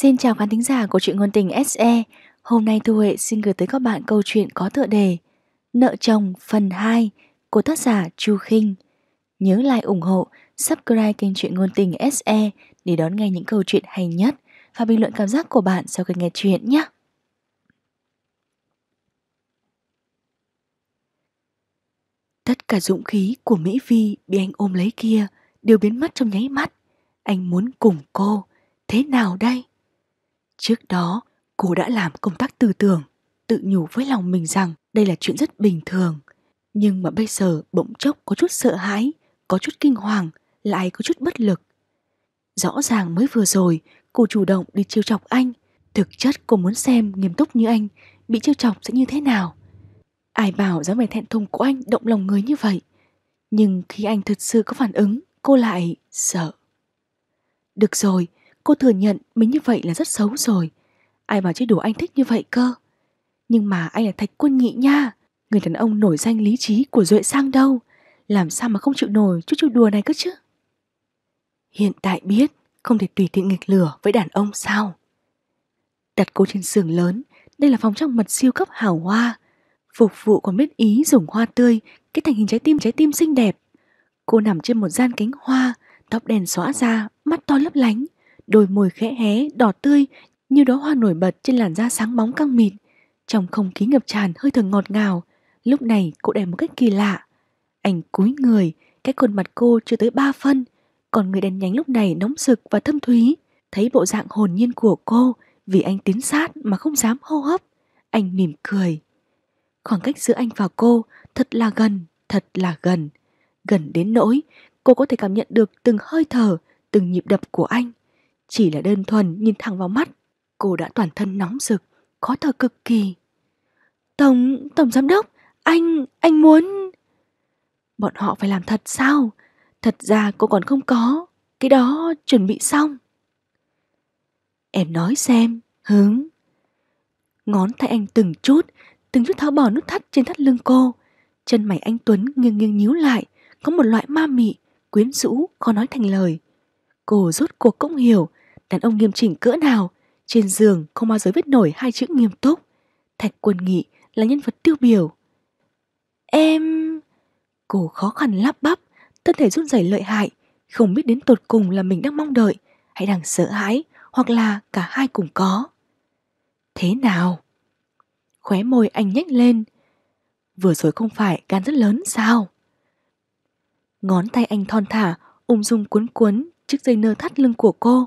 Xin chào khán thính giả của truyện ngôn tình SE. Hôm nay Thu Huệ xin gửi tới các bạn câu chuyện có tựa đề Nợ chồng phần 2 của tác giả Chu Khinh. Nhớ like ủng hộ, subscribe kênh truyện ngôn tình SE để đón nghe những câu chuyện hay nhất và bình luận cảm giác của bạn sau khi nghe chuyện nhé. Tất cả dũng khí của Mỹ Vi bị anh ôm lấy kia đều biến mất trong nháy mắt. Anh muốn cùng cô. Thế nào đây? Trước đó, cô đã làm công tác tư tưởng, tự nhủ với lòng mình rằng đây là chuyện rất bình thường. Nhưng mà bây giờ bỗng chốc có chút sợ hãi, có chút kinh hoàng, lại có chút bất lực. Rõ ràng mới vừa rồi, cô chủ động đi trêu chọc anh. Thực chất cô muốn xem nghiêm túc như anh, bị trêu chọc sẽ như thế nào. Ai bảo dáng vẻ thẹn thùng của anh động lòng người như vậy. Nhưng khi anh thật sự có phản ứng, cô lại sợ. Được rồi, Cô thừa nhận mình như vậy là rất xấu rồi Ai bảo chơi đùa anh thích như vậy cơ Nhưng mà anh là thạch quân nghị nha Người đàn ông nổi danh lý trí của Duệ Sang đâu Làm sao mà không chịu nổi chút chút đùa này cơ chứ Hiện tại biết Không thể tùy tiện nghịch lửa với đàn ông sao Đặt cô trên giường lớn Đây là phòng trong mật siêu cấp hào hoa Phục vụ còn biết ý dùng hoa tươi Cái thành hình trái tim trái tim xinh đẹp Cô nằm trên một gian cánh hoa Tóc đèn xóa ra Mắt to lấp lánh đôi môi khẽ hé, đỏ tươi, như đóa hoa nổi bật trên làn da sáng bóng căng mịn. Trong không khí ngập tràn hơi thở ngọt ngào, lúc này cô đẹp một cách kỳ lạ. Anh cúi người, cái khuôn mặt cô chưa tới ba phân, còn người đèn nhánh lúc này nóng sực và thâm thúy. Thấy bộ dạng hồn nhiên của cô, vì anh tiến sát mà không dám hô hấp. Anh mỉm cười. Khoảng cách giữa anh và cô thật là gần, thật là gần. Gần đến nỗi cô có thể cảm nhận được từng hơi thở, từng nhịp đập của anh. Chỉ là đơn thuần nhìn thẳng vào mắt, cô đã toàn thân nóng rực, khó thở cực kỳ. Tổng, tổng giám đốc, anh, anh muốn... Bọn họ phải làm thật sao? Thật ra cô còn không có, cái đó chuẩn bị xong. Em nói xem, hướng. Ngón tay anh từng chút, từng chút tháo bỏ nút thắt trên thắt lưng cô. Chân mày anh Tuấn nghiêng nghiêng nhíu lại, có một loại ma mị, quyến rũ, khó nói thành lời. Cô rốt cuộc cũng hiểu Đàn ông nghiêm chỉnh cỡ nào, trên giường không bao giờ viết nổi hai chữ nghiêm túc. Thạch Quân Nghị là nhân vật tiêu biểu. Em... Cô khó khăn lắp bắp, thân thể run rẩy lợi hại, không biết đến tột cùng là mình đang mong đợi hay đang sợ hãi hoặc là cả hai cùng có. Thế nào? Khóe môi anh nhếch lên. Vừa rồi không phải gan rất lớn sao? Ngón tay anh thon thả, ung dung cuốn cuốn chiếc dây nơ thắt lưng của cô.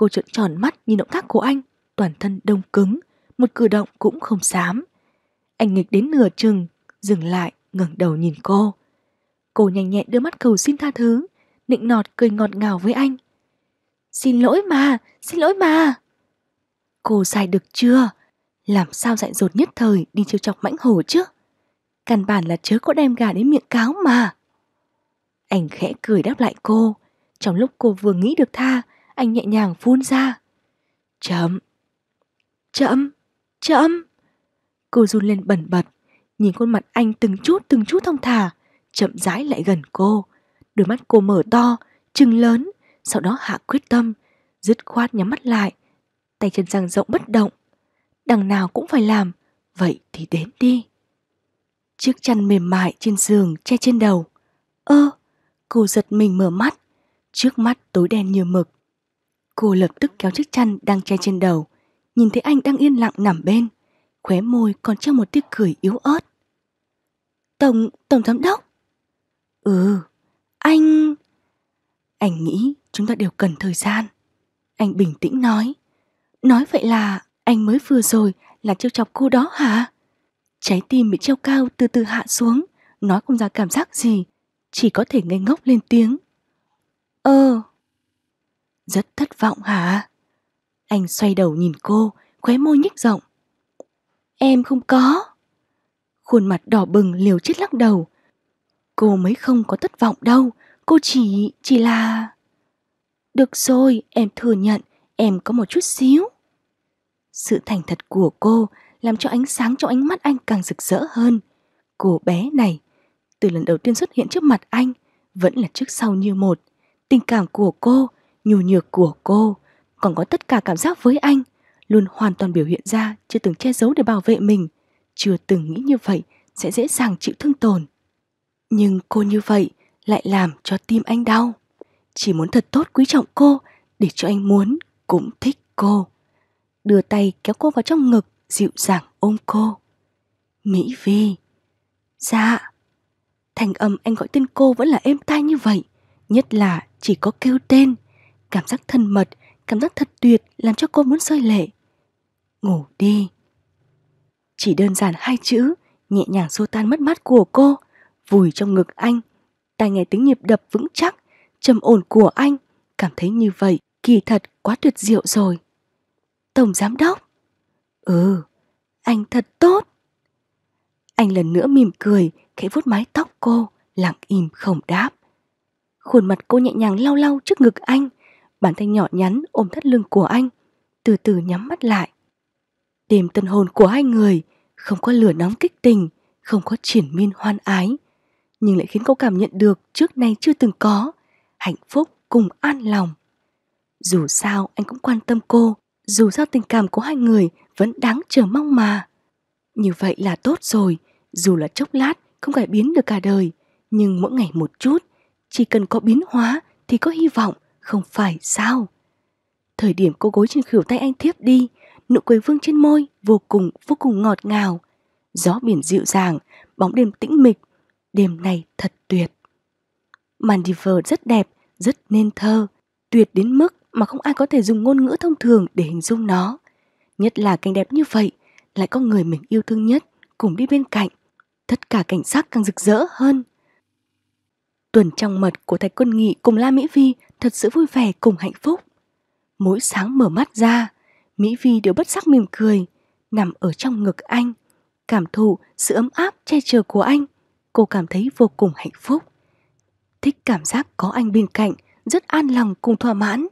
Cô trợn tròn mắt nhìn động tác của anh, toàn thân đông cứng, một cử động cũng không dám. Anh nghịch đến nửa chừng, dừng lại, ngẩng đầu nhìn cô. Cô nhanh nhẹn đưa mắt cầu xin tha thứ, nịnh nọt cười ngọt ngào với anh. Xin lỗi mà, xin lỗi mà. Cô sai được chưa? Làm sao dại dột nhất thời đi trêu chọc mãnh hổ chứ? Căn bản là chớ có đem gà đến miệng cáo mà. Anh khẽ cười đáp lại cô. Trong lúc cô vừa nghĩ được tha anh nhẹ nhàng phun ra. Chậm, chậm, chậm. Cô run lên bẩn bật, nhìn khuôn mặt anh từng chút từng chút thông thả, chậm rãi lại gần cô. Đôi mắt cô mở to, trừng lớn, sau đó hạ quyết tâm, dứt khoát nhắm mắt lại, tay chân dang rộng bất động. Đằng nào cũng phải làm, vậy thì đến đi. Chiếc chăn mềm mại trên giường che trên đầu. Ơ, cô giật mình mở mắt, trước mắt tối đen như mực, Cô lập tức kéo chiếc chăn đang che trên đầu, nhìn thấy anh đang yên lặng nằm bên, khóe môi còn trong một tiếc cười yếu ớt. Tổng, tổng giám đốc? Ừ, anh... Anh nghĩ chúng ta đều cần thời gian. Anh bình tĩnh nói. Nói vậy là anh mới vừa rồi là trêu chọc cô đó hả? Trái tim bị treo cao từ từ hạ xuống, nói không ra cảm giác gì, chỉ có thể ngây ngốc lên tiếng. Ờ, rất thất vọng hả? Anh xoay đầu nhìn cô, khóe môi nhích rộng. Em không có. Khuôn mặt đỏ bừng liều chết lắc đầu. Cô mới không có thất vọng đâu, cô chỉ, chỉ là... Được rồi, em thừa nhận, em có một chút xíu. Sự thành thật của cô làm cho ánh sáng trong ánh mắt anh càng rực rỡ hơn. Cô bé này, từ lần đầu tiên xuất hiện trước mặt anh, vẫn là trước sau như một. Tình cảm của cô nhu nhược của cô, còn có tất cả cảm giác với anh, luôn hoàn toàn biểu hiện ra, chưa từng che giấu để bảo vệ mình, chưa từng nghĩ như vậy sẽ dễ dàng chịu thương tổn. Nhưng cô như vậy lại làm cho tim anh đau. Chỉ muốn thật tốt quý trọng cô để cho anh muốn cũng thích cô. Đưa tay kéo cô vào trong ngực, dịu dàng ôm cô. Mỹ Vi. Dạ. Thành âm anh gọi tên cô vẫn là êm tai như vậy, nhất là chỉ có kêu tên Cảm giác thân mật, cảm giác thật tuyệt làm cho cô muốn rơi lệ. Ngủ đi. Chỉ đơn giản hai chữ, nhẹ nhàng xua tan mất mát của cô, vùi trong ngực anh. Tai nghe tiếng nhịp đập vững chắc, trầm ổn của anh, cảm thấy như vậy, kỳ thật quá tuyệt diệu rồi. Tổng giám đốc. Ừ, anh thật tốt. Anh lần nữa mỉm cười, khẽ vuốt mái tóc cô, lặng im không đáp. Khuôn mặt cô nhẹ nhàng lau lau trước ngực anh, bàn tay nhỏ nhắn ôm thắt lưng của anh, từ từ nhắm mắt lại. Đêm tân hôn của hai người không có lửa nóng kích tình, không có triển miên hoan ái, nhưng lại khiến cô cảm nhận được trước nay chưa từng có, hạnh phúc cùng an lòng. Dù sao anh cũng quan tâm cô, dù sao tình cảm của hai người vẫn đáng chờ mong mà. Như vậy là tốt rồi, dù là chốc lát không cải biến được cả đời, nhưng mỗi ngày một chút, chỉ cần có biến hóa thì có hy vọng không phải sao? Thời điểm cô gối trên khỉu tay anh thiếp đi, nụ cười vương trên môi vô cùng vô cùng ngọt ngào. Gió biển dịu dàng, bóng đêm tĩnh mịch, đêm này thật tuyệt. Màn vờ rất đẹp, rất nên thơ, tuyệt đến mức mà không ai có thể dùng ngôn ngữ thông thường để hình dung nó. Nhất là cảnh đẹp như vậy, lại có người mình yêu thương nhất cùng đi bên cạnh. Tất cả cảnh sắc càng rực rỡ hơn, Tuần trong mật của Thạch Quân Nghị cùng La Mỹ Vi thật sự vui vẻ cùng hạnh phúc. Mỗi sáng mở mắt ra, Mỹ Vi đều bất giác mỉm cười, nằm ở trong ngực anh, cảm thụ sự ấm áp che chở của anh. Cô cảm thấy vô cùng hạnh phúc. Thích cảm giác có anh bên cạnh, rất an lòng cùng thỏa mãn.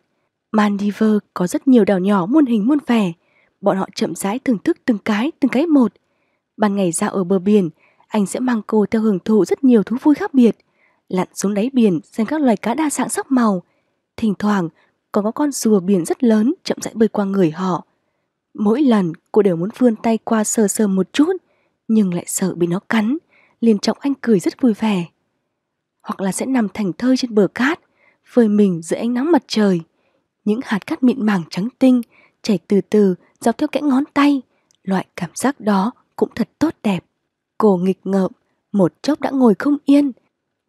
mandiver có rất nhiều đảo nhỏ muôn hình muôn vẻ. Bọn họ chậm rãi thưởng thức từng cái, từng cái một. Ban ngày dạo ở bờ biển, anh sẽ mang cô theo hưởng thụ rất nhiều thú vui khác biệt – lặn xuống đáy biển xem các loài cá đa dạng sắc màu. Thỉnh thoảng, còn có con rùa biển rất lớn chậm rãi bơi qua người họ. Mỗi lần cô đều muốn vươn tay qua sờ sờ một chút, nhưng lại sợ bị nó cắn, liền trọng anh cười rất vui vẻ. Hoặc là sẽ nằm thành thơi trên bờ cát, phơi mình dưới ánh nắng mặt trời. Những hạt cát mịn màng trắng tinh chảy từ từ dọc theo kẽ ngón tay, loại cảm giác đó cũng thật tốt đẹp. Cô nghịch ngợm, một chốc đã ngồi không yên,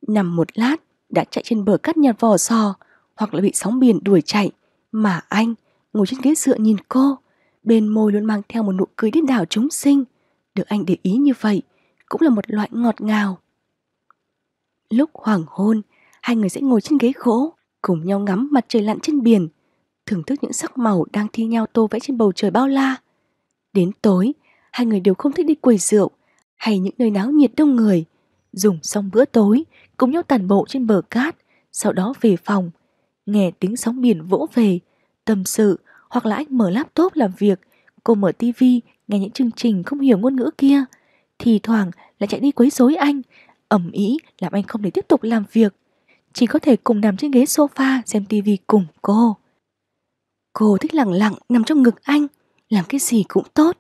Nằm một lát đã chạy trên bờ cát nhặt vỏ sò hoặc là bị sóng biển đuổi chạy mà anh ngồi trên ghế dựa nhìn cô bên môi luôn mang theo một nụ cười điên đảo chúng sinh được anh để ý như vậy cũng là một loại ngọt ngào lúc hoàng hôn hai người sẽ ngồi trên ghế gỗ cùng nhau ngắm mặt trời lặn trên biển thưởng thức những sắc màu đang thi nhau tô vẽ trên bầu trời bao la đến tối hai người đều không thích đi quầy rượu hay những nơi náo nhiệt đông người dùng xong bữa tối cùng nhau tản bộ trên bờ cát, sau đó về phòng, nghe tiếng sóng biển vỗ về, tâm sự hoặc là anh mở laptop làm việc, cô mở tivi nghe những chương trình không hiểu ngôn ngữ kia, thì thoảng lại chạy đi quấy rối anh, ẩm ý làm anh không thể tiếp tục làm việc, chỉ có thể cùng nằm trên ghế sofa xem tivi cùng cô. Cô thích lặng lặng nằm trong ngực anh, làm cái gì cũng tốt,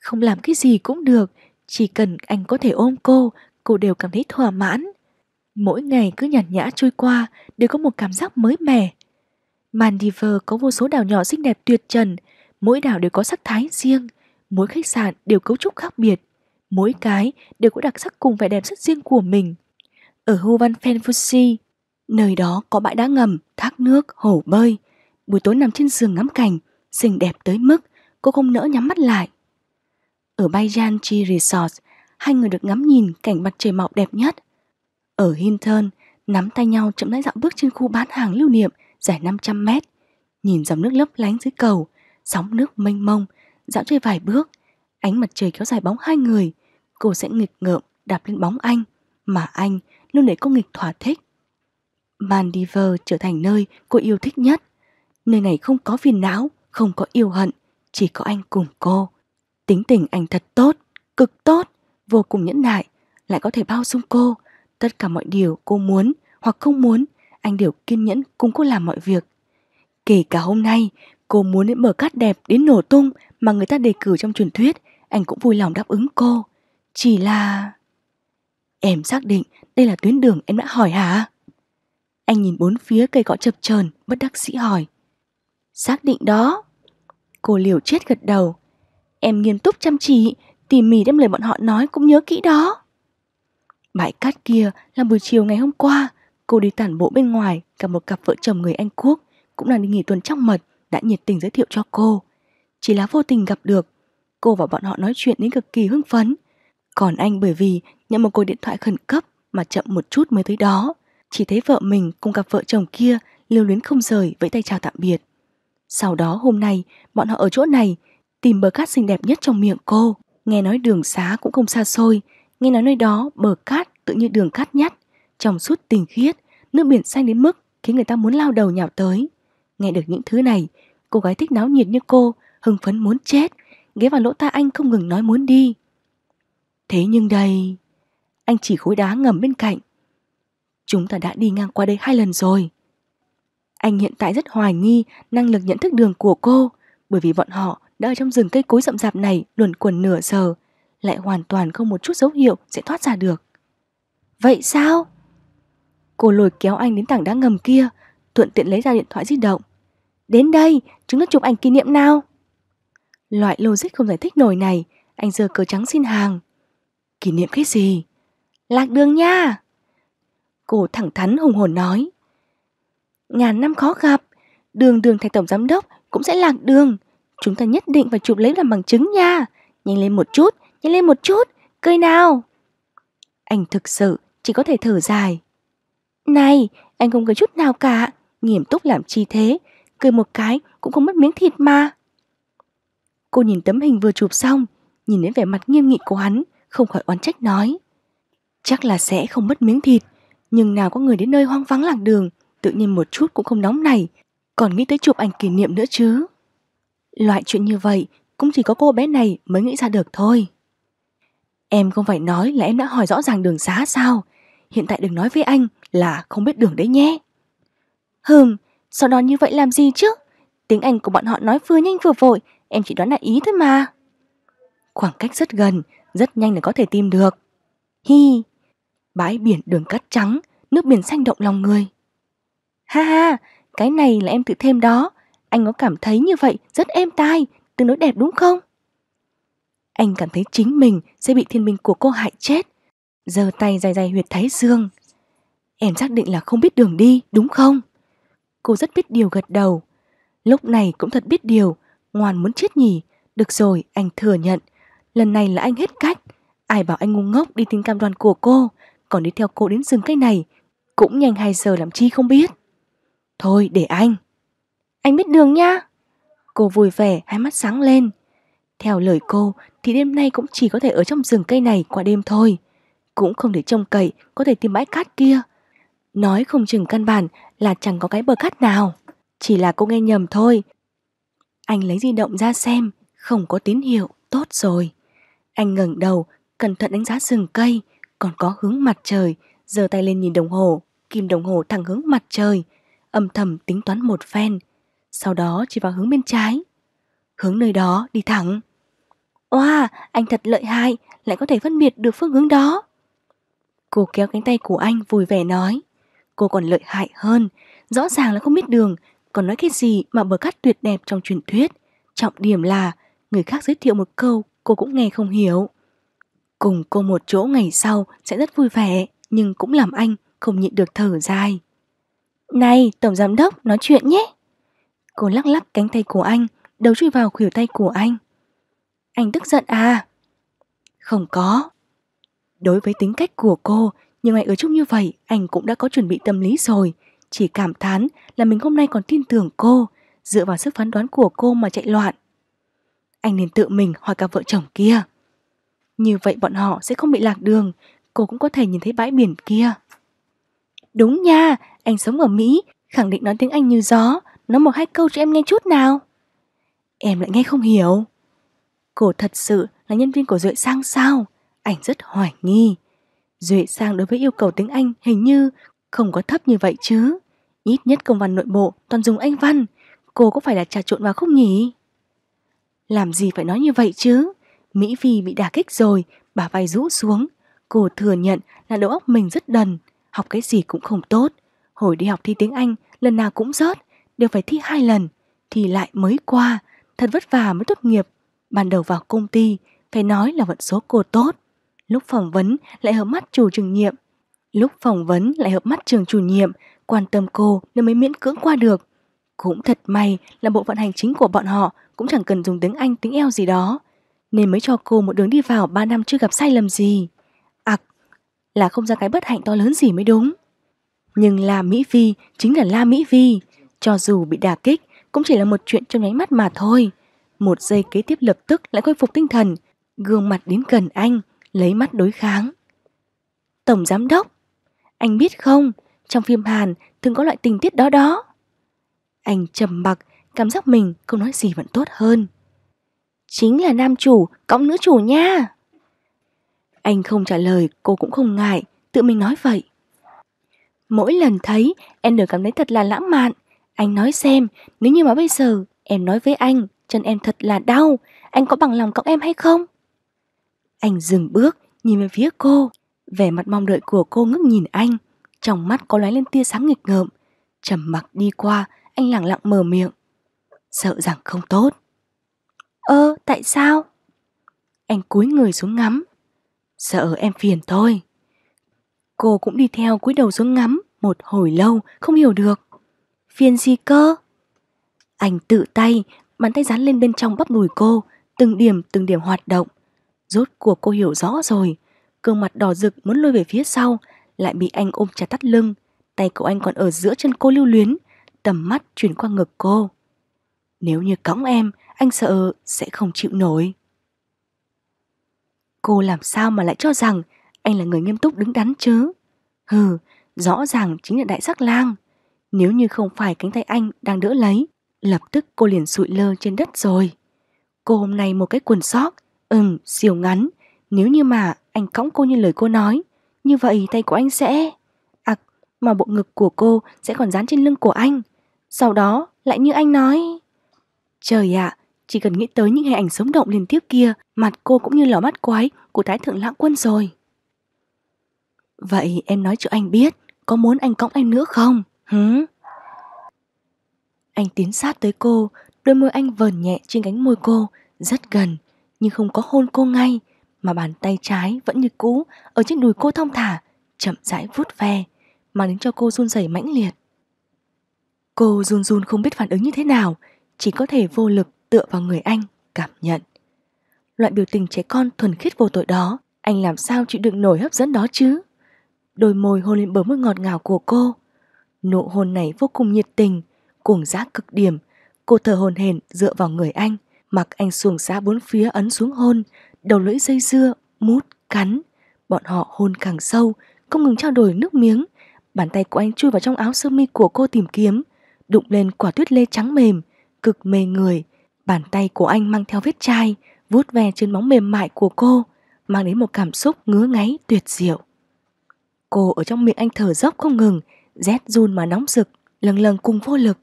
không làm cái gì cũng được, chỉ cần anh có thể ôm cô, cô đều cảm thấy thỏa mãn. Mỗi ngày cứ nhàn nhã trôi qua đều có một cảm giác mới mẻ. Maldives có vô số đảo nhỏ xinh đẹp tuyệt trần, mỗi đảo đều có sắc thái riêng, mỗi khách sạn đều cấu trúc khác biệt, mỗi cái đều có đặc sắc cùng vẻ đẹp rất riêng của mình. Ở Huvan Fanfusi, nơi đó có bãi đá ngầm, thác nước, hồ bơi. Buổi tối nằm trên giường ngắm cảnh, xinh đẹp tới mức cô không nỡ nhắm mắt lại. Ở Bayan Chi Resort, hai người được ngắm nhìn cảnh mặt trời mọc đẹp nhất – ở Hinton, nắm tay nhau chậm rãi dạo bước trên khu bán hàng lưu niệm dài 500 mét. Nhìn dòng nước lấp lánh dưới cầu, sóng nước mênh mông, dạo chơi vài bước. Ánh mặt trời kéo dài bóng hai người, cô sẽ nghịch ngợm đạp lên bóng anh, mà anh luôn để cô nghịch thỏa thích. Maldives trở thành nơi cô yêu thích nhất. Nơi này không có phiền não, không có yêu hận, chỉ có anh cùng cô. Tính tình anh thật tốt, cực tốt, vô cùng nhẫn nại, lại có thể bao dung cô, Tất cả mọi điều cô muốn hoặc không muốn, anh đều kiên nhẫn cùng cô làm mọi việc. Kể cả hôm nay, cô muốn đến bờ cát đẹp đến nổ tung mà người ta đề cử trong truyền thuyết, anh cũng vui lòng đáp ứng cô. Chỉ là... Em xác định đây là tuyến đường em đã hỏi hả? Anh nhìn bốn phía cây cỏ chập chờn bất đắc sĩ hỏi. Xác định đó. Cô liều chết gật đầu. Em nghiêm túc chăm chỉ, tỉ mỉ đem lời bọn họ nói cũng nhớ kỹ đó. Bãi cát kia là buổi chiều ngày hôm qua, cô đi tản bộ bên ngoài, cả một cặp vợ chồng người Anh Quốc cũng đang đi nghỉ tuần trong mật đã nhiệt tình giới thiệu cho cô. Chỉ là vô tình gặp được, cô và bọn họ nói chuyện đến cực kỳ hưng phấn. Còn anh bởi vì nhận một cuộc điện thoại khẩn cấp mà chậm một chút mới tới đó, chỉ thấy vợ mình cùng cặp vợ chồng kia lưu luyến không rời với tay chào tạm biệt. Sau đó hôm nay, bọn họ ở chỗ này, tìm bờ cát xinh đẹp nhất trong miệng cô. Nghe nói đường xá cũng không xa xôi, Nghe nói nơi đó bờ cát tự như đường cát nhắt, trong suốt tình khiết, nước biển xanh đến mức khiến người ta muốn lao đầu nhào tới. Nghe được những thứ này, cô gái thích náo nhiệt như cô, hưng phấn muốn chết, ghé vào lỗ ta anh không ngừng nói muốn đi. Thế nhưng đây, anh chỉ khối đá ngầm bên cạnh. Chúng ta đã đi ngang qua đây hai lần rồi. Anh hiện tại rất hoài nghi năng lực nhận thức đường của cô, bởi vì bọn họ đã ở trong rừng cây cối rậm rạp này luẩn quẩn nửa giờ, lại hoàn toàn không một chút dấu hiệu sẽ thoát ra được. Vậy sao? Cô lồi kéo anh đến tảng đá ngầm kia, thuận tiện lấy ra điện thoại di động. Đến đây, chúng ta chụp ảnh kỷ niệm nào? Loại logic không giải thích nổi này, anh giơ cờ trắng xin hàng. Kỷ niệm cái gì? Lạc đường nha! Cô thẳng thắn hùng hồn nói. Ngàn năm khó gặp, đường đường thành tổng giám đốc cũng sẽ lạc đường. Chúng ta nhất định phải chụp lấy làm bằng chứng nha. Nhanh lên một chút, nhanh lên một chút, cười nào. Anh thực sự chỉ có thể thở dài. Này, anh không cười chút nào cả, nghiêm túc làm chi thế, cười một cái cũng không mất miếng thịt mà. Cô nhìn tấm hình vừa chụp xong, nhìn đến vẻ mặt nghiêm nghị của hắn, không khỏi oán trách nói. Chắc là sẽ không mất miếng thịt, nhưng nào có người đến nơi hoang vắng lạc đường, tự nhiên một chút cũng không nóng này, còn nghĩ tới chụp ảnh kỷ niệm nữa chứ. Loại chuyện như vậy cũng chỉ có cô bé này mới nghĩ ra được thôi. Em không phải nói là em đã hỏi rõ ràng đường xá sao? Hiện tại đừng nói với anh là không biết đường đấy nhé. Hừm, sao đó như vậy làm gì chứ? Tiếng Anh của bọn họ nói vừa nhanh vừa vội, em chỉ đoán đại ý thôi mà. Khoảng cách rất gần, rất nhanh là có thể tìm được. Hi, bãi biển đường cát trắng, nước biển xanh động lòng người. Ha ha, cái này là em tự thêm đó. Anh có cảm thấy như vậy rất êm tai, tương đối đẹp đúng không? anh cảm thấy chính mình sẽ bị thiên minh của cô hại chết. giờ tay dài dài huyệt thái dương. Em xác định là không biết đường đi, đúng không? Cô rất biết điều gật đầu. Lúc này cũng thật biết điều, ngoan muốn chết nhỉ. Được rồi, anh thừa nhận. Lần này là anh hết cách. Ai bảo anh ngu ngốc đi tin cam đoan của cô, còn đi theo cô đến rừng cây này. Cũng nhanh 2 giờ làm chi không biết. Thôi để anh. Anh biết đường nha. Cô vui vẻ, hai mắt sáng lên, theo lời cô thì đêm nay cũng chỉ có thể ở trong rừng cây này qua đêm thôi. Cũng không để trông cậy có thể tìm bãi cát kia. Nói không chừng căn bản là chẳng có cái bờ cát nào. Chỉ là cô nghe nhầm thôi. Anh lấy di động ra xem, không có tín hiệu, tốt rồi. Anh ngẩng đầu, cẩn thận đánh giá rừng cây, còn có hướng mặt trời, giơ tay lên nhìn đồng hồ, kim đồng hồ thẳng hướng mặt trời, âm thầm tính toán một phen, sau đó chỉ vào hướng bên trái. Hướng nơi đó đi thẳng. Oa, wow, anh thật lợi hại, lại có thể phân biệt được phương hướng đó. Cô kéo cánh tay của anh vui vẻ nói. Cô còn lợi hại hơn, rõ ràng là không biết đường, còn nói cái gì mà bờ cát tuyệt đẹp trong truyền thuyết. Trọng điểm là người khác giới thiệu một câu cô cũng nghe không hiểu. Cùng cô một chỗ ngày sau sẽ rất vui vẻ, nhưng cũng làm anh không nhịn được thở dài. Này, Tổng Giám Đốc, nói chuyện nhé. Cô lắc lắc cánh tay của anh, đầu chui vào khuỷu tay của anh anh tức giận à? Không có. Đối với tính cách của cô, nhiều ngày ở chung như vậy, anh cũng đã có chuẩn bị tâm lý rồi. Chỉ cảm thán là mình hôm nay còn tin tưởng cô, dựa vào sức phán đoán của cô mà chạy loạn. Anh nên tự mình hỏi cả vợ chồng kia. Như vậy bọn họ sẽ không bị lạc đường, cô cũng có thể nhìn thấy bãi biển kia. Đúng nha, anh sống ở Mỹ, khẳng định nói tiếng Anh như gió, nói một hai câu cho em nghe chút nào. Em lại nghe không hiểu cổ thật sự là nhân viên của Duệ Sang sao? Ảnh rất hoài nghi. Duệ Sang đối với yêu cầu tiếng Anh hình như không có thấp như vậy chứ. Ít nhất công văn nội bộ toàn dùng Anh văn. Cô có phải là trà trộn vào không nhỉ? Làm gì phải nói như vậy chứ? Mỹ Phi bị đả kích rồi, bà vai rũ xuống. Cô thừa nhận là đầu óc mình rất đần, học cái gì cũng không tốt. Hồi đi học thi tiếng Anh, lần nào cũng rớt, đều phải thi hai lần. Thì lại mới qua, thật vất vả mới tốt nghiệp Ban đầu vào công ty, phải nói là vận số cô tốt. Lúc phỏng vấn lại hợp mắt chủ trường nhiệm. Lúc phỏng vấn lại hợp mắt trường chủ nhiệm, quan tâm cô nên mới miễn cưỡng qua được. Cũng thật may là bộ phận hành chính của bọn họ cũng chẳng cần dùng tiếng Anh tiếng eo gì đó. Nên mới cho cô một đường đi vào 3 năm chưa gặp sai lầm gì. Ặc, à, là không ra cái bất hạnh to lớn gì mới đúng. Nhưng La Mỹ Vi chính là La Mỹ Vi. Cho dù bị đà kích cũng chỉ là một chuyện trong nháy mắt mà thôi. Một giây kế tiếp lập tức lại khôi phục tinh thần, gương mặt đến gần anh, lấy mắt đối kháng. Tổng giám đốc, anh biết không, trong phim Hàn thường có loại tình tiết đó đó. Anh trầm mặc, cảm giác mình không nói gì vẫn tốt hơn. Chính là nam chủ, cõng nữ chủ nha. Anh không trả lời, cô cũng không ngại, tự mình nói vậy. Mỗi lần thấy, em đều cảm thấy thật là lãng mạn. Anh nói xem, nếu như mà bây giờ em nói với anh chân em thật là đau, anh có bằng lòng cõng em hay không? Anh dừng bước, nhìn về phía cô, vẻ mặt mong đợi của cô ngước nhìn anh, trong mắt có lóe lên tia sáng nghịch ngợm. Trầm mặc đi qua, anh lặng lặng mở miệng. Sợ rằng không tốt. Ơ, ờ, tại sao? Anh cúi người xuống ngắm. Sợ em phiền thôi. Cô cũng đi theo cúi đầu xuống ngắm, một hồi lâu, không hiểu được. Phiền gì cơ? Anh tự tay bàn tay dán lên bên trong bắp đùi cô, từng điểm từng điểm hoạt động. Rốt cuộc cô hiểu rõ rồi, gương mặt đỏ rực muốn lôi về phía sau, lại bị anh ôm chặt tắt lưng, tay cậu anh còn ở giữa chân cô lưu luyến, tầm mắt chuyển qua ngực cô. Nếu như cõng em, anh sợ sẽ không chịu nổi. Cô làm sao mà lại cho rằng anh là người nghiêm túc đứng đắn chứ? Hừ, rõ ràng chính là đại sắc lang. Nếu như không phải cánh tay anh đang đỡ lấy, Lập tức cô liền sụi lơ trên đất rồi. Cô hôm nay một cái quần sóc, ừm, siêu ngắn. Nếu như mà anh cõng cô như lời cô nói, như vậy tay của anh sẽ... À, mà bộ ngực của cô sẽ còn dán trên lưng của anh. Sau đó lại như anh nói. Trời ạ, à, chỉ cần nghĩ tới những hình ảnh sống động liên tiếp kia, mặt cô cũng như lò mắt quái của Thái Thượng Lãng Quân rồi. Vậy em nói cho anh biết, có muốn anh cõng em nữa không? Hứ? Anh tiến sát tới cô, đôi môi anh vờn nhẹ trên cánh môi cô, rất gần, nhưng không có hôn cô ngay, mà bàn tay trái vẫn như cũ, ở trên đùi cô thong thả, chậm rãi vuốt ve, mà đến cho cô run rẩy mãnh liệt. Cô run run không biết phản ứng như thế nào, chỉ có thể vô lực tựa vào người anh, cảm nhận. Loại biểu tình trẻ con thuần khiết vô tội đó, anh làm sao chịu đựng nổi hấp dẫn đó chứ? Đôi môi hôn lên bờ môi ngọt ngào của cô. Nụ hôn này vô cùng nhiệt tình, cuồng giác cực điểm. Cô thở hồn hển dựa vào người anh, mặc anh xuồng xã bốn phía ấn xuống hôn, đầu lưỡi dây dưa, mút, cắn. Bọn họ hôn càng sâu, không ngừng trao đổi nước miếng. Bàn tay của anh chui vào trong áo sơ mi của cô tìm kiếm, đụng lên quả tuyết lê trắng mềm, cực mê người. Bàn tay của anh mang theo vết chai, vuốt ve trên móng mềm mại của cô, mang đến một cảm xúc ngứa ngáy tuyệt diệu. Cô ở trong miệng anh thở dốc không ngừng, rét run mà nóng rực, lần lần cùng vô lực.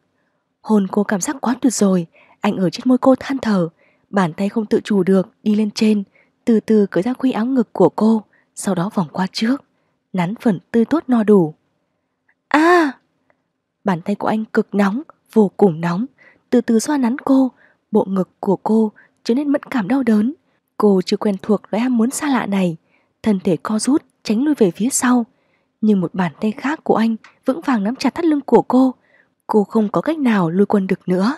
Hôn cô cảm giác quá tuyệt rồi, anh ở trên môi cô than thở, bàn tay không tự chủ được đi lên trên, từ từ cởi ra khuy áo ngực của cô, sau đó vòng qua trước, nắn phần tươi tốt no đủ. A! À! Bàn tay của anh cực nóng, vô cùng nóng, từ từ xoa nắn cô, bộ ngực của cô trở nên mẫn cảm đau đớn. Cô chưa quen thuộc với ham muốn xa lạ này, thân thể co rút tránh lui về phía sau, nhưng một bàn tay khác của anh vững vàng nắm chặt thắt lưng của cô, Cô không có cách nào lui quân được nữa.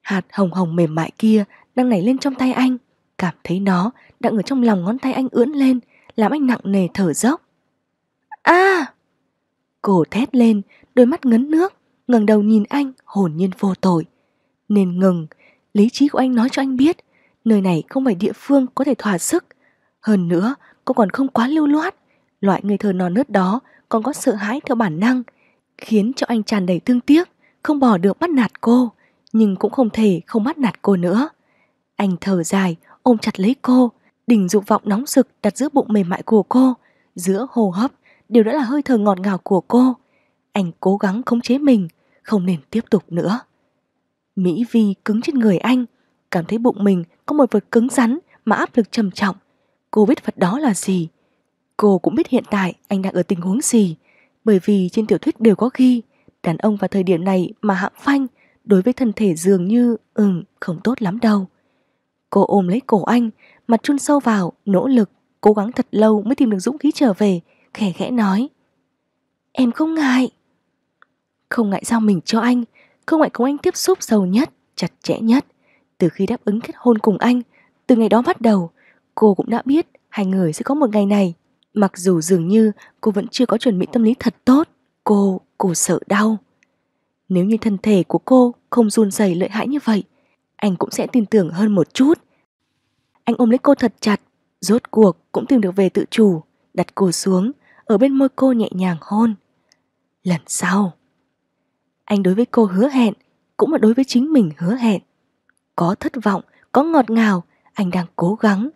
Hạt hồng hồng mềm mại kia đang nảy lên trong tay anh, cảm thấy nó đang ở trong lòng ngón tay anh ưỡn lên, làm anh nặng nề thở dốc. A! À! Cô thét lên, đôi mắt ngấn nước, ngẩng đầu nhìn anh hồn nhiên vô tội. Nên ngừng, lý trí của anh nói cho anh biết, nơi này không phải địa phương có thể thỏa sức. Hơn nữa, cô còn không quá lưu loát, loại người thờ non nớt đó còn có sợ hãi theo bản năng, khiến cho anh tràn đầy thương tiếc không bỏ được bắt nạt cô, nhưng cũng không thể không bắt nạt cô nữa. Anh thở dài, ôm chặt lấy cô, đỉnh dục vọng nóng sực đặt giữa bụng mềm mại của cô, giữa hô hấp đều đã là hơi thở ngọt ngào của cô. Anh cố gắng khống chế mình, không nên tiếp tục nữa. Mỹ Vi cứng trên người anh, cảm thấy bụng mình có một vật cứng rắn mà áp lực trầm trọng. Cô biết vật đó là gì. Cô cũng biết hiện tại anh đang ở tình huống gì, bởi vì trên tiểu thuyết đều có ghi Đàn ông vào thời điểm này mà hạm phanh đối với thân thể dường như ừm không tốt lắm đâu. Cô ôm lấy cổ anh, mặt chun sâu vào, nỗ lực, cố gắng thật lâu mới tìm được dũng khí trở về, khẽ khẽ nói. Em không ngại. Không ngại giao mình cho anh, không ngại cùng anh tiếp xúc sâu nhất, chặt chẽ nhất. Từ khi đáp ứng kết hôn cùng anh, từ ngày đó bắt đầu, cô cũng đã biết hai người sẽ có một ngày này. Mặc dù dường như cô vẫn chưa có chuẩn bị tâm lý thật tốt, cô cô sợ đau. Nếu như thân thể của cô không run rẩy lợi hãi như vậy, anh cũng sẽ tin tưởng hơn một chút. Anh ôm lấy cô thật chặt, rốt cuộc cũng tìm được về tự chủ, đặt cô xuống, ở bên môi cô nhẹ nhàng hôn. Lần sau, anh đối với cô hứa hẹn, cũng là đối với chính mình hứa hẹn. Có thất vọng, có ngọt ngào, anh đang cố gắng.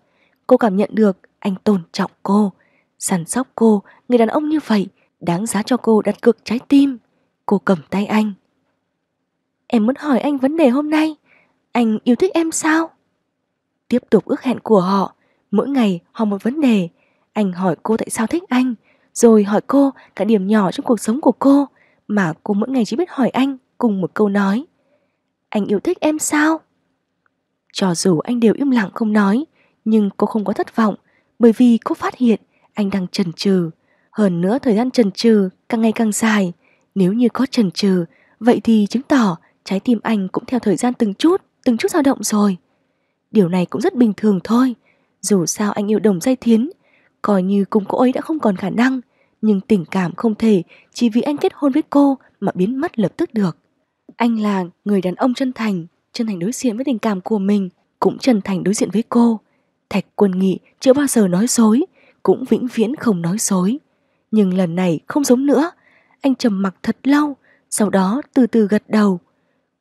Cô cảm nhận được anh tôn trọng cô, săn sóc cô, người đàn ông như vậy Đáng giá cho cô đặt cược trái tim. Cô cầm tay anh. Em muốn hỏi anh vấn đề hôm nay. Anh yêu thích em sao? Tiếp tục ước hẹn của họ. Mỗi ngày họ một vấn đề. Anh hỏi cô tại sao thích anh. Rồi hỏi cô cả điểm nhỏ trong cuộc sống của cô. Mà cô mỗi ngày chỉ biết hỏi anh cùng một câu nói. Anh yêu thích em sao? Cho dù anh đều im lặng không nói, nhưng cô không có thất vọng bởi vì cô phát hiện anh đang chần chừ hơn nữa thời gian trần trừ càng ngày càng dài, nếu như có trần trừ, vậy thì chứng tỏ trái tim anh cũng theo thời gian từng chút, từng chút dao động rồi. Điều này cũng rất bình thường thôi, dù sao anh yêu đồng dây thiến, coi như cùng cô ấy đã không còn khả năng, nhưng tình cảm không thể chỉ vì anh kết hôn với cô mà biến mất lập tức được. Anh là người đàn ông chân thành, chân thành đối diện với tình cảm của mình, cũng chân thành đối diện với cô. Thạch Quân Nghị chưa bao giờ nói dối, cũng vĩnh viễn không nói dối nhưng lần này không giống nữa. Anh trầm mặc thật lâu, sau đó từ từ gật đầu.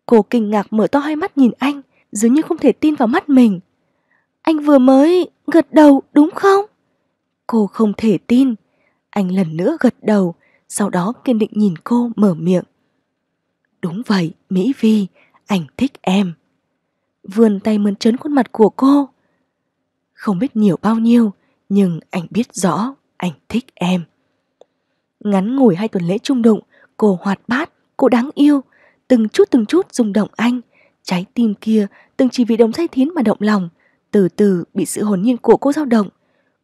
Cô kinh ngạc mở to hai mắt nhìn anh, dường như không thể tin vào mắt mình. Anh vừa mới gật đầu đúng không? Cô không thể tin. Anh lần nữa gật đầu, sau đó kiên định nhìn cô mở miệng. Đúng vậy, Mỹ Vi, anh thích em. Vươn tay mơn trớn khuôn mặt của cô. Không biết nhiều bao nhiêu, nhưng anh biết rõ anh thích em. Ngắn ngủi hai tuần lễ trung đụng, cô hoạt bát, cô đáng yêu, từng chút từng chút rung động anh. Trái tim kia từng chỉ vì đồng say thiến mà động lòng, từ từ bị sự hồn nhiên của cô dao động.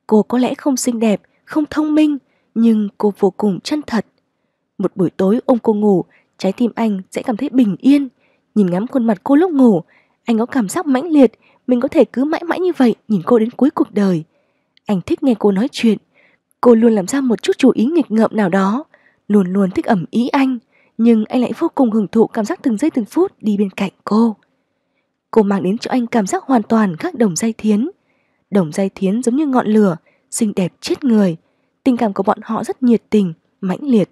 Cô có lẽ không xinh đẹp, không thông minh, nhưng cô vô cùng chân thật. Một buổi tối ôm cô ngủ, trái tim anh sẽ cảm thấy bình yên. Nhìn ngắm khuôn mặt cô lúc ngủ, anh có cảm giác mãnh liệt, mình có thể cứ mãi mãi như vậy nhìn cô đến cuối cuộc đời. Anh thích nghe cô nói chuyện, Cô luôn làm ra một chút chú ý nghịch ngợm nào đó, luôn luôn thích ẩm ý anh, nhưng anh lại vô cùng hưởng thụ cảm giác từng giây từng phút đi bên cạnh cô. Cô mang đến cho anh cảm giác hoàn toàn khác đồng dây thiến. Đồng dây thiến giống như ngọn lửa, xinh đẹp chết người. Tình cảm của bọn họ rất nhiệt tình, mãnh liệt.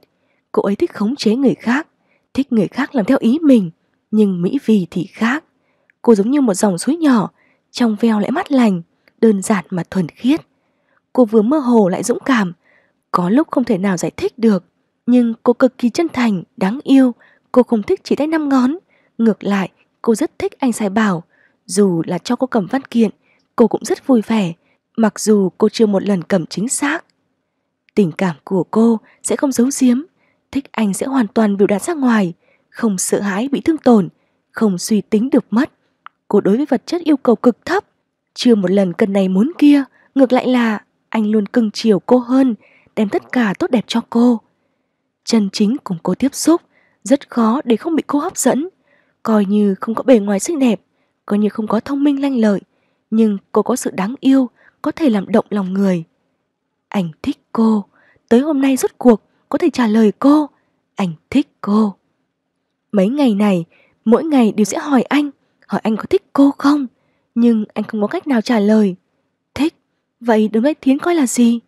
Cô ấy thích khống chế người khác, thích người khác làm theo ý mình, nhưng Mỹ Vì thì khác. Cô giống như một dòng suối nhỏ, trong veo lại mắt lành, đơn giản mà thuần khiết cô vừa mơ hồ lại dũng cảm. Có lúc không thể nào giải thích được, nhưng cô cực kỳ chân thành, đáng yêu. Cô không thích chỉ tay năm ngón. Ngược lại, cô rất thích anh sai Bảo. Dù là cho cô cầm văn kiện, cô cũng rất vui vẻ, mặc dù cô chưa một lần cầm chính xác. Tình cảm của cô sẽ không giấu giếm, thích anh sẽ hoàn toàn biểu đạt ra ngoài, không sợ hãi bị thương tổn, không suy tính được mất. Cô đối với vật chất yêu cầu cực thấp, chưa một lần cần này muốn kia, ngược lại là anh luôn cưng chiều cô hơn, đem tất cả tốt đẹp cho cô. Chân chính cùng cô tiếp xúc, rất khó để không bị cô hấp dẫn. Coi như không có bề ngoài xinh đẹp, coi như không có thông minh lanh lợi, nhưng cô có sự đáng yêu, có thể làm động lòng người. Anh thích cô, tới hôm nay rốt cuộc có thể trả lời cô, anh thích cô. Mấy ngày này, mỗi ngày đều sẽ hỏi anh, hỏi anh có thích cô không, nhưng anh không có cách nào trả lời. Vậy đấng lấy thiến coi là gì?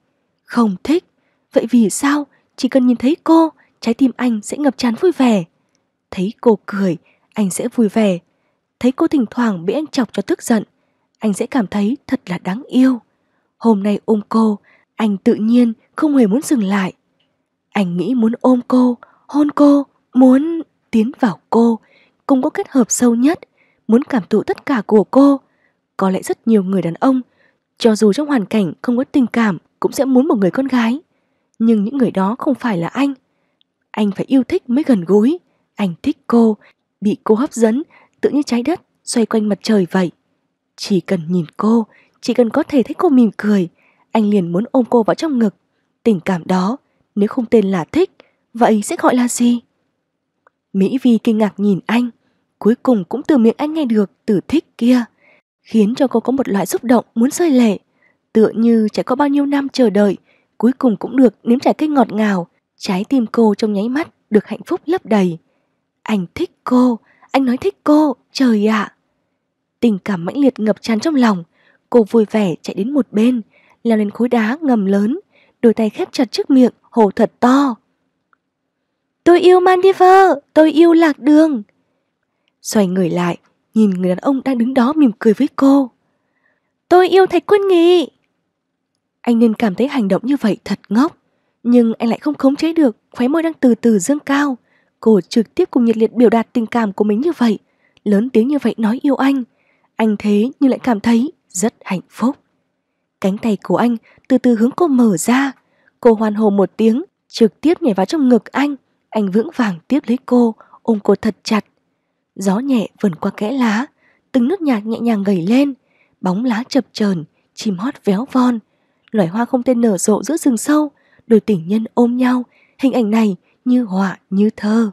Không thích. Vậy vì sao chỉ cần nhìn thấy cô, trái tim anh sẽ ngập tràn vui vẻ? Thấy cô cười, anh sẽ vui vẻ. Thấy cô thỉnh thoảng bị anh chọc cho tức giận, anh sẽ cảm thấy thật là đáng yêu. Hôm nay ôm cô, anh tự nhiên không hề muốn dừng lại. Anh nghĩ muốn ôm cô, hôn cô, muốn tiến vào cô, cùng có kết hợp sâu nhất, muốn cảm thụ tất cả của cô. Có lẽ rất nhiều người đàn ông cho dù trong hoàn cảnh không có tình cảm cũng sẽ muốn một người con gái. Nhưng những người đó không phải là anh. Anh phải yêu thích mới gần gũi. Anh thích cô, bị cô hấp dẫn, tự như trái đất xoay quanh mặt trời vậy. Chỉ cần nhìn cô, chỉ cần có thể thấy cô mỉm cười, anh liền muốn ôm cô vào trong ngực. Tình cảm đó, nếu không tên là thích, vậy sẽ gọi là gì? Mỹ Vi kinh ngạc nhìn anh, cuối cùng cũng từ miệng anh nghe được từ thích kia khiến cho cô có một loại xúc động muốn rơi lệ. Tựa như trải qua bao nhiêu năm chờ đợi, cuối cùng cũng được nếm trải cây ngọt ngào, trái tim cô trong nháy mắt được hạnh phúc lấp đầy. Anh thích cô, anh nói thích cô, trời ạ. À. Tình cảm mãnh liệt ngập tràn trong lòng, cô vui vẻ chạy đến một bên, leo lên khối đá ngầm lớn, đôi tay khép chặt trước miệng, hổ thật to. Tôi yêu Mandiver, tôi yêu lạc đường. Xoay người lại, nhìn người đàn ông đang đứng đó mỉm cười với cô. Tôi yêu Thạch Quân Nghị. Anh nên cảm thấy hành động như vậy thật ngốc, nhưng anh lại không khống chế được khóe môi đang từ từ dương cao. Cô trực tiếp cùng nhiệt liệt biểu đạt tình cảm của mình như vậy, lớn tiếng như vậy nói yêu anh. Anh thế nhưng lại cảm thấy rất hạnh phúc. Cánh tay của anh từ từ hướng cô mở ra. Cô hoàn hồ một tiếng, trực tiếp nhảy vào trong ngực anh. Anh vững vàng tiếp lấy cô, ôm cô thật chặt, Gió nhẹ vần qua kẽ lá, từng nốt nhạc nhẹ nhàng gầy lên, bóng lá chập chờn, chim hót véo von. Loài hoa không tên nở rộ giữa rừng sâu, đôi tình nhân ôm nhau, hình ảnh này như họa như thơ.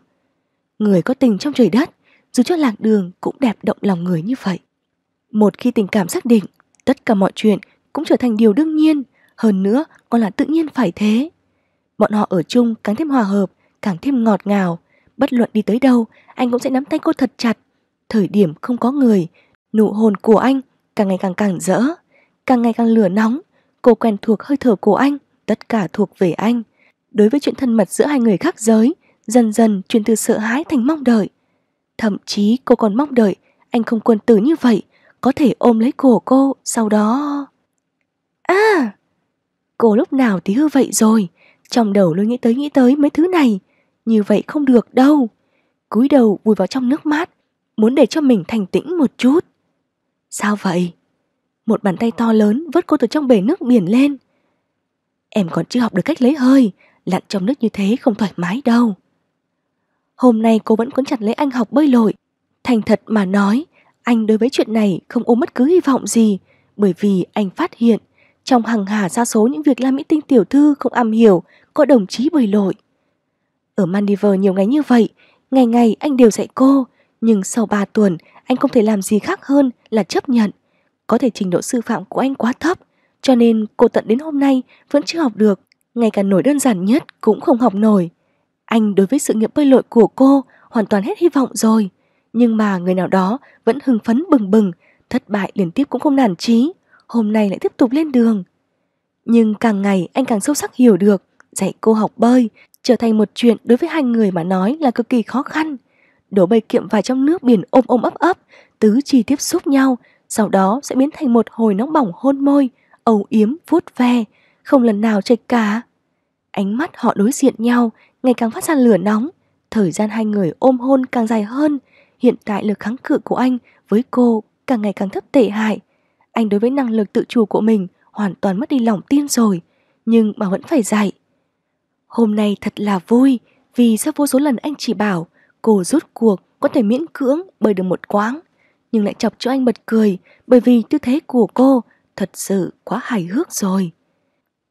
Người có tình trong trời đất, dù cho lạc đường cũng đẹp động lòng người như vậy. Một khi tình cảm xác định, tất cả mọi chuyện cũng trở thành điều đương nhiên, hơn nữa còn là tự nhiên phải thế. Bọn họ ở chung càng thêm hòa hợp, càng thêm ngọt ngào, bất luận đi tới đâu, anh cũng sẽ nắm tay cô thật chặt. Thời điểm không có người, nụ hôn của anh càng ngày càng càng rỡ, càng ngày càng lửa nóng. Cô quen thuộc hơi thở của anh, tất cả thuộc về anh. Đối với chuyện thân mật giữa hai người khác giới, dần dần chuyển từ sợ hãi thành mong đợi. Thậm chí cô còn mong đợi anh không quân tử như vậy, có thể ôm lấy cổ cô, sau đó... À! Cô lúc nào tí hư vậy rồi, trong đầu luôn nghĩ tới nghĩ tới mấy thứ này, như vậy không được đâu. Cúi đầu vùi vào trong nước mát, muốn để cho mình thành tĩnh một chút. Sao vậy? Một bàn tay to lớn vớt cô từ trong bể nước biển lên. Em còn chưa học được cách lấy hơi, lặn trong nước như thế không thoải mái đâu. Hôm nay cô vẫn cuốn chặt lấy anh học bơi lội. Thành thật mà nói, anh đối với chuyện này không ôm bất cứ hy vọng gì, bởi vì anh phát hiện trong hàng hà xa số những việc la Mỹ Tinh tiểu thư không am hiểu có đồng chí bơi lội. Ở Mandiver nhiều ngày như vậy, ngày ngày anh đều dạy cô, nhưng sau 3 tuần anh không thể làm gì khác hơn là chấp nhận. Có thể trình độ sư phạm của anh quá thấp, cho nên cô tận đến hôm nay vẫn chưa học được, ngay cả nổi đơn giản nhất cũng không học nổi. Anh đối với sự nghiệp bơi lội của cô hoàn toàn hết hy vọng rồi, nhưng mà người nào đó vẫn hưng phấn bừng bừng, thất bại liên tiếp cũng không nản chí, hôm nay lại tiếp tục lên đường. Nhưng càng ngày anh càng sâu sắc hiểu được, dạy cô học bơi trở thành một chuyện đối với hai người mà nói là cực kỳ khó khăn. Đổ bầy kiệm vào trong nước biển ôm ôm ấp ấp, tứ chi tiếp xúc nhau, sau đó sẽ biến thành một hồi nóng bỏng hôn môi, âu yếm vuốt ve, không lần nào chệch cả. Ánh mắt họ đối diện nhau, ngày càng phát ra lửa nóng, thời gian hai người ôm hôn càng dài hơn, hiện tại lực kháng cự của anh với cô càng ngày càng thấp tệ hại. Anh đối với năng lực tự chủ của mình hoàn toàn mất đi lòng tin rồi, nhưng mà vẫn phải dạy. Hôm nay thật là vui vì sau vô số lần anh chỉ bảo cô rút cuộc có thể miễn cưỡng bởi được một quãng nhưng lại chọc cho anh bật cười bởi vì tư thế của cô thật sự quá hài hước rồi.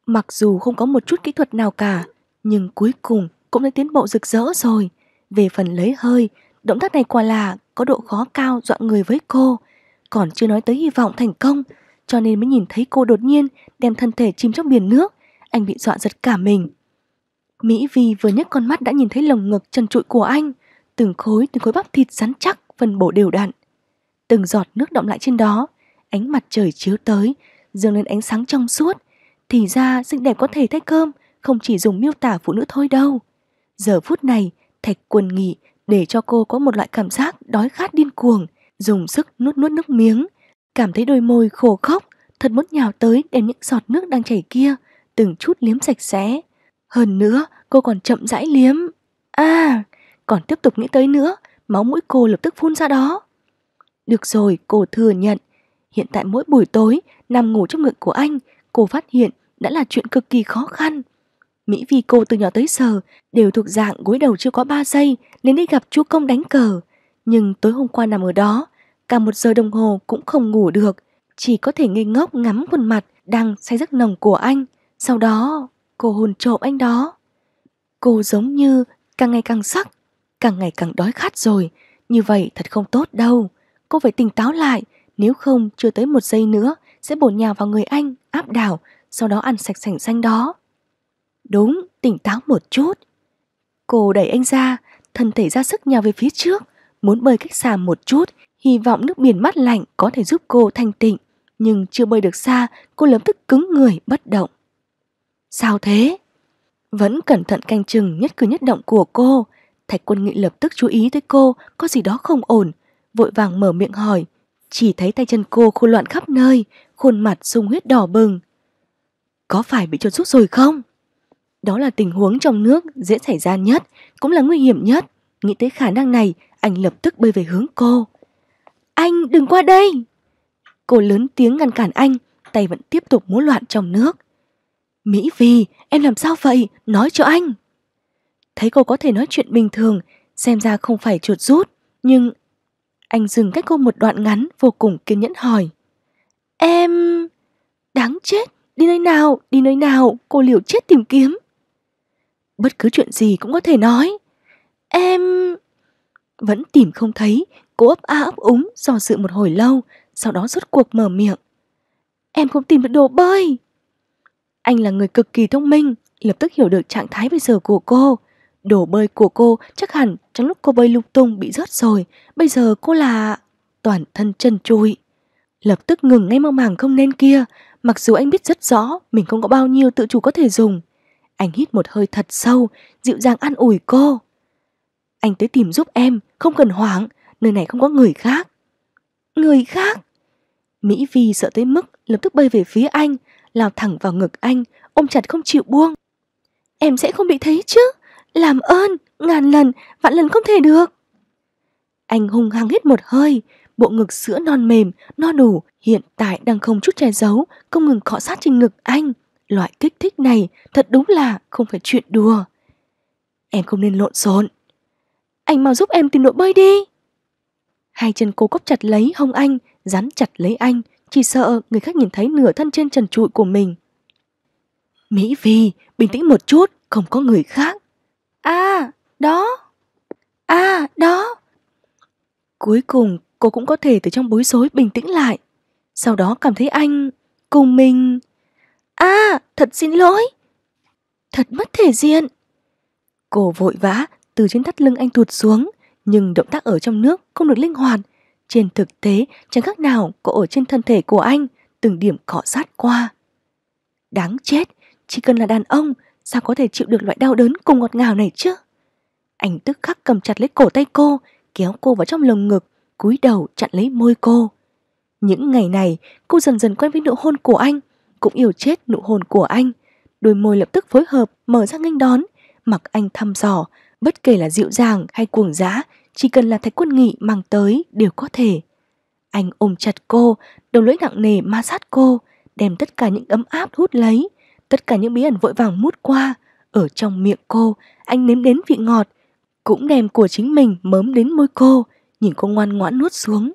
Mặc dù không có một chút kỹ thuật nào cả nhưng cuối cùng cũng đã tiến bộ rực rỡ rồi. Về phần lấy hơi, động tác này quả là có độ khó cao dọa người với cô còn chưa nói tới hy vọng thành công cho nên mới nhìn thấy cô đột nhiên đem thân thể chìm trong biển nước anh bị dọa giật cả mình Mỹ Vi vừa nhấc con mắt đã nhìn thấy lồng ngực trần trụi của anh, từng khối từng khối bắp thịt rắn chắc, phần bổ đều đặn. Từng giọt nước động lại trên đó, ánh mặt trời chiếu tới, dường lên ánh sáng trong suốt. Thì ra xinh đẹp có thể thay cơm, không chỉ dùng miêu tả phụ nữ thôi đâu. Giờ phút này, Thạch quần nghỉ để cho cô có một loại cảm giác đói khát điên cuồng, dùng sức nuốt nuốt nước miếng, cảm thấy đôi môi khô khóc, thật muốn nhào tới đem những giọt nước đang chảy kia từng chút liếm sạch sẽ. Hơn nữa, cô còn chậm rãi liếm. À, còn tiếp tục nghĩ tới nữa, máu mũi cô lập tức phun ra đó. Được rồi, cô thừa nhận. Hiện tại mỗi buổi tối, nằm ngủ trong ngực của anh, cô phát hiện đã là chuyện cực kỳ khó khăn. Mỹ vì cô từ nhỏ tới giờ đều thuộc dạng gối đầu chưa có ba giây nên đi gặp chú công đánh cờ. Nhưng tối hôm qua nằm ở đó, cả một giờ đồng hồ cũng không ngủ được, chỉ có thể ngây ngốc ngắm khuôn mặt đang say giấc nồng của anh. Sau đó, cô hồn trộm anh đó. Cô giống như càng ngày càng sắc, càng ngày càng đói khát rồi. Như vậy thật không tốt đâu. Cô phải tỉnh táo lại, nếu không chưa tới một giây nữa sẽ bổ nhào vào người anh, áp đảo, sau đó ăn sạch sảnh xanh đó. Đúng, tỉnh táo một chút. Cô đẩy anh ra, thân thể ra sức nhào về phía trước, muốn bơi cách xa một chút, hy vọng nước biển mát lạnh có thể giúp cô thanh tịnh. Nhưng chưa bơi được xa, cô lập tức cứng người bất động. Sao thế? vẫn cẩn thận canh chừng nhất cử nhất động của cô. Thạch quân nghị lập tức chú ý tới cô, có gì đó không ổn, vội vàng mở miệng hỏi. Chỉ thấy tay chân cô khô loạn khắp nơi, khuôn mặt sung huyết đỏ bừng. Có phải bị chuột rút rồi không? Đó là tình huống trong nước dễ xảy ra nhất, cũng là nguy hiểm nhất. Nghĩ tới khả năng này, anh lập tức bơi về hướng cô. Anh đừng qua đây! Cô lớn tiếng ngăn cản anh, tay vẫn tiếp tục múa loạn trong nước. Mỹ Vì, em làm sao vậy? Nói cho anh. Thấy cô có thể nói chuyện bình thường, xem ra không phải chuột rút, nhưng... Anh dừng cách cô một đoạn ngắn vô cùng kiên nhẫn hỏi. Em... Đáng chết, đi nơi nào, đi nơi nào, cô liều chết tìm kiếm. Bất cứ chuyện gì cũng có thể nói. Em... Vẫn tìm không thấy, cô ấp a ấp úng do dự một hồi lâu, sau đó rốt cuộc mở miệng. Em không tìm được đồ bơi. Anh là người cực kỳ thông minh, lập tức hiểu được trạng thái bây giờ của cô. Đổ bơi của cô chắc hẳn trong lúc cô bơi lung tung bị rớt rồi, bây giờ cô là... toàn thân chân trụi. Lập tức ngừng ngay mơ màng không nên kia, mặc dù anh biết rất rõ mình không có bao nhiêu tự chủ có thể dùng. Anh hít một hơi thật sâu, dịu dàng an ủi cô. Anh tới tìm giúp em, không cần hoảng, nơi này không có người khác. Người khác? Mỹ Vi sợ tới mức lập tức bơi về phía anh, lao thẳng vào ngực anh, ôm chặt không chịu buông. Em sẽ không bị thấy chứ, làm ơn, ngàn lần, vạn lần không thể được. Anh hung hăng hít một hơi, bộ ngực sữa non mềm, no đủ hiện tại đang không chút che giấu, không ngừng cọ sát trên ngực anh. Loại kích thích này thật đúng là không phải chuyện đùa. Em không nên lộn xộn. Anh mau giúp em tìm độ bơi đi. Hai chân cô cốc chặt lấy hông anh, dán chặt lấy anh, chỉ sợ người khác nhìn thấy nửa thân trên trần trụi của mình. Mỹ Vi, bình tĩnh một chút, không có người khác. À, đó. À, đó. Cuối cùng, cô cũng có thể từ trong bối rối bình tĩnh lại. Sau đó cảm thấy anh cùng mình. À, thật xin lỗi. Thật mất thể diện. Cô vội vã từ trên thắt lưng anh tuột xuống, nhưng động tác ở trong nước không được linh hoạt, trên thực tế, chẳng khác nào có ở trên thân thể của anh, từng điểm cọ sát qua. Đáng chết, chỉ cần là đàn ông, sao có thể chịu được loại đau đớn cùng ngọt ngào này chứ? Anh tức khắc cầm chặt lấy cổ tay cô, kéo cô vào trong lồng ngực, cúi đầu chặn lấy môi cô. Những ngày này, cô dần dần quen với nụ hôn của anh, cũng yêu chết nụ hôn của anh. Đôi môi lập tức phối hợp, mở ra nghênh đón, mặc anh thăm dò, bất kể là dịu dàng hay cuồng dã chỉ cần là Thạch Quân Nghị mang tới đều có thể. Anh ôm chặt cô, đầu lưỡi nặng nề ma sát cô, đem tất cả những ấm áp hút lấy, tất cả những bí ẩn vội vàng mút qua. Ở trong miệng cô, anh nếm đến vị ngọt, cũng đem của chính mình mớm đến môi cô, nhìn cô ngoan ngoãn nuốt xuống.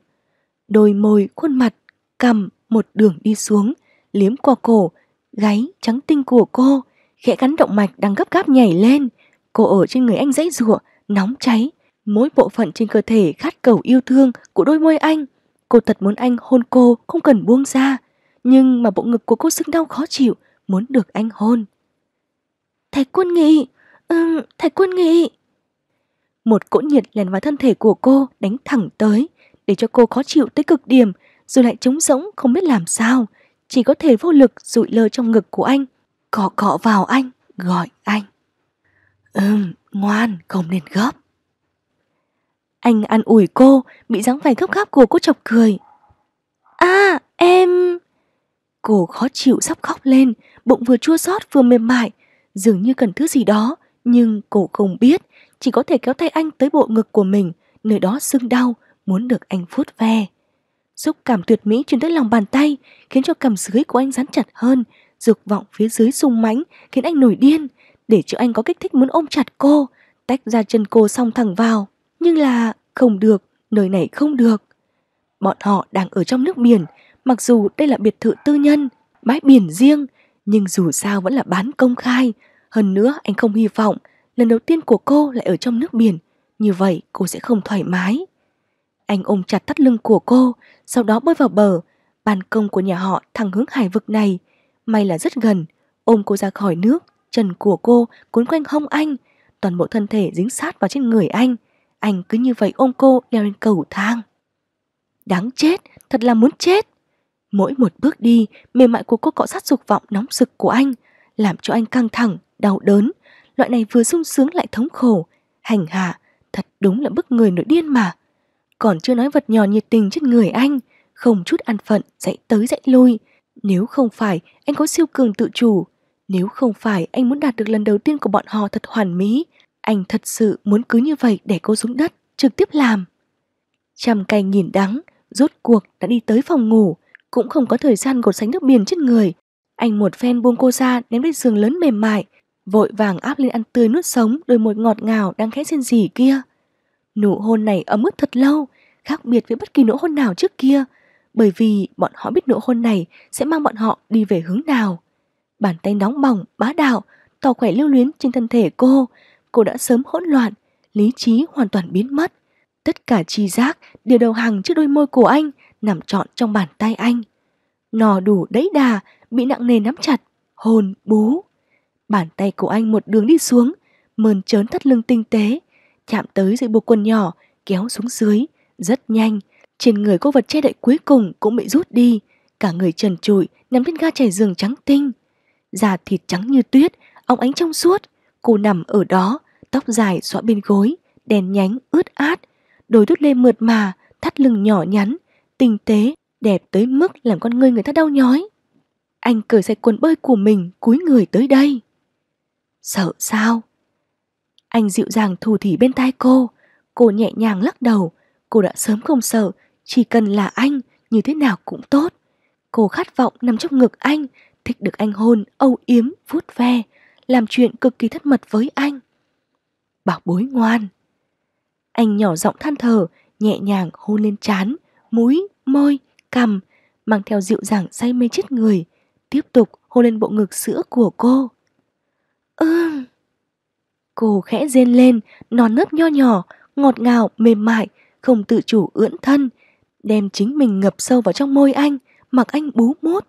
Đôi môi, khuôn mặt, cầm một đường đi xuống, liếm qua cổ, gáy trắng tinh của cô, khẽ cắn động mạch đang gấp gáp nhảy lên. Cô ở trên người anh dãy rụa, nóng cháy, mỗi bộ phận trên cơ thể khát cầu yêu thương của đôi môi anh. Cô thật muốn anh hôn cô không cần buông ra, nhưng mà bộ ngực của cô sưng đau khó chịu, muốn được anh hôn. Thạch quân nghị, ừ, thạch quân nghị. Một cỗ nhiệt lèn vào thân thể của cô đánh thẳng tới, để cho cô khó chịu tới cực điểm, rồi lại trống rỗng không biết làm sao, chỉ có thể vô lực rụi lơ trong ngực của anh, cọ cọ vào anh, gọi anh. Ừm, ngoan, không nên gấp. Anh ăn ủi cô, bị dáng vẻ gấp gáp của cô chọc cười. À, em... Cô khó chịu sắp khóc lên, bụng vừa chua xót vừa mềm mại, dường như cần thứ gì đó, nhưng cô không biết, chỉ có thể kéo tay anh tới bộ ngực của mình, nơi đó sưng đau, muốn được anh vuốt ve. Xúc cảm tuyệt mỹ truyền tới lòng bàn tay, khiến cho cằm dưới của anh rắn chặt hơn, dục vọng phía dưới sung mãnh khiến anh nổi điên, để cho anh có kích thích muốn ôm chặt cô, tách ra chân cô xong thẳng vào. Nhưng là không được, nơi này không được. Bọn họ đang ở trong nước biển, mặc dù đây là biệt thự tư nhân, bãi biển riêng, nhưng dù sao vẫn là bán công khai. Hơn nữa anh không hy vọng lần đầu tiên của cô lại ở trong nước biển, như vậy cô sẽ không thoải mái. Anh ôm chặt thắt lưng của cô, sau đó bơi vào bờ. Ban công của nhà họ thẳng hướng hải vực này, may là rất gần, ôm cô ra khỏi nước, chân của cô cuốn quanh hông anh, toàn bộ thân thể dính sát vào trên người anh. Anh cứ như vậy ôm cô leo lên cầu thang. Đáng chết, thật là muốn chết. Mỗi một bước đi, mềm mại của cô cọ sát dục vọng nóng sực của anh, làm cho anh căng thẳng, đau đớn. Loại này vừa sung sướng lại thống khổ, hành hạ, thật đúng là bức người nổi điên mà. Còn chưa nói vật nhỏ nhiệt tình trên người anh, không chút ăn phận, dạy tới dạy lui. Nếu không phải anh có siêu cường tự chủ, nếu không phải anh muốn đạt được lần đầu tiên của bọn họ thật hoàn mỹ, anh thật sự muốn cứ như vậy để cô xuống đất, trực tiếp làm. trầm cay nhìn đắng, rốt cuộc đã đi tới phòng ngủ, cũng không có thời gian gột sánh nước biển trên người. Anh một phen buông cô ra ném lên giường lớn mềm mại, vội vàng áp lên ăn tươi nuốt sống đôi môi ngọt ngào đang khẽ xin gì kia. Nụ hôn này ấm ức thật lâu, khác biệt với bất kỳ nụ hôn nào trước kia, bởi vì bọn họ biết nụ hôn này sẽ mang bọn họ đi về hướng nào. Bàn tay nóng bỏng, bá đạo, tỏ khỏe lưu luyến trên thân thể cô, cô đã sớm hỗn loạn, lý trí hoàn toàn biến mất. Tất cả chi giác đều đầu hàng trước đôi môi của anh, nằm trọn trong bàn tay anh. Nò đủ đẫy đà, bị nặng nề nắm chặt, hồn bú. Bàn tay của anh một đường đi xuống, mơn trớn thắt lưng tinh tế, chạm tới dưới bộ quần nhỏ, kéo xuống dưới, rất nhanh. Trên người cô vật che đậy cuối cùng cũng bị rút đi, cả người trần trụi nằm trên ga trải giường trắng tinh. Da thịt trắng như tuyết, óng ánh trong suốt, Cô nằm ở đó, tóc dài xõa bên gối, đèn nhánh ướt át, đôi đút lê mượt mà, thắt lưng nhỏ nhắn, tinh tế, đẹp tới mức làm con người người ta đau nhói. Anh cởi sạch quần bơi của mình, cúi người tới đây. Sợ sao? Anh dịu dàng thủ thỉ bên tai cô, cô nhẹ nhàng lắc đầu, cô đã sớm không sợ, chỉ cần là anh, như thế nào cũng tốt. Cô khát vọng nằm trong ngực anh, thích được anh hôn, âu yếm, vuốt ve, làm chuyện cực kỳ thất mật với anh. Bảo bối ngoan. Anh nhỏ giọng than thở, nhẹ nhàng hôn lên trán, mũi, môi, cằm, mang theo dịu dàng say mê chết người, tiếp tục hôn lên bộ ngực sữa của cô. Ưm. Ừ. Cô khẽ rên lên, non nớt nho nhỏ, ngọt ngào, mềm mại, không tự chủ ưỡn thân, đem chính mình ngập sâu vào trong môi anh, mặc anh bú mốt.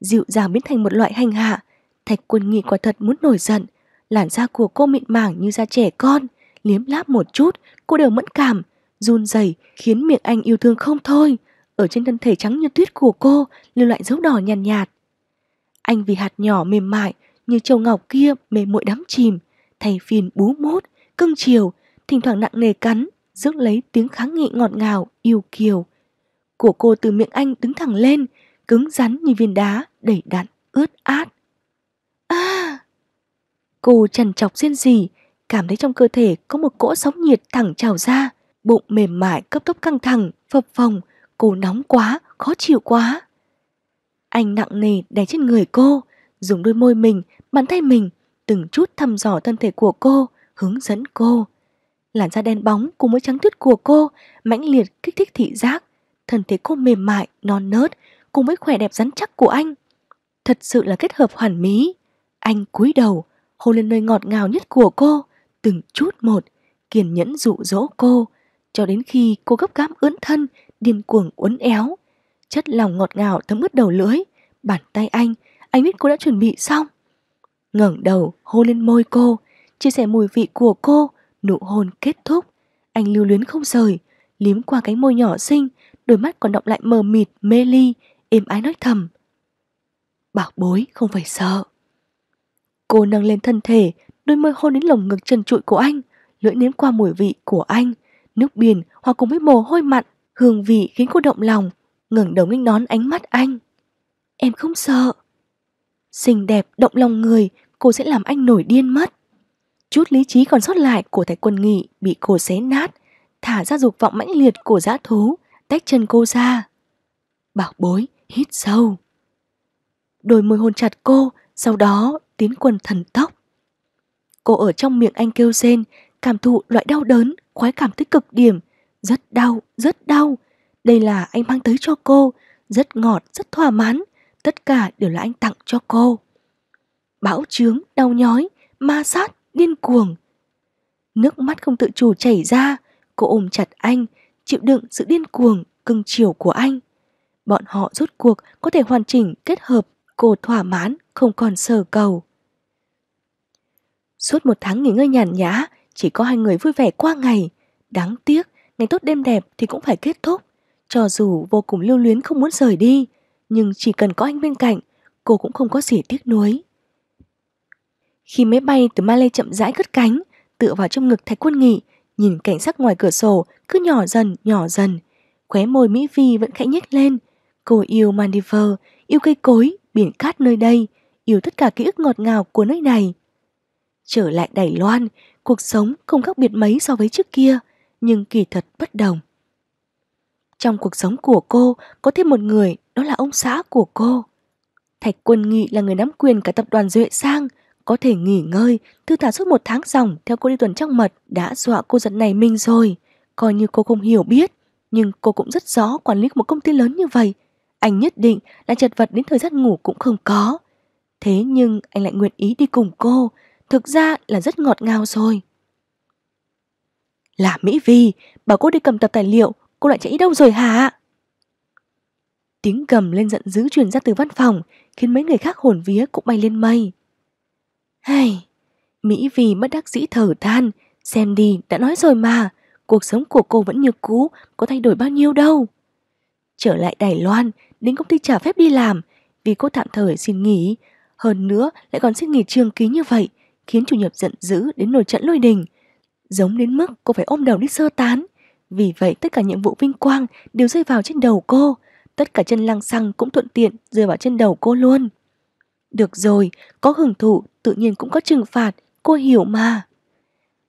Dịu dàng biến thành một loại hành hạ, Thạch quân nghị quả thật muốn nổi giận Làn da của cô mịn màng như da trẻ con Liếm láp một chút Cô đều mẫn cảm Run rẩy khiến miệng anh yêu thương không thôi Ở trên thân thể trắng như tuyết của cô Lưu lại dấu đỏ nhàn nhạt, nhạt Anh vì hạt nhỏ mềm mại Như châu ngọc kia mềm muội đắm chìm Thay phiền bú mốt Cưng chiều Thỉnh thoảng nặng nề cắn rước lấy tiếng kháng nghị ngọt ngào, yêu kiều. Của cô từ miệng anh đứng thẳng lên, cứng rắn như viên đá, đầy đặn, ướt át. Cô trần chọc riêng gì, cảm thấy trong cơ thể có một cỗ sóng nhiệt thẳng trào ra, bụng mềm mại cấp tốc căng thẳng, phập phồng, cô nóng quá, khó chịu quá. Anh nặng nề đè trên người cô, dùng đôi môi mình, bàn tay mình, từng chút thăm dò thân thể của cô, hướng dẫn cô. Làn da đen bóng cùng với trắng tuyết của cô, mãnh liệt kích thích thị giác, thân thể cô mềm mại, non nớt, cùng với khỏe đẹp rắn chắc của anh. Thật sự là kết hợp hoàn mỹ. Anh cúi đầu, hôn lên nơi ngọt ngào nhất của cô, từng chút một, kiên nhẫn dụ dỗ cô, cho đến khi cô gấp gáp ướn thân, điên cuồng uốn éo. Chất lòng ngọt ngào thấm ướt đầu lưỡi, bàn tay anh, anh biết cô đã chuẩn bị xong. ngẩng đầu, hôn lên môi cô, chia sẻ mùi vị của cô, nụ hôn kết thúc. Anh lưu luyến không rời, liếm qua cánh môi nhỏ xinh, đôi mắt còn động lại mờ mịt, mê ly, êm ái nói thầm. Bảo bối không phải sợ. Cô nâng lên thân thể, đôi môi hôn đến lồng ngực trần trụi của anh, lưỡi nếm qua mùi vị của anh, nước biển hòa cùng với mồ hôi mặn, hương vị khiến cô động lòng, ngẩng đầu nghênh đón ánh mắt anh. Em không sợ. Xinh đẹp động lòng người, cô sẽ làm anh nổi điên mất. Chút lý trí còn sót lại của Thạch Quân Nghị bị cô xé nát, thả ra dục vọng mãnh liệt của dã thú, tách chân cô ra. Bảo bối hít sâu. Đôi môi hôn chặt cô, sau đó tiến quần thần tốc. Cô ở trong miệng anh kêu rên, cảm thụ loại đau đớn, khoái cảm tích cực điểm. Rất đau, rất đau. Đây là anh mang tới cho cô, rất ngọt, rất thỏa mãn. Tất cả đều là anh tặng cho cô. Bão trướng, đau nhói, ma sát, điên cuồng. Nước mắt không tự chủ chảy ra, cô ôm chặt anh, chịu đựng sự điên cuồng, cưng chiều của anh. Bọn họ rốt cuộc có thể hoàn chỉnh kết hợp, cô thỏa mãn, không còn sở cầu. Suốt một tháng nghỉ ngơi nhàn nhã, chỉ có hai người vui vẻ qua ngày. Đáng tiếc, ngày tốt đêm đẹp thì cũng phải kết thúc. Cho dù vô cùng lưu luyến không muốn rời đi, nhưng chỉ cần có anh bên cạnh, cô cũng không có gì tiếc nuối. Khi máy bay từ Malay chậm rãi cất cánh, tựa vào trong ngực Thạch Quân Nghị, nhìn cảnh sắc ngoài cửa sổ cứ nhỏ dần, nhỏ dần. Khóe môi Mỹ Phi vẫn khẽ nhếch lên. Cô yêu Maldives, yêu cây cối, biển cát nơi đây, yêu tất cả ký ức ngọt ngào của nơi này. Trở lại Đài Loan, cuộc sống không khác biệt mấy so với trước kia, nhưng kỳ thật bất đồng. Trong cuộc sống của cô có thêm một người, đó là ông xã của cô. Thạch Quân Nghị là người nắm quyền cả tập đoàn Duệ Sang, có thể nghỉ ngơi, thư thả suốt một tháng dòng theo cô đi tuần trong mật đã dọa cô giật này mình rồi. Coi như cô không hiểu biết, nhưng cô cũng rất rõ quản lý một công ty lớn như vậy. Anh nhất định là chật vật đến thời gian ngủ cũng không có. Thế nhưng anh lại nguyện ý đi cùng cô, thực ra là rất ngọt ngào rồi. Là Mỹ Vi, bảo cô đi cầm tập tài liệu, cô lại chạy đâu rồi hả? Tiếng cầm lên giận dữ truyền ra từ văn phòng, khiến mấy người khác hồn vía cũng bay lên mây. Hay, Mỹ Vi bất đắc dĩ thở than, xem đi, đã nói rồi mà, cuộc sống của cô vẫn như cũ, có thay đổi bao nhiêu đâu. Trở lại Đài Loan, đến công ty trả phép đi làm, vì cô tạm thời xin nghỉ, hơn nữa lại còn xin nghỉ trường ký như vậy, khiến chủ nhập giận dữ đến nổi trận lôi đình. Giống đến mức cô phải ôm đầu đi sơ tán. Vì vậy tất cả nhiệm vụ vinh quang đều rơi vào trên đầu cô. Tất cả chân lăng xăng cũng thuận tiện rơi vào trên đầu cô luôn. Được rồi, có hưởng thụ tự nhiên cũng có trừng phạt, cô hiểu mà.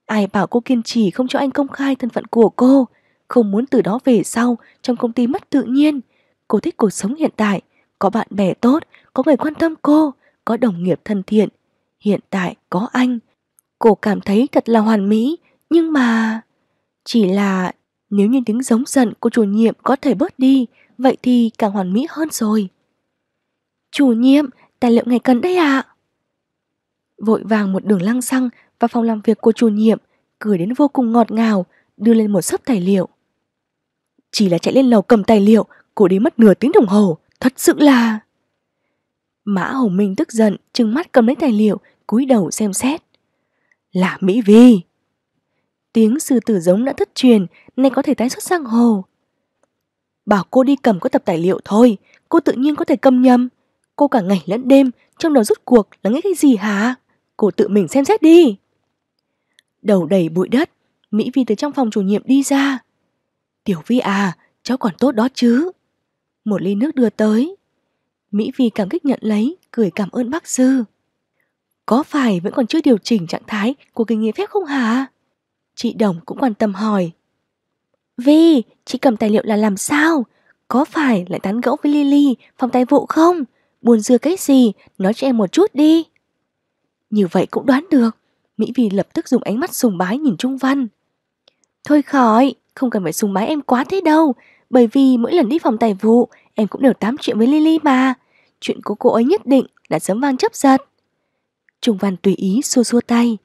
Ai bảo cô kiên trì không cho anh công khai thân phận của cô, không muốn từ đó về sau trong công ty mất tự nhiên. Cô thích cuộc sống hiện tại, có bạn bè tốt, có người quan tâm cô, có đồng nghiệp thân thiện, Hiện tại có anh, cô cảm thấy thật là hoàn mỹ, nhưng mà... Chỉ là nếu như tiếng giống giận của chủ nhiệm có thể bớt đi, vậy thì càng hoàn mỹ hơn rồi. Chủ nhiệm, tài liệu ngày cần đấy ạ. À? Vội vàng một đường lăng xăng vào phòng làm việc của chủ nhiệm, cười đến vô cùng ngọt ngào, đưa lên một sấp tài liệu. Chỉ là chạy lên lầu cầm tài liệu, cô đi mất nửa tiếng đồng hồ, thật sự là... Mã Hồng Minh tức giận, trừng mắt cầm lấy tài liệu, cúi đầu xem xét. Là Mỹ Vi! Tiếng sư tử giống đã thất truyền, nay có thể tái xuất sang hồ. Bảo cô đi cầm có tập tài liệu thôi, cô tự nhiên có thể cầm nhầm. Cô cả ngày lẫn đêm, trong đầu rút cuộc là nghĩ cái gì hả? Cô tự mình xem xét đi. Đầu đầy bụi đất, Mỹ Vi từ trong phòng chủ nhiệm đi ra. Tiểu Vi à, cháu còn tốt đó chứ. Một ly nước đưa tới. Mỹ Vi cảm kích nhận lấy, cười cảm ơn bác sư có phải vẫn còn chưa điều chỉnh trạng thái của kỳ nghỉ phép không hả? Chị Đồng cũng quan tâm hỏi. Vi, chị cầm tài liệu là làm sao? Có phải lại tán gẫu với Lily phòng tài vụ không? Buồn dưa cái gì? Nói cho em một chút đi. Như vậy cũng đoán được. Mỹ Vì lập tức dùng ánh mắt sùng bái nhìn Trung Văn. Thôi khỏi, không cần phải sùng bái em quá thế đâu. Bởi vì mỗi lần đi phòng tài vụ, em cũng đều tám chuyện với Lily mà. Chuyện của cô ấy nhất định là sớm vang chấp giật. Trung Văn tùy ý xua xua tay.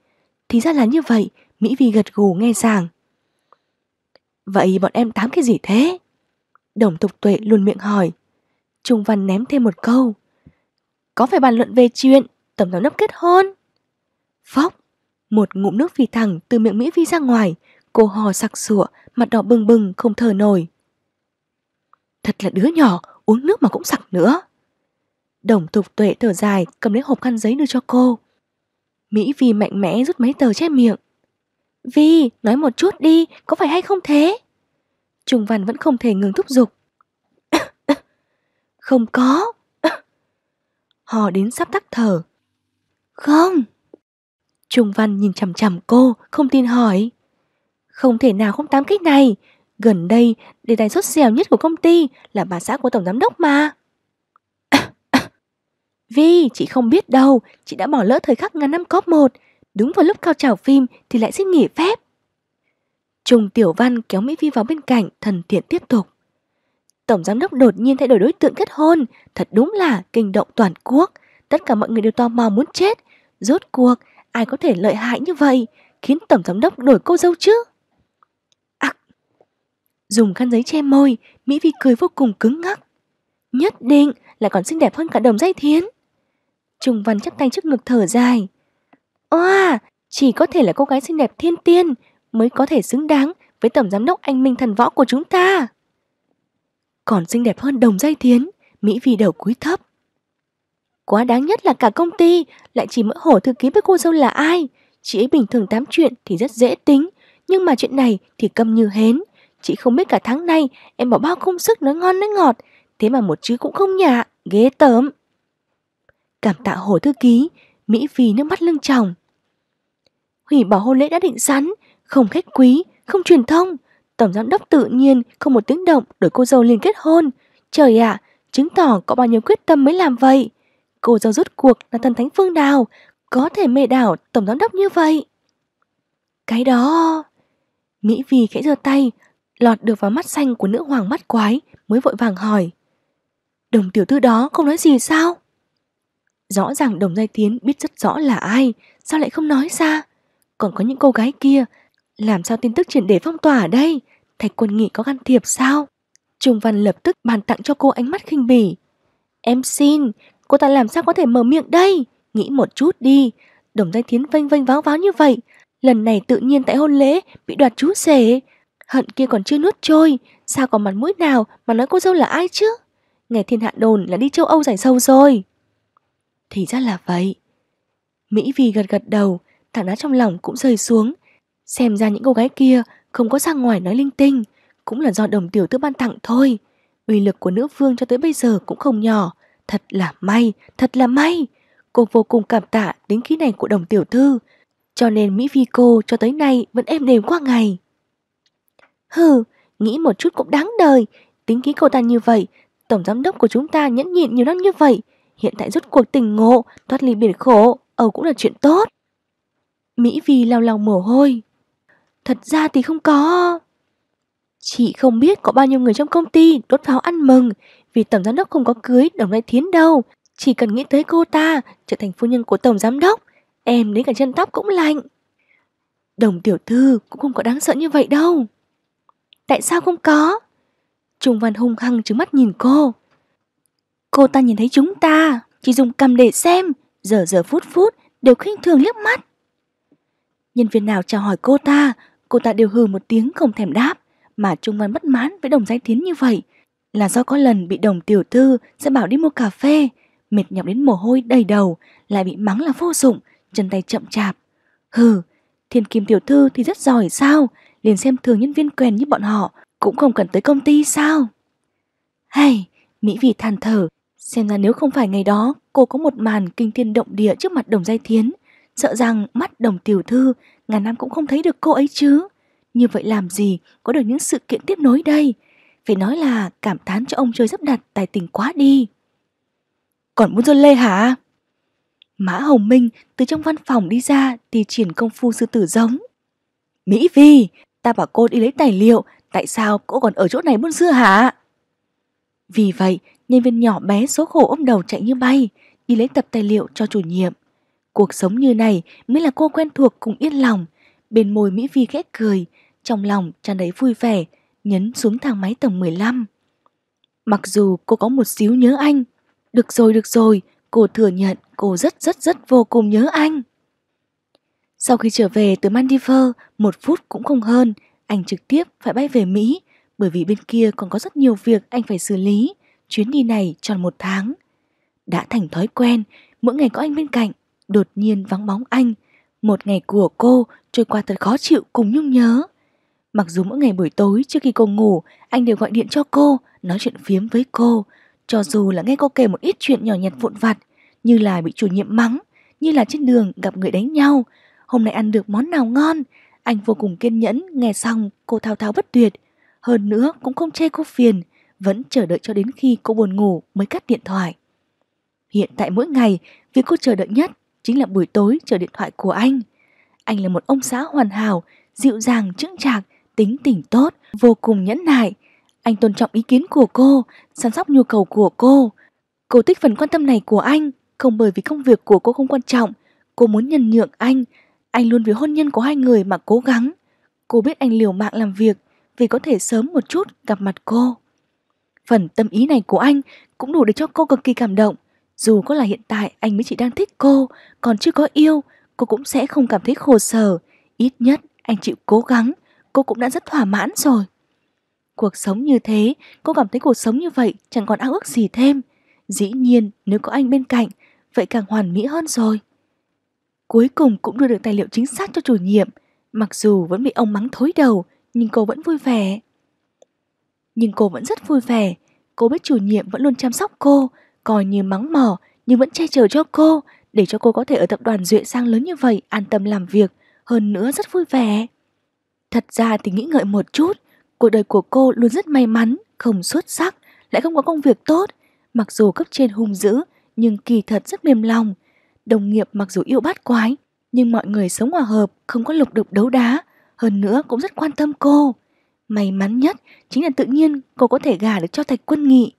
Thì ra là như vậy, Mỹ Vi gật gù nghe giảng. Vậy bọn em tám cái gì thế? Đồng Tục Tuệ luôn miệng hỏi. Trung Văn ném thêm một câu. Có phải bàn luận về chuyện tổng thống nấp kết hôn? Phóc, một ngụm nước phi thẳng từ miệng Mỹ Vi ra ngoài, cô hò sặc sụa, mặt đỏ bừng bừng không thở nổi. Thật là đứa nhỏ, uống nước mà cũng sặc nữa. Đồng Tục Tuệ thở dài, cầm lấy hộp khăn giấy đưa cho cô. Mỹ Vi mạnh mẽ rút mấy tờ che miệng. Vi, nói một chút đi, có phải hay không thế? Trung Văn vẫn không thể ngừng thúc giục. không có. Hò đến sắp tắt thở. Không. Trung Văn nhìn chằm chằm cô, không tin hỏi. Không thể nào không tám cách này. Gần đây, đề tài sốt xèo nhất của công ty là bà xã của tổng giám đốc mà. Vi, chị không biết đâu, chị đã bỏ lỡ thời khắc ngàn năm cóp một. Đúng vào lúc cao trào phim thì lại xin nghỉ phép. Trùng Tiểu Văn kéo Mỹ Vi vào bên cạnh, thần thiện tiếp tục. Tổng giám đốc đột nhiên thay đổi đối tượng kết hôn, thật đúng là kinh động toàn quốc. Tất cả mọi người đều tò mò muốn chết. Rốt cuộc, ai có thể lợi hại như vậy, khiến tổng giám đốc đổi cô dâu chứ? Ác! À, dùng khăn giấy che môi, Mỹ Vi cười vô cùng cứng ngắc. Nhất định là còn xinh đẹp hơn cả đồng dây thiến. Trung Văn chắp tay trước ngực thở dài. Oa, chỉ có thể là cô gái xinh đẹp thiên tiên mới có thể xứng đáng với tổng giám đốc anh minh thần võ của chúng ta. Còn xinh đẹp hơn đồng dây thiến, Mỹ Vi đầu cúi thấp. Quá đáng nhất là cả công ty lại chỉ mỡ hổ thư ký với cô dâu là ai. Chị ấy bình thường tám chuyện thì rất dễ tính, nhưng mà chuyện này thì câm như hến. Chị không biết cả tháng nay em bỏ bao công sức nói ngon nói ngọt, thế mà một chữ cũng không nhả, ghê tởm. Cảm tạ hồ thư ký, Mỹ Phi nước mắt lưng tròng. Hủy bỏ hôn lễ đã định sẵn, không khách quý, không truyền thông. Tổng giám đốc tự nhiên không một tiếng động đổi cô dâu liên kết hôn. Trời ạ, chứng tỏ có bao nhiêu quyết tâm mới làm vậy. Cô dâu rốt cuộc là thần thánh phương nào có thể mê đảo tổng giám đốc như vậy. Cái đó... Mỹ Vì khẽ giơ tay, lọt được vào mắt xanh của nữ hoàng mắt quái mới vội vàng hỏi. Đồng tiểu thư đó không nói gì sao? Rõ ràng Đồng Giai Tiến biết rất rõ là ai, sao lại không nói ra? Còn có những cô gái kia, làm sao tin tức chuyển để phong tỏa ở đây? Thạch Quân Nghị có can thiệp sao? Trung Văn lập tức bàn tặng cho cô ánh mắt khinh bỉ. Em xin, cô ta làm sao có thể mở miệng đây? Nghĩ một chút đi, Đồng Giai tiến vênh vênh váo váo như vậy, lần này tự nhiên tại hôn lễ bị đoạt chú rể. Hận kia còn chưa nuốt trôi, sao có mặt mũi nào mà nói cô dâu là ai chứ? Ngày thiên hạ đồn là đi châu Âu giải sâu rồi. Thì ra là vậy. Mỹ Vi gật gật đầu, tảng đá trong lòng cũng rơi xuống. Xem ra những cô gái kia không có ra ngoài nói linh tinh, cũng là do đồng tiểu tứ ban tặng thôi. Uy lực của nữ vương cho tới bây giờ cũng không nhỏ, thật là may, thật là may. Cô vô cùng cảm tạ đến khí này của đồng tiểu thư, cho nên Mỹ Vi cô cho tới nay vẫn êm đềm qua ngày. Hừ, nghĩ một chút cũng đáng đời, tính khí cô ta như vậy, tổng giám đốc của chúng ta nhẫn nhịn nhiều năm như vậy, hiện tại rốt cuộc tỉnh ngộ, thoát ly biển khổ, ở cũng là chuyện tốt. Mỹ Vì lao lòng mồ hôi. Thật ra thì không có. Chị không biết có bao nhiêu người trong công ty đốt pháo ăn mừng vì tổng giám đốc không có cưới đồng đại thiến đâu. Chỉ cần nghĩ tới cô ta trở thành phu nhân của tổng giám đốc, em đến cả chân tóc cũng lạnh. Đồng tiểu thư cũng không có đáng sợ như vậy đâu. Tại sao không có? Trung Văn hung hăng trừng mắt nhìn cô. Cô ta nhìn thấy chúng ta, chỉ dùng cầm để xem, giờ giờ phút phút đều khinh thường liếc mắt. Nhân viên nào chào hỏi cô ta, cô ta đều hừ một tiếng không thèm đáp, mà Trung Văn bất mãn với đồng giai thiến như vậy. Là do có lần bị đồng tiểu thư sẽ bảo đi mua cà phê, mệt nhọc đến mồ hôi đầy đầu, lại bị mắng là vô dụng, chân tay chậm chạp. Hừ, thiên kim tiểu thư thì rất giỏi sao, liền xem thường nhân viên quèn như bọn họ, cũng không cần tới công ty sao. Hay, Mỹ Vị than thở, Xem ra nếu không phải ngày đó cô có một màn kinh thiên động địa trước mặt đồng giai thiến, sợ rằng mắt đồng tiểu thư ngàn năm cũng không thấy được cô ấy chứ. Như vậy làm gì có được những sự kiện tiếp nối đây? Phải nói là cảm thán cho ông chơi sắp đặt tài tình quá đi. Còn muốn dôn lê hả? Mã Hồng Minh từ trong văn phòng đi ra thì triển công phu sư tử giống. Mỹ Vi, ta bảo cô đi lấy tài liệu, tại sao cô còn ở chỗ này buôn dưa hả? Vì vậy, nhân viên nhỏ bé số khổ ôm đầu chạy như bay, đi lấy tập tài liệu cho chủ nhiệm. Cuộc sống như này mới là cô quen thuộc cùng yên lòng. Bên môi Mỹ Phi khẽ cười, trong lòng tràn đầy vui vẻ, nhấn xuống thang máy tầng 15. Mặc dù cô có một xíu nhớ anh, được rồi được rồi, cô thừa nhận cô rất rất rất vô cùng nhớ anh. Sau khi trở về từ Maldives, một phút cũng không hơn, anh trực tiếp phải bay về Mỹ bởi vì bên kia còn có rất nhiều việc anh phải xử lý chuyến đi này tròn một tháng. Đã thành thói quen, mỗi ngày có anh bên cạnh, đột nhiên vắng bóng anh. Một ngày của cô trôi qua thật khó chịu cùng nhung nhớ. Mặc dù mỗi ngày buổi tối trước khi cô ngủ, anh đều gọi điện cho cô, nói chuyện phiếm với cô. Cho dù là nghe cô kể một ít chuyện nhỏ nhặt vụn vặt, như là bị chủ nhiệm mắng, như là trên đường gặp người đánh nhau, hôm nay ăn được món nào ngon. Anh vô cùng kiên nhẫn, nghe xong cô thao thao bất tuyệt. Hơn nữa cũng không chê cô phiền, vẫn chờ đợi cho đến khi cô buồn ngủ mới cắt điện thoại. Hiện tại mỗi ngày, việc cô chờ đợi nhất chính là buổi tối chờ điện thoại của anh. Anh là một ông xã hoàn hảo, dịu dàng, chững chạc, tính tình tốt, vô cùng nhẫn nại. Anh tôn trọng ý kiến của cô, săn sóc nhu cầu của cô. Cô thích phần quan tâm này của anh, không bởi vì công việc của cô không quan trọng. Cô muốn nhân nhượng anh, anh luôn vì hôn nhân của hai người mà cố gắng. Cô biết anh liều mạng làm việc vì có thể sớm một chút gặp mặt cô. Phần tâm ý này của anh cũng đủ để cho cô cực kỳ cảm động. Dù có là hiện tại anh mới chỉ đang thích cô, còn chưa có yêu, cô cũng sẽ không cảm thấy khổ sở. Ít nhất anh chịu cố gắng, cô cũng đã rất thỏa mãn rồi. Cuộc sống như thế, cô cảm thấy cuộc sống như vậy chẳng còn ao ước gì thêm. Dĩ nhiên nếu có anh bên cạnh, vậy càng hoàn mỹ hơn rồi. Cuối cùng cũng đưa được tài liệu chính xác cho chủ nhiệm, mặc dù vẫn bị ông mắng thối đầu, nhưng cô vẫn vui vẻ nhưng cô vẫn rất vui vẻ. Cô biết chủ nhiệm vẫn luôn chăm sóc cô, coi như mắng mỏ nhưng vẫn che chở cho cô, để cho cô có thể ở tập đoàn Duệ Sang lớn như vậy an tâm làm việc, hơn nữa rất vui vẻ. Thật ra thì nghĩ ngợi một chút, cuộc đời của cô luôn rất may mắn, không xuất sắc, lại không có công việc tốt, mặc dù cấp trên hung dữ nhưng kỳ thật rất mềm lòng. Đồng nghiệp mặc dù yêu bát quái, nhưng mọi người sống hòa hợp, không có lục đục đấu đá, hơn nữa cũng rất quan tâm cô. May mắn nhất chính là tự nhiên cô có thể gả được cho Thạch Quân Nghị.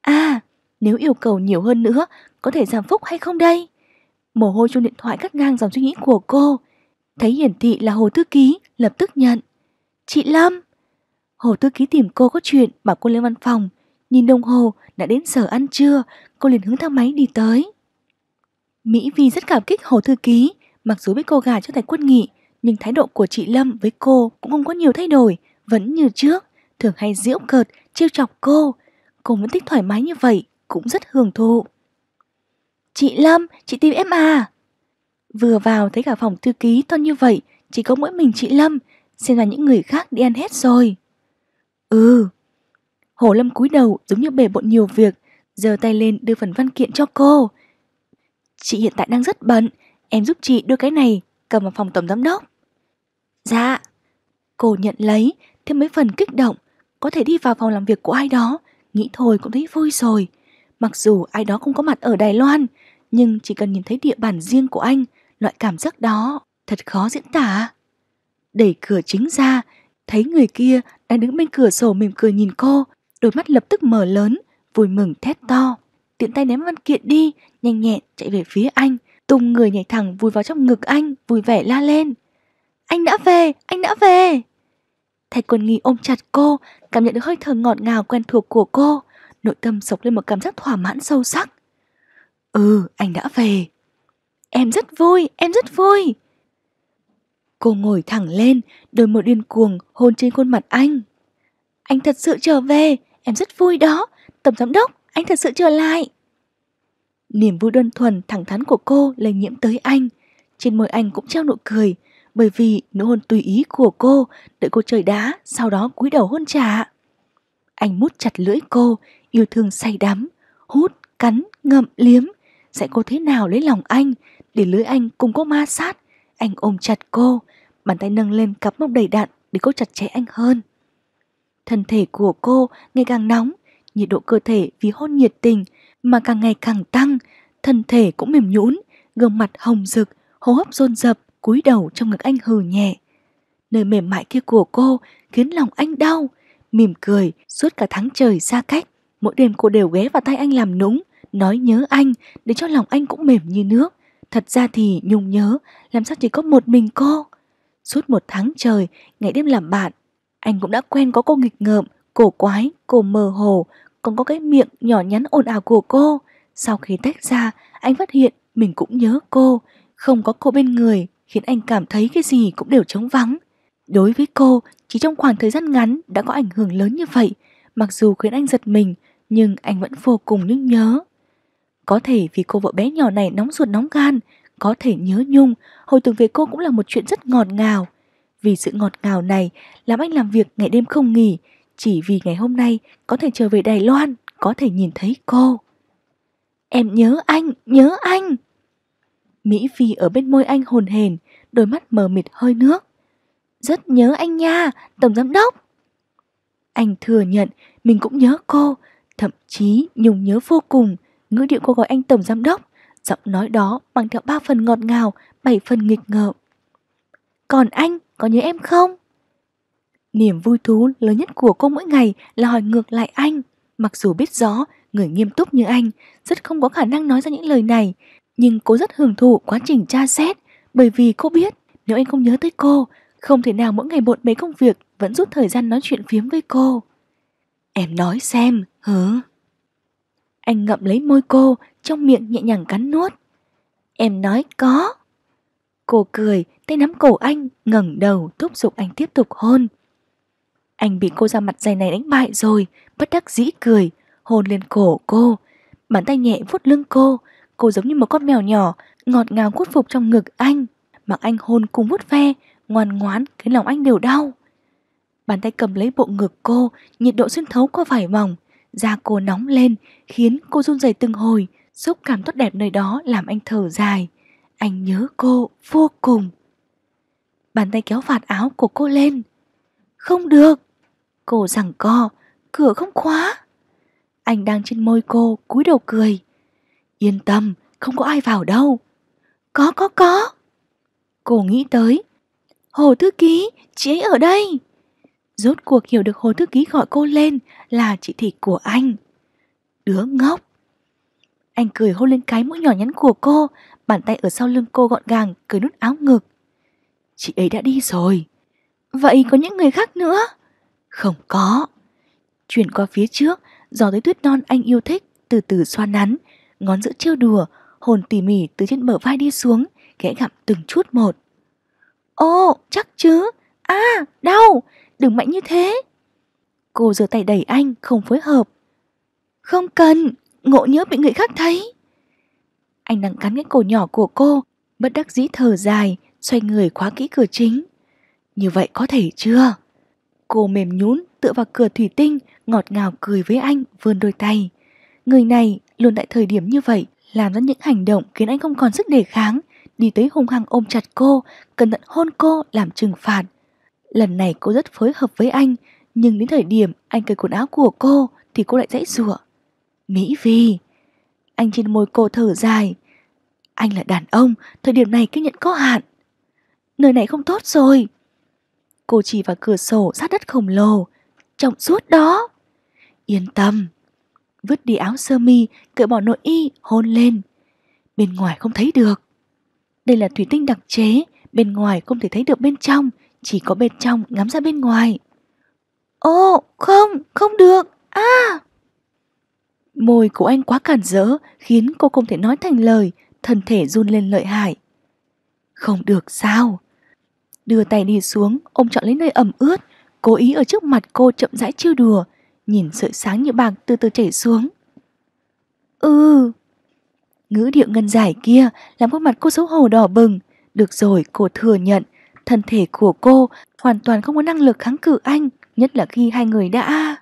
À, nếu yêu cầu nhiều hơn nữa, có thể giảm phúc hay không đây? Mồ hôi trong điện thoại cắt ngang dòng suy nghĩ của cô. Thấy hiển thị là Hồ Thư Ký, lập tức nhận. Chị Lâm! Hồ Thư Ký tìm cô có chuyện, bảo cô lên văn phòng. Nhìn đồng hồ, đã đến giờ ăn trưa, cô liền hướng thang máy đi tới. Mỹ Vi rất cảm kích Hồ Thư Ký, mặc dù biết cô gả cho Thạch Quân Nghị, nhưng thái độ của chị Lâm với cô cũng không có nhiều thay đổi, vẫn như trước, thường hay giễu cợt, trêu chọc cô. Cô vẫn thích thoải mái như vậy, cũng rất hưởng thụ. Chị Lâm, chị tìm em à? Vừa vào thấy cả phòng thư ký to như vậy, chỉ có mỗi mình chị Lâm, xem ra những người khác đi ăn hết rồi. Ừ. Hồ Lâm cúi đầu giống như bể bộn nhiều việc, giơ tay lên đưa phần văn kiện cho cô. Chị hiện tại đang rất bận, em giúp chị đưa cái này cầm vào phòng tổng giám đốc. Dạ. Cô nhận lấy, thêm mấy phần kích động, có thể đi vào phòng làm việc của ai đó, nghĩ thôi cũng thấy vui rồi. Mặc dù ai đó không có mặt ở Đài Loan, nhưng chỉ cần nhìn thấy địa bàn riêng của anh, loại cảm giác đó thật khó diễn tả. Đẩy cửa chính ra, thấy người kia đang đứng bên cửa sổ mỉm cười nhìn cô, đôi mắt lập tức mở lớn, vui mừng thét to. Tiện tay ném văn kiện đi, nhanh nhẹn chạy về phía anh, tung người nhảy thẳng vùi vào trong ngực anh, vui vẻ la lên. Anh đã về, anh đã về! Thạch quần nghỉ ôm chặt cô, cảm nhận được hơi thở ngọt ngào quen thuộc của cô, nội tâm sộc lên một cảm giác thỏa mãn sâu sắc. Ừ, anh đã về. Em rất vui, em rất vui. Cô ngồi thẳng lên, đôi môi điên cuồng hôn trên khuôn mặt anh. Anh thật sự trở về, em rất vui đó. Tổng giám đốc, anh thật sự trở lại. Niềm vui đơn thuần thẳng thắn của cô lây nhiễm tới anh. Trên môi anh cũng treo nụ cười, bởi vì nụ hôn tùy ý của cô đợi cô chơi đá sau đó cúi đầu hôn trả anh mút chặt lưỡi cô yêu thương say đắm hút cắn ngậm liếm dạy cô thế nào lấy lòng anh để lưỡi anh cùng cô ma sát anh ôm chặt cô bàn tay nâng lên cặp mông đầy đạn để cô chặt chẽ anh hơn thân thể của cô ngày càng nóng nhiệt độ cơ thể vì hôn nhiệt tình mà càng ngày càng tăng thân thể cũng mềm nhũn gương mặt hồng rực hô hấp dồn dập cúi đầu trong ngực anh hừ nhẹ. Nơi mềm mại kia của cô khiến lòng anh đau, mỉm cười suốt cả tháng trời xa cách. Mỗi đêm cô đều ghé vào tay anh làm nũng, nói nhớ anh để cho lòng anh cũng mềm như nước. Thật ra thì nhung nhớ, làm sao chỉ có một mình cô. Suốt một tháng trời, ngày đêm làm bạn, anh cũng đã quen có cô nghịch ngợm, cổ quái, cổ mờ hồ, còn có cái miệng nhỏ nhắn ồn ào của cô. Sau khi tách ra, anh phát hiện mình cũng nhớ cô, không có cô bên người khiến anh cảm thấy cái gì cũng đều trống vắng. Đối với cô, chỉ trong khoảng thời gian ngắn đã có ảnh hưởng lớn như vậy, mặc dù khiến anh giật mình, nhưng anh vẫn vô cùng nhớ nhớ. Có thể vì cô vợ bé nhỏ này nóng ruột nóng gan, có thể nhớ nhung, hồi tưởng về cô cũng là một chuyện rất ngọt ngào. Vì sự ngọt ngào này làm anh làm việc ngày đêm không nghỉ, chỉ vì ngày hôm nay có thể trở về Đài Loan, có thể nhìn thấy cô. Em nhớ anh, nhớ anh. Mỹ Phi ở bên môi anh hồn hền, đôi mắt mờ mịt hơi nước. Rất nhớ anh nha, Tổng Giám Đốc. Anh thừa nhận mình cũng nhớ cô, thậm chí nhung nhớ vô cùng, ngữ điệu cô gọi anh Tổng Giám Đốc, giọng nói đó mang theo ba phần ngọt ngào, bảy phần nghịch ngợm. Còn anh, có nhớ em không? Niềm vui thú lớn nhất của cô mỗi ngày là hỏi ngược lại anh. Mặc dù biết rõ, người nghiêm túc như anh, rất không có khả năng nói ra những lời này, nhưng cô rất hưởng thụ quá trình tra xét bởi vì cô biết nếu anh không nhớ tới cô, không thể nào mỗi ngày bận mấy công việc vẫn rút thời gian nói chuyện phiếm với cô. Em nói xem, hứ. Anh ngậm lấy môi cô, trong miệng nhẹ nhàng cắn nuốt. Em nói có. Cô cười, tay nắm cổ anh, ngẩng đầu thúc giục anh tiếp tục hôn. Anh bị cô ra mặt dày này đánh bại rồi, bất đắc dĩ cười, hôn lên cổ cô, bàn tay nhẹ vuốt lưng cô, cô giống như một con mèo nhỏ, ngọt ngào khuất phục trong ngực anh. Mặc anh hôn cùng vuốt ve, ngoan ngoãn khiến lòng anh đều đau. Bàn tay cầm lấy bộ ngực cô, nhiệt độ xuyên thấu qua vải mỏng, da cô nóng lên khiến cô run rẩy từng hồi, xúc cảm tốt đẹp nơi đó làm anh thở dài. Anh nhớ cô vô cùng. Bàn tay kéo vạt áo của cô lên. Không được. Cô giằng co, cửa không khóa. Anh đang trên môi cô, cúi đầu cười. Yên tâm, không có ai vào đâu. Có, có, có. Cô nghĩ tới. Hồ Thư Ký, chị ấy ở đây. Rốt cuộc hiểu được Hồ Thư Ký gọi cô lên là chị thị của anh. Đứa ngốc. Anh cười hôn lên cái mũi nhỏ nhắn của cô, bàn tay ở sau lưng cô gọn gàng, cười nút áo ngực. Chị ấy đã đi rồi. Vậy có những người khác nữa? Không có. Chuyển qua phía trước, gió tới tuyết non anh yêu thích, từ từ xoa nắn, ngón giữa trêu đùa, hồn tỉ mỉ từ trên bờ vai đi xuống, ghé gặm từng chút một. Ô, chắc chứ, à, đau, đừng mạnh như thế. Cô giơ tay đẩy anh, không phối hợp. Không cần, ngộ nhớ bị người khác thấy. Anh đang cắn cái cổ nhỏ của cô, bất đắc dĩ thở dài, xoay người khóa kỹ cửa chính. Như vậy có thể chưa? Cô mềm nhún tựa vào cửa thủy tinh, ngọt ngào cười với anh, vươn đôi tay. Người này luôn tại thời điểm như vậy làm ra những hành động khiến anh không còn sức đề kháng, đi tới hung hăng ôm chặt cô, cẩn thận hôn cô làm trừng phạt. Lần này cô rất phối hợp với anh, nhưng đến thời điểm anh cởi quần áo của cô thì cô lại dãy rủa. Mỹ Vi, anh trên môi cô thở dài. Anh là đàn ông, thời điểm này kinh nhận có hạn. Nơi này không tốt rồi. Cô chỉ vào cửa sổ sát đất khổng lồ, trọng suốt đó. Yên tâm, vứt đi áo sơ mi, cởi bỏ nội y, hôn lên. Bên ngoài không thấy được. Đây là thủy tinh đặc chế, bên ngoài không thể thấy được bên trong, chỉ có bên trong ngắm ra bên ngoài. Ô, không, không được, a à. Môi của anh quá cản rỡ, khiến cô không thể nói thành lời, thân thể run lên lợi hại. Không được sao? Đưa tay đi xuống, ông chọn lấy nơi ẩm ướt, cố ý ở trước mặt cô chậm rãi chiêu đùa, nhìn sợi sáng như bạc từ từ chảy xuống. Ừ. Ngữ điệu ngân giải kia làm khuôn mặt cô xấu hổ đỏ bừng. Được rồi, cô thừa nhận, thân thể của cô hoàn toàn không có năng lực kháng cự anh, nhất là khi hai người đã...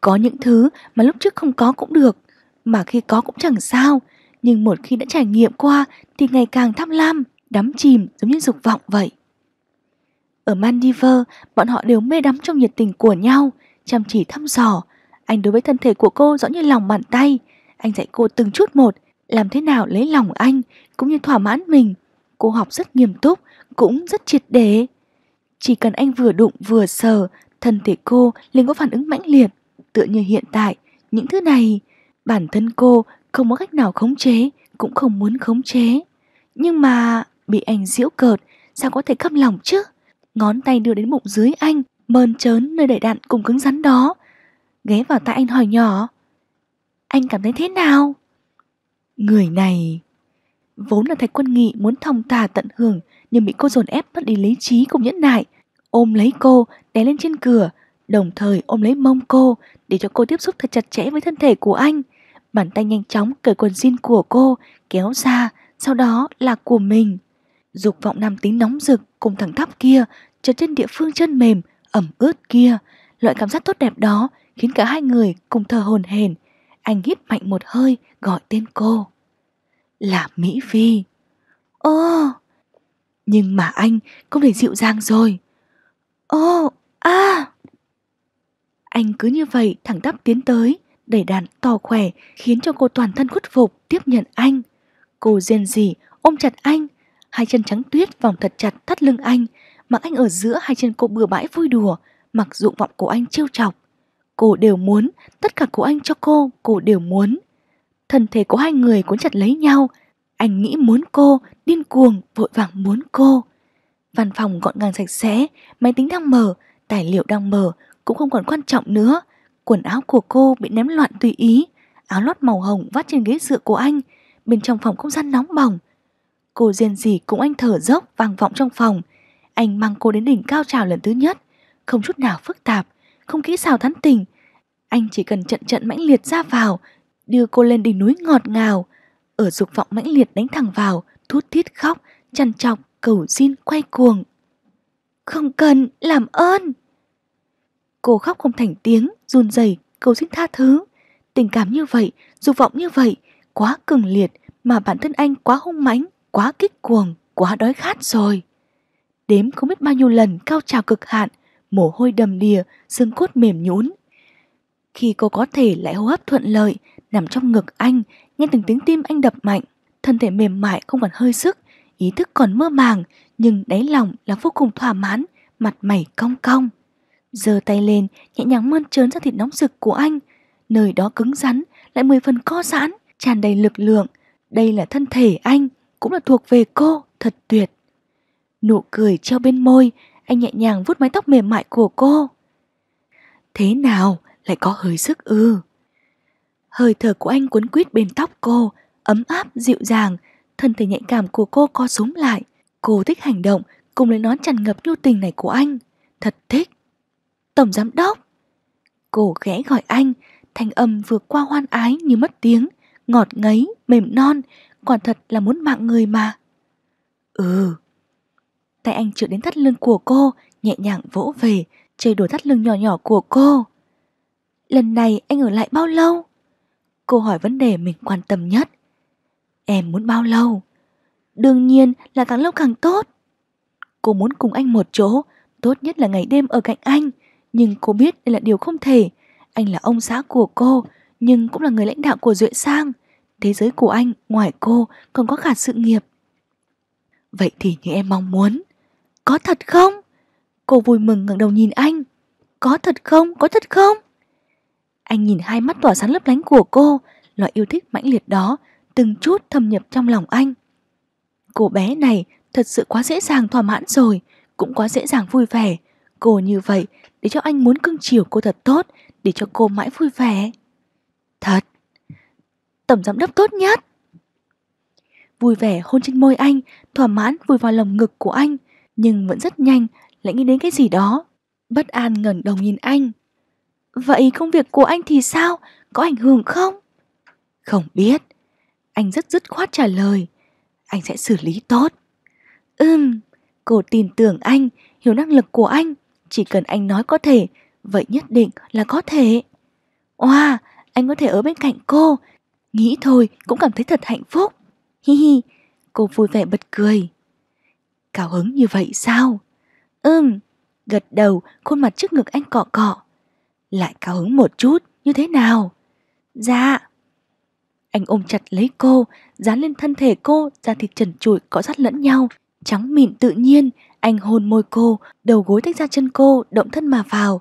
Có những thứ mà lúc trước không có cũng được, mà khi có cũng chẳng sao, nhưng một khi đã trải nghiệm qua thì ngày càng tham lam, đắm chìm giống như dục vọng vậy. Ở Maldives, bọn họ đều mê đắm trong nhiệt tình của nhau, chăm chỉ thăm dò. Anh đối với thân thể của cô rõ như lòng bàn tay. Anh dạy cô từng chút một, làm thế nào lấy lòng anh, cũng như thỏa mãn mình. Cô học rất nghiêm túc, cũng rất triệt để. Chỉ cần anh vừa đụng vừa sờ, thân thể cô liền có phản ứng mãnh liệt, tựa như hiện tại. Những thứ này, bản thân cô không có cách nào khống chế, cũng không muốn khống chế. Nhưng mà bị anh giễu cợt, sao có thể căm lòng chứ? Ngón tay đưa đến bụng dưới anh, mơn trớn nơi đẩy đạn cùng cứng rắn đó, ghé vào tai anh hỏi nhỏ. Anh cảm thấy thế nào? Người này... Vốn là Thạch Quân Nghị muốn thòng thả tận hưởng nhưng bị cô dồn ép mất đi lý trí cùng nhẫn nại, ôm lấy cô, đè lên trên cửa, đồng thời ôm lấy mông cô để cho cô tiếp xúc thật chặt chẽ với thân thể của anh. Bàn tay nhanh chóng cởi quần jean của cô, kéo ra, sau đó là của mình. Dục vọng nam tính nóng rực cùng thằng tắp kia trượt trên địa phương chân mềm, ẩm ướt kia, loại cảm giác tốt đẹp đó khiến cả hai người cùng thờ hồn hển. Anh hít mạnh một hơi gọi tên cô. Là Mỹ Phi. Ô! Nhưng mà anh không thể dịu dàng rồi. Ô! ah. Anh cứ như vậy thẳng tắp tiến tới, đẩy đàn to khỏe khiến cho cô toàn thân khuất phục tiếp nhận anh. Cô rên rỉ ôm chặt anh, hai chân trắng tuyết vòng thật chặt thắt lưng anh, mặc anh ở giữa hai chân cô bừa bãi vui đùa, mặc dụng vọng của anh trêu chọc. Cô đều muốn, tất cả của anh cho cô, cô đều muốn. Thân thể của hai người cuốn chặt lấy nhau, anh nghĩ muốn cô, điên cuồng, vội vàng muốn cô. Văn phòng gọn gàng sạch sẽ, máy tính đang mở, tài liệu đang mở, cũng không còn quan trọng nữa. Quần áo của cô bị ném loạn tùy ý, áo lót màu hồng vắt trên ghế dựa của anh, bên trong phòng không gian nóng bỏng. Cô rên rỉ cùng anh thở dốc vang vọng trong phòng, anh mang cô đến đỉnh cao trào lần thứ nhất, không chút nào phức tạp, không kỹ xào thắn tình. Anh chỉ cần trận trận mãnh liệt ra vào, đưa cô lên đỉnh núi ngọt ngào, ở dục vọng mãnh liệt đánh thẳng vào, thút thít khóc, chăn chọc, cầu xin quay cuồng. Không cần, làm ơn. Cô khóc không thành tiếng, run rẩy, cầu xin tha thứ. Tình cảm như vậy, dục vọng như vậy, quá cường liệt mà bản thân anh quá hung mãnh, quá kích cuồng, quá đói khát rồi đếm không biết bao nhiêu lần cao trào cực hạn, mồ hôi đầm đìa, xương cốt mềm nhũn. Khi cô có thể lại hô hấp thuận lợi, nằm trong ngực anh, nghe từng tiếng tim anh đập mạnh, thân thể mềm mại không còn hơi sức, ý thức còn mơ màng, nhưng đáy lòng là vô cùng thỏa mãn, mặt mày cong cong. Giơ tay lên, nhẹ nhàng mơn trớn ra thịt nóng rực của anh, nơi đó cứng rắn, lại mười phần co giãn, tràn đầy lực lượng. Đây là thân thể anh, cũng là thuộc về cô, thật tuyệt. Nụ cười treo bên môi, anh nhẹ nhàng vuốt mái tóc mềm mại của cô. Thế nào lại có hơi sức ư? Hơi thở của anh cuốn quýt bên tóc cô, ấm áp dịu dàng, thân thể nhạy cảm của cô co súng lại. Cô thích hành động cùng lấy nón tràn ngập nhu tình này của anh. Thật thích. Tổng giám đốc. Cô khẽ gọi anh, thanh âm vượt qua hoan ái như mất tiếng, ngọt ngấy, mềm non, quả thật là muốn mạng người mà. Ừ, tay anh chữa đến thắt lưng của cô, nhẹ nhàng vỗ về, chơi đùa thắt lưng nhỏ nhỏ của cô. Lần này anh ở lại bao lâu? Cô hỏi vấn đề mình quan tâm nhất. Em muốn bao lâu? Đương nhiên là càng lâu càng tốt. Cô muốn cùng anh một chỗ, tốt nhất là ngày đêm ở cạnh anh. Nhưng cô biết đây là điều không thể. Anh là ông xã của cô, nhưng cũng là người lãnh đạo của Duệ Sang. Thế giới của anh, ngoài cô, còn có cả sự nghiệp. Vậy thì như em mong muốn. Có thật không? Cô vui mừng ngẩng đầu nhìn anh. Có thật không? Có thật không? Anh nhìn hai mắt tỏa sáng lấp lánh của cô, loại yêu thích mãnh liệt đó từng chút thâm nhập trong lòng anh. Cô bé này thật sự quá dễ dàng thỏa mãn rồi, cũng quá dễ dàng vui vẻ. Cô như vậy để cho anh muốn cưng chiều cô thật tốt, để cho cô mãi vui vẻ. Thật. Tổng giám đốc tốt nhất. Vui vẻ hôn trên môi anh, thỏa mãn vui vào lồng ngực của anh, nhưng vẫn rất nhanh lại nghĩ đến cái gì đó. Bất an ngẩng đầu nhìn anh. Vậy công việc của anh thì sao? Có ảnh hưởng không? Không biết. Anh rất dứt khoát trả lời. Anh sẽ xử lý tốt. Ừm, cô tin tưởng anh, hiểu năng lực của anh. Chỉ cần anh nói có thể, vậy nhất định là có thể. Wow, anh có thể ở bên cạnh cô. Nghĩ thôi cũng cảm thấy thật hạnh phúc. Hi hi, cô vui vẻ bật cười. Cao hứng như vậy sao? Ừm, gật đầu, khuôn mặt trước ngực anh cọ cọ. Lại cao hứng một chút, như thế nào? Dạ. Anh ôm chặt lấy cô, dán lên thân thể cô, da thịt trần trụi cọ sát lẫn nhau, trắng mịn tự nhiên, anh hôn môi cô, đầu gối tách ra chân cô, động thân mà vào.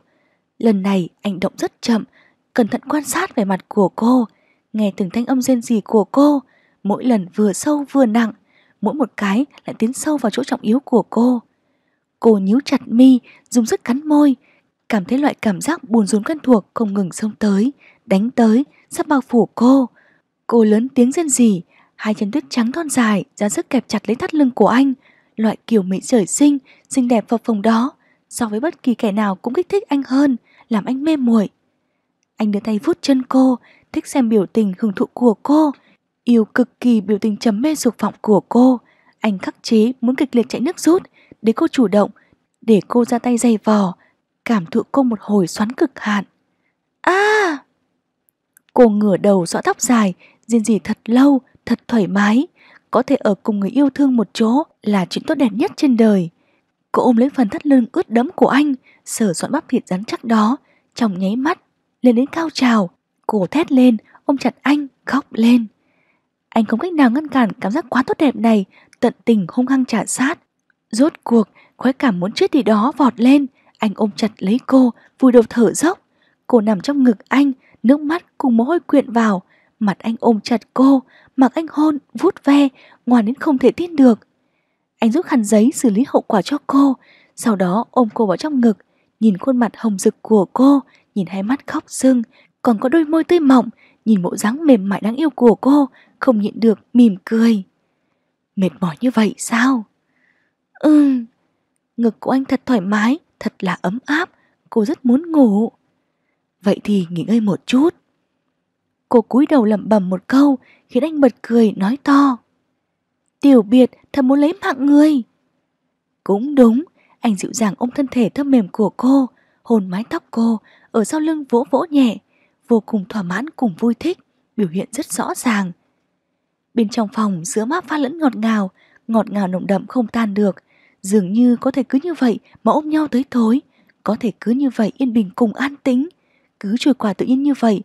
Lần này anh động rất chậm, cẩn thận quan sát vẻ mặt của cô, nghe từng thanh âm rên rỉ của cô, mỗi lần vừa sâu vừa nặng, mỗi một cái lại tiến sâu vào chỗ trọng yếu của cô. Cô nhíu chặt mi, dùng sức cắn môi, cảm thấy loại cảm giác buồn rốn quen thuộc không ngừng xông tới, đánh tới, sắp bao phủ cô. Cô lớn tiếng rên rỉ, hai chân tuyết trắng thon dài ra sức kẹp chặt lấy thắt lưng của anh, loại kiểu mỹ trời sinh, xinh đẹp phập phồng đó, so với bất kỳ kẻ nào cũng kích thích anh hơn, làm anh mê muội. Anh đưa tay vuốt chân cô, thích xem biểu tình hưởng thụ của cô, Yêu cực kỳ biểu tình chấm mê dục vọng của cô Anh khắc chế muốn kịch liệt chạy nước rút Để cô chủ động Để cô ra tay dày vò Cảm thụ cô một hồi xoắn cực hạn a Cô ngửa đầu dõi tóc dài Riêng gì thật lâu, thật thoải mái Có thể ở cùng người yêu thương một chỗ Là chuyện tốt đẹp nhất trên đời Cô ôm lấy phần thắt lưng ướt đẫm của anh Sở soạn bắp thịt rắn chắc đó Trong nháy mắt Lên đến cao trào Cô thét lên, ôm chặt anh, khóc lên anh không cách nào ngăn cản cảm giác quá tốt đẹp này, tận tình hung hăng trả sát. Rốt cuộc, khoái cảm muốn chết thì đó vọt lên, anh ôm chặt lấy cô, vùi đầu thở dốc. Cô nằm trong ngực anh, nước mắt cùng mồ hôi quyện vào, mặt anh ôm chặt cô, mặc anh hôn, vút ve, ngoan đến không thể tin được. Anh rút khăn giấy xử lý hậu quả cho cô, sau đó ôm cô vào trong ngực, nhìn khuôn mặt hồng rực của cô, nhìn hai mắt khóc sưng, còn có đôi môi tươi mọng, nhìn bộ dáng mềm mại đáng yêu của cô, không nhịn được mỉm cười. Mệt mỏi như vậy sao? Ừm, ngực của anh thật thoải mái, thật là ấm áp, cô rất muốn ngủ. Vậy thì nghỉ ngơi một chút. Cô cúi đầu lẩm bẩm một câu khiến anh bật cười nói to. Tiểu biệt thật muốn lấy mạng người. Cũng đúng, anh dịu dàng ôm thân thể thơm mềm của cô, hôn mái tóc cô, ở sau lưng vỗ vỗ nhẹ, vô cùng thỏa mãn cùng vui thích, biểu hiện rất rõ ràng, Bên trong phòng giữa mát pha lẫn ngọt ngào, ngọt ngào nồng đậm không tan được. Dường như có thể cứ như vậy mà ôm nhau tới tối, có thể cứ như vậy yên bình cùng an tĩnh. Cứ trôi qua tự nhiên như vậy,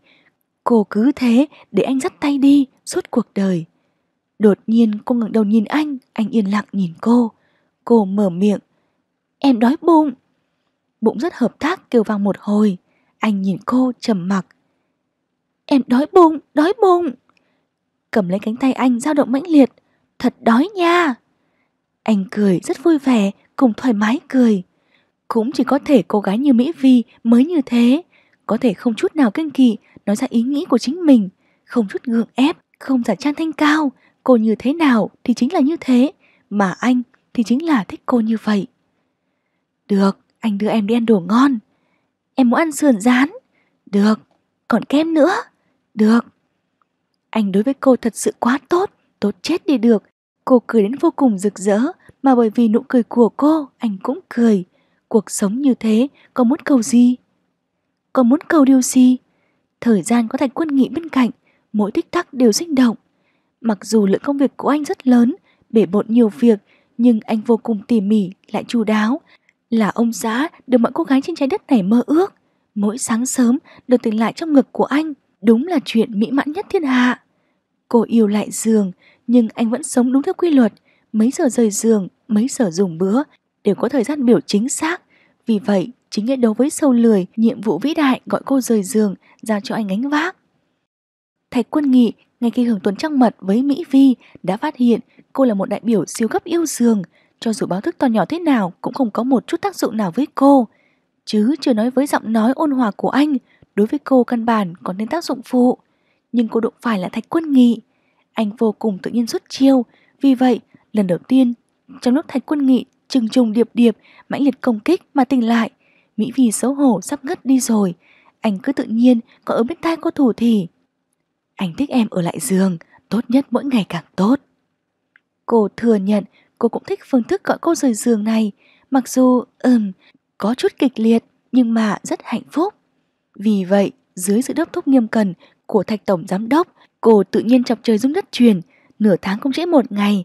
cô cứ thế để anh dắt tay đi suốt cuộc đời. Đột nhiên cô ngẩng đầu nhìn anh, anh yên lặng nhìn cô. Cô mở miệng, em đói bụng. Bụng rất hợp tác kêu vang một hồi, anh nhìn cô trầm mặc. Em đói bụng, đói bụng cầm lấy cánh tay anh dao động mãnh liệt. Thật đói nha. Anh cười rất vui vẻ, cùng thoải mái cười. Cũng chỉ có thể cô gái như Mỹ Vi mới như thế. Có thể không chút nào kinh kỵ nói ra ý nghĩ của chính mình. Không chút gượng ép, không giả trang thanh cao. Cô như thế nào thì chính là như thế. Mà anh thì chính là thích cô như vậy. Được, anh đưa em đi ăn đồ ngon. Em muốn ăn sườn rán. Được, còn kem nữa. Được, anh đối với cô thật sự quá tốt, tốt chết đi được. Cô cười đến vô cùng rực rỡ, mà bởi vì nụ cười của cô, anh cũng cười. Cuộc sống như thế, có muốn cầu gì? Có muốn cầu điều gì? Thời gian có thành quân nghĩ bên cạnh, mỗi tích tắc đều sinh động. Mặc dù lượng công việc của anh rất lớn, bể bộn nhiều việc, nhưng anh vô cùng tỉ mỉ, lại chu đáo. Là ông xã được mọi cô gái trên trái đất này mơ ước. Mỗi sáng sớm được tỉnh lại trong ngực của anh, đúng là chuyện mỹ mãn nhất thiên hạ. Cô yêu lại giường, nhưng anh vẫn sống đúng theo quy luật, mấy giờ rời giường, mấy giờ dùng bữa, đều có thời gian biểu chính xác. Vì vậy, chính nghĩa đối với sâu lười, nhiệm vụ vĩ đại gọi cô rời giường, giao cho anh gánh vác. Thạch Quân Nghị, ngay khi hưởng tuần trăng mật với Mỹ Vi, đã phát hiện cô là một đại biểu siêu cấp yêu giường, cho dù báo thức to nhỏ thế nào cũng không có một chút tác dụng nào với cô. Chứ chưa nói với giọng nói ôn hòa của anh, đối với cô căn bản còn nên tác dụng phụ nhưng cô đụng phải là Thạch Quân Nghị. Anh vô cùng tự nhiên xuất chiêu, vì vậy lần đầu tiên trong lúc Thạch Quân Nghị trừng trùng điệp điệp mãnh liệt công kích mà tỉnh lại, Mỹ Vì xấu hổ sắp ngất đi rồi, anh cứ tự nhiên có ở bên tai cô thủ thì. Anh thích em ở lại giường, tốt nhất mỗi ngày càng tốt. Cô thừa nhận cô cũng thích phương thức gọi cô rời giường này, mặc dù ừm có chút kịch liệt nhưng mà rất hạnh phúc. Vì vậy, dưới sự đốc thúc nghiêm cẩn của thạch tổng giám đốc, cô tự nhiên chọc trời rung đất truyền, nửa tháng không trễ một ngày.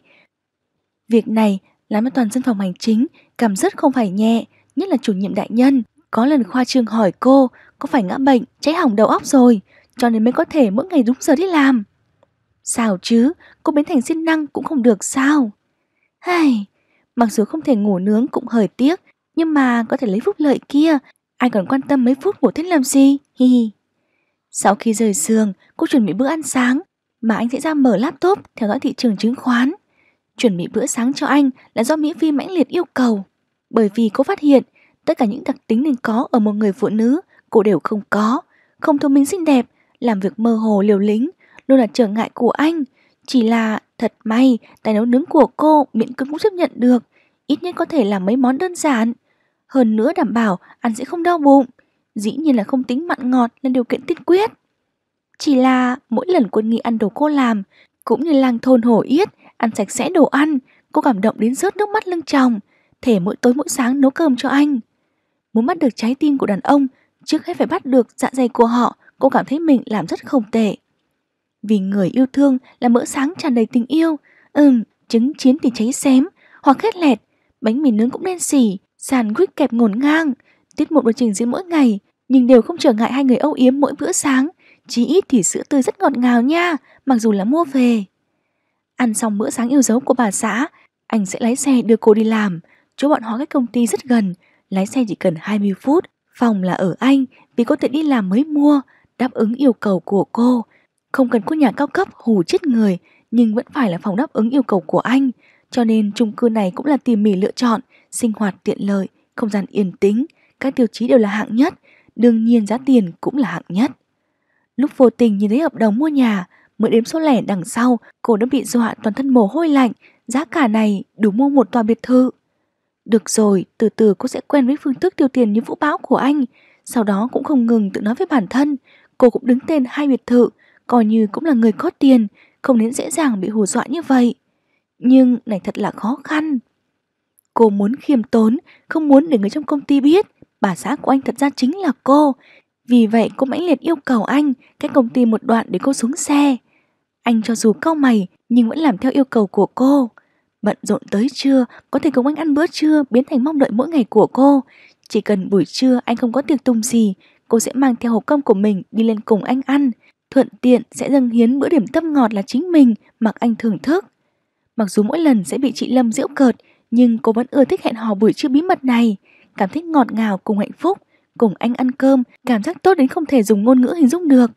Việc này làm cho toàn dân phòng hành chính cảm rất không phải nhẹ, nhất là chủ nhiệm đại nhân. Có lần khoa trương hỏi cô có phải ngã bệnh, cháy hỏng đầu óc rồi, cho nên mới có thể mỗi ngày đúng giờ đi làm. Sao chứ, cô biến thành siêng năng cũng không được sao? Hay, mặc dù không thể ngủ nướng cũng hơi tiếc, nhưng mà có thể lấy phúc lợi kia, ai còn quan tâm mấy phút ngủ thế làm gì, hi hi. Sau khi rời giường, cô chuẩn bị bữa ăn sáng, mà anh sẽ ra mở laptop theo dõi thị trường chứng khoán. Chuẩn bị bữa sáng cho anh là do Mỹ Phi mãnh liệt yêu cầu, bởi vì cô phát hiện tất cả những đặc tính nên có ở một người phụ nữ cô đều không có, không thông minh xinh đẹp, làm việc mơ hồ liều lĩnh, luôn là trở ngại của anh. Chỉ là thật may tài nấu nướng của cô miễn cưỡng cũng chấp nhận được, ít nhất có thể làm mấy món đơn giản. Hơn nữa đảm bảo ăn sẽ không đau bụng, Dĩ nhiên là không tính mặn ngọt là điều kiện tiên quyết. Chỉ là mỗi lần quân nghi ăn đồ cô làm, cũng như lang thôn hổ yết, ăn sạch sẽ đồ ăn, cô cảm động đến rớt nước mắt lưng chồng, thể mỗi tối mỗi sáng nấu cơm cho anh. Muốn bắt được trái tim của đàn ông, trước hết phải bắt được dạ dày của họ, cô cảm thấy mình làm rất không tệ. Vì người yêu thương là mỡ sáng tràn đầy tình yêu, ừm, trứng chiến thì cháy xém, hoặc khét lẹt, bánh mì nướng cũng đen xỉ, sàn quýt kẹp ngổn ngang, Tiết mục được trình diễn mỗi ngày, nhưng đều không trở ngại hai người âu yếm mỗi bữa sáng. Chí ít thì sữa tươi rất ngọt ngào nha, mặc dù là mua về. Ăn xong bữa sáng yêu dấu của bà xã, anh sẽ lái xe đưa cô đi làm. Chỗ bọn họ cách công ty rất gần, lái xe chỉ cần 20 phút. Phòng là ở anh, vì có tiện đi làm mới mua, đáp ứng yêu cầu của cô. Không cần khu nhà cao cấp hù chết người, nhưng vẫn phải là phòng đáp ứng yêu cầu của anh. Cho nên chung cư này cũng là tỉ mỉ lựa chọn, sinh hoạt tiện lợi, không gian yên tĩnh, các tiêu chí đều là hạng nhất, đương nhiên giá tiền cũng là hạng nhất. Lúc vô tình nhìn thấy hợp đồng mua nhà, mới đếm số lẻ đằng sau, cô đã bị dọa toàn thân mồ hôi lạnh, giá cả này đủ mua một tòa biệt thự. Được rồi, từ từ cô sẽ quen với phương thức tiêu tiền như vũ bão của anh, sau đó cũng không ngừng tự nói với bản thân, cô cũng đứng tên hai biệt thự, coi như cũng là người có tiền, không nên dễ dàng bị hù dọa như vậy. Nhưng này thật là khó khăn. Cô muốn khiêm tốn, không muốn để người trong công ty biết, bà xã của anh thật ra chính là cô. Vì vậy cô mãnh liệt yêu cầu anh cách công ty một đoạn để cô xuống xe. Anh cho dù cau mày nhưng vẫn làm theo yêu cầu của cô. Bận rộn tới trưa, có thể cùng anh ăn bữa trưa biến thành mong đợi mỗi ngày của cô. Chỉ cần buổi trưa anh không có tiệc tùng gì, cô sẽ mang theo hộp cơm của mình đi lên cùng anh ăn. Thuận tiện sẽ dâng hiến bữa điểm tâm ngọt là chính mình, mặc anh thưởng thức. Mặc dù mỗi lần sẽ bị chị Lâm giễu cợt, nhưng cô vẫn ưa thích hẹn hò buổi trưa bí mật này – cảm thấy ngọt ngào cùng hạnh phúc, cùng anh ăn cơm, cảm giác tốt đến không thể dùng ngôn ngữ hình dung được.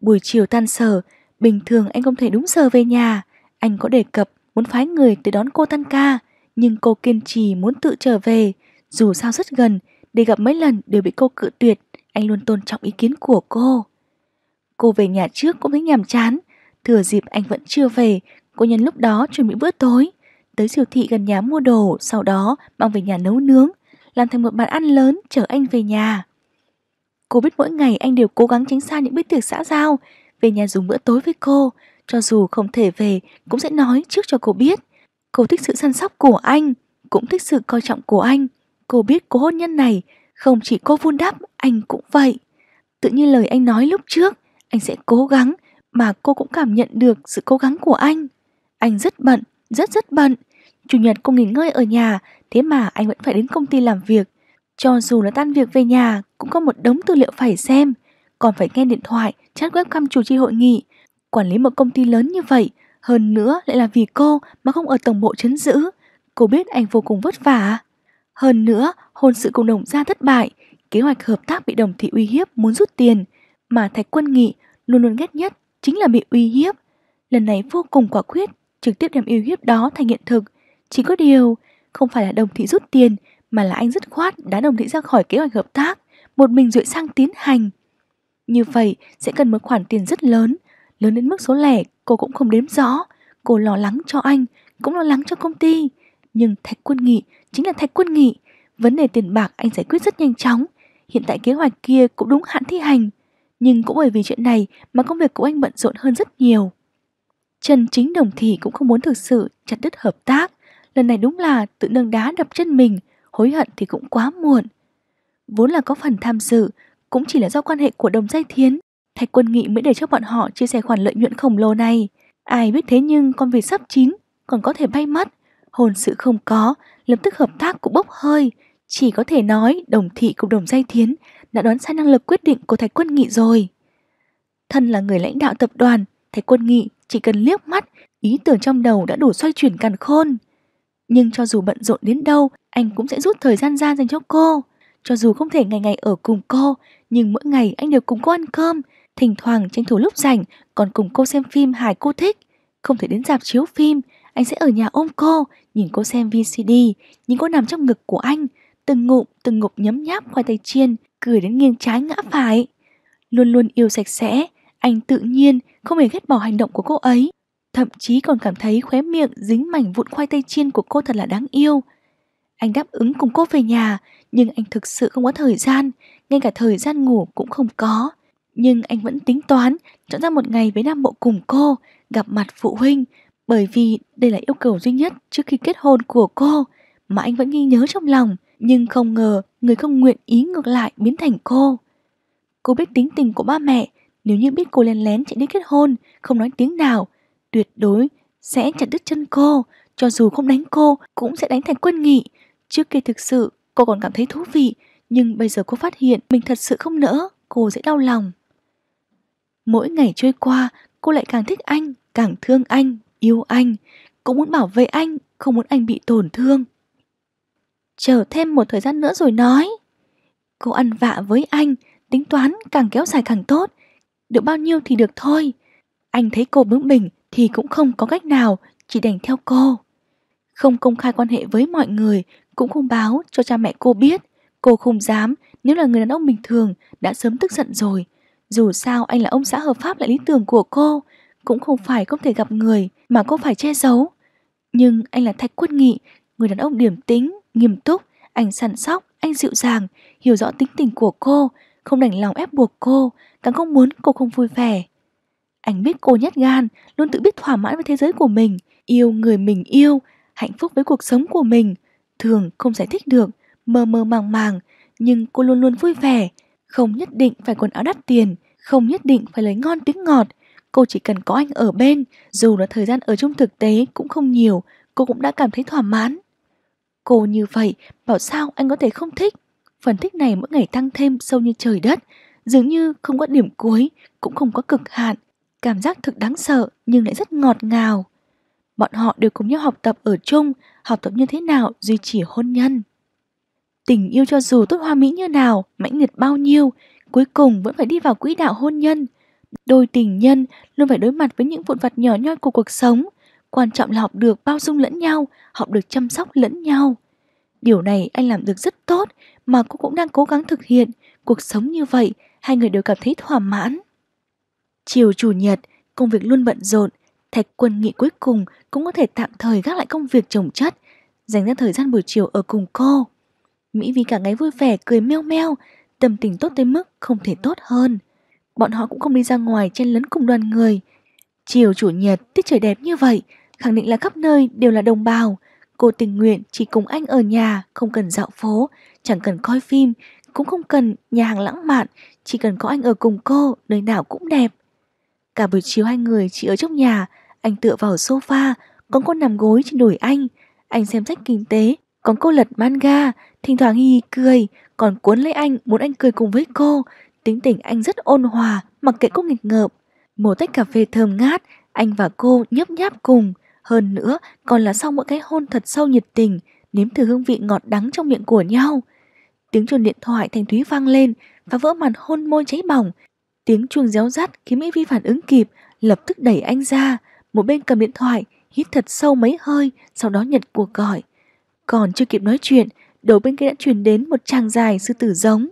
Buổi chiều tan sở, bình thường anh không thể đúng giờ về nhà, anh có đề cập muốn phái người tới đón cô tan ca, nhưng cô kiên trì muốn tự trở về, dù sao rất gần, để gặp mấy lần đều bị cô cự tuyệt, anh luôn tôn trọng ý kiến của cô. Cô về nhà trước cũng thấy nhàm chán, thừa dịp anh vẫn chưa về, cô nhân lúc đó chuẩn bị bữa tối, tới siêu thị gần nhà mua đồ, sau đó mang về nhà nấu nướng, làm thành một bàn ăn lớn chở anh về nhà. Cô biết mỗi ngày anh đều cố gắng tránh xa những bữa tiệc xã giao, về nhà dùng bữa tối với cô, cho dù không thể về cũng sẽ nói trước cho cô biết. Cô thích sự săn sóc của anh, cũng thích sự coi trọng của anh. Cô biết cô hôn nhân này, không chỉ cô vun đắp, anh cũng vậy. Tự như lời anh nói lúc trước, anh sẽ cố gắng mà cô cũng cảm nhận được sự cố gắng của anh. Anh rất bận, rất rất bận. Chủ nhật cô nghỉ ngơi ở nhà Thế mà anh vẫn phải đến công ty làm việc Cho dù là tan việc về nhà Cũng có một đống tư liệu phải xem Còn phải nghe điện thoại, chat webcam chủ trì hội nghị Quản lý một công ty lớn như vậy Hơn nữa lại là vì cô Mà không ở tổng bộ chấn giữ Cô biết anh vô cùng vất vả Hơn nữa, hôn sự cùng đồng gia thất bại Kế hoạch hợp tác bị đồng thị uy hiếp muốn rút tiền Mà Thạch Quân Nghị luôn luôn ghét nhất Chính là bị uy hiếp Lần này vô cùng quả quyết Trực tiếp đem uy hiếp đó thành hiện thực Chỉ có điều không phải là đồng thị rút tiền, mà là anh dứt khoát đã đồng thị ra khỏi kế hoạch hợp tác, một mình duỗi sang tiến hành. Như vậy sẽ cần một khoản tiền rất lớn, lớn đến mức số lẻ cô cũng không đếm rõ. Cô lo lắng cho anh, cũng lo lắng cho công ty. Nhưng Thạch Quân Nghị chính là Thạch Quân Nghị. Vấn đề tiền bạc anh giải quyết rất nhanh chóng. Hiện tại kế hoạch kia cũng đúng hạn thi hành. Nhưng cũng bởi vì chuyện này mà công việc của anh bận rộn hơn rất nhiều. Trần Chính Đồng Thị cũng không muốn thực sự chặt đứt hợp tác. Lần này đúng là tự nâng đá đập chân mình, hối hận thì cũng quá muộn. Vốn là có phần tham dự, cũng chỉ là do quan hệ của đồng giai thiến. Thạch quân nghị mới để cho bọn họ chia sẻ khoản lợi nhuận khổng lồ này. Ai biết thế nhưng con vịt sắp chín, còn có thể bay mất Hồn sự không có, lập tức hợp tác cũng bốc hơi. Chỉ có thể nói đồng thị cùng đồng giai thiến đã đoán sai năng lực quyết định của Thạch quân nghị rồi. Thân là người lãnh đạo tập đoàn, Thạch quân nghị chỉ cần liếc mắt, ý tưởng trong đầu đã đủ xoay chuyển càn khôn. Nhưng cho dù bận rộn đến đâu, anh cũng sẽ rút thời gian ra dành cho cô. Cho dù không thể ngày ngày ở cùng cô, nhưng mỗi ngày anh đều cùng cô ăn cơm, thỉnh thoảng tranh thủ lúc rảnh còn cùng cô xem phim hài cô thích. Không thể đến dạp chiếu phim, anh sẽ ở nhà ôm cô, nhìn cô xem VCD, nhìn cô nằm trong ngực của anh, từng ngụm từng ngụm nhấm nháp khoai tây chiên, cười đến nghiêng trái ngã phải. Luôn luôn yêu sạch sẽ, anh tự nhiên không hề ghét bỏ hành động của cô ấy thậm chí còn cảm thấy khóe miệng dính mảnh vụn khoai tây chiên của cô thật là đáng yêu. Anh đáp ứng cùng cô về nhà, nhưng anh thực sự không có thời gian, ngay cả thời gian ngủ cũng không có. Nhưng anh vẫn tính toán, chọn ra một ngày với Nam Bộ cùng cô, gặp mặt phụ huynh, bởi vì đây là yêu cầu duy nhất trước khi kết hôn của cô mà anh vẫn ghi nhớ trong lòng, nhưng không ngờ người không nguyện ý ngược lại biến thành cô. Cô biết tính tình của ba mẹ, nếu như biết cô lén lén chạy đi kết hôn, không nói tiếng nào, tuyệt đối sẽ chặt đứt chân cô, cho dù không đánh cô cũng sẽ đánh thành quân nghị. Trước kia thực sự cô còn cảm thấy thú vị, nhưng bây giờ cô phát hiện mình thật sự không nỡ, cô sẽ đau lòng. Mỗi ngày trôi qua, cô lại càng thích anh, càng thương anh, yêu anh, cũng muốn bảo vệ anh, không muốn anh bị tổn thương. Chờ thêm một thời gian nữa rồi nói. Cô ăn vạ với anh, tính toán càng kéo dài càng tốt, được bao nhiêu thì được thôi. Anh thấy cô bướng bỉnh thì cũng không có cách nào, chỉ đành theo cô. Không công khai quan hệ với mọi người, cũng không báo cho cha mẹ cô biết. Cô không dám, nếu là người đàn ông bình thường đã sớm tức giận rồi. Dù sao anh là ông xã hợp pháp lại lý tưởng của cô, cũng không phải không thể gặp người mà cô phải che giấu. Nhưng anh là Thạch Quân Nghị, người đàn ông điểm tính, nghiêm túc, anh săn sóc, anh dịu dàng, hiểu rõ tính tình của cô, không đành lòng ép buộc cô, càng không muốn cô không vui vẻ. Anh biết cô nhát gan, luôn tự biết thỏa mãn với thế giới của mình, yêu người mình yêu, hạnh phúc với cuộc sống của mình. Thường không giải thích được, mơ mơ màng màng, nhưng cô luôn luôn vui vẻ. Không nhất định phải quần áo đắt tiền, không nhất định phải lấy ngon tiếng ngọt. Cô chỉ cần có anh ở bên, dù là thời gian ở chung thực tế cũng không nhiều, cô cũng đã cảm thấy thỏa mãn. Cô như vậy, bảo sao anh có thể không thích? Phần thích này mỗi ngày tăng thêm sâu như trời đất, dường như không có điểm cuối, cũng không có cực hạn, cảm giác thực đáng sợ nhưng lại rất ngọt ngào. Bọn họ đều cùng nhau học tập ở chung, học tập như thế nào duy trì hôn nhân. Tình yêu cho dù tốt hoa mỹ như nào, mãnh liệt bao nhiêu, cuối cùng vẫn phải đi vào quỹ đạo hôn nhân. Đôi tình nhân luôn phải đối mặt với những vụn vặt nhỏ nhoi của cuộc sống. Quan trọng là học được bao dung lẫn nhau, học được chăm sóc lẫn nhau. Điều này anh làm được rất tốt mà cô cũng đang cố gắng thực hiện. Cuộc sống như vậy, hai người đều cảm thấy thỏa mãn. Chiều chủ nhật, công việc luôn bận rộn, Thạch Quân nghĩ cuối cùng cũng có thể tạm thời gác lại công việc trồng chất, dành ra thời gian buổi chiều ở cùng cô. Mỹ vì cả ngày vui vẻ cười meo meo, tâm tình tốt tới mức không thể tốt hơn. Bọn họ cũng không đi ra ngoài chen lấn cùng đoàn người. Chiều chủ nhật, tiết trời đẹp như vậy, khẳng định là khắp nơi đều là đồng bào. Cô tình nguyện chỉ cùng anh ở nhà, không cần dạo phố, chẳng cần coi phim, cũng không cần nhà hàng lãng mạn, chỉ cần có anh ở cùng cô, nơi nào cũng đẹp. Cả buổi chiều hai người chỉ ở trong nhà, anh tựa vào sofa, con cô nằm gối trên đùi anh. Anh xem sách kinh tế, còn cô lật manga, thỉnh thoảng hi cười, còn cuốn lấy anh muốn anh cười cùng với cô. Tính tình anh rất ôn hòa, mặc kệ cô nghịch ngợp. Một tách cà phê thơm ngát, anh và cô nhấp nháp cùng. Hơn nữa, còn là sau mỗi cái hôn thật sâu nhiệt tình, nếm thử hương vị ngọt đắng trong miệng của nhau. Tiếng chuông điện thoại thành thúy vang lên và vỡ màn hôn môi cháy bỏng, Tiếng chuông réo rắt khiến Mỹ Vi phản ứng kịp, lập tức đẩy anh ra, một bên cầm điện thoại, hít thật sâu mấy hơi, sau đó nhận cuộc gọi. Còn chưa kịp nói chuyện, đầu bên kia đã truyền đến một chàng dài sư tử giống.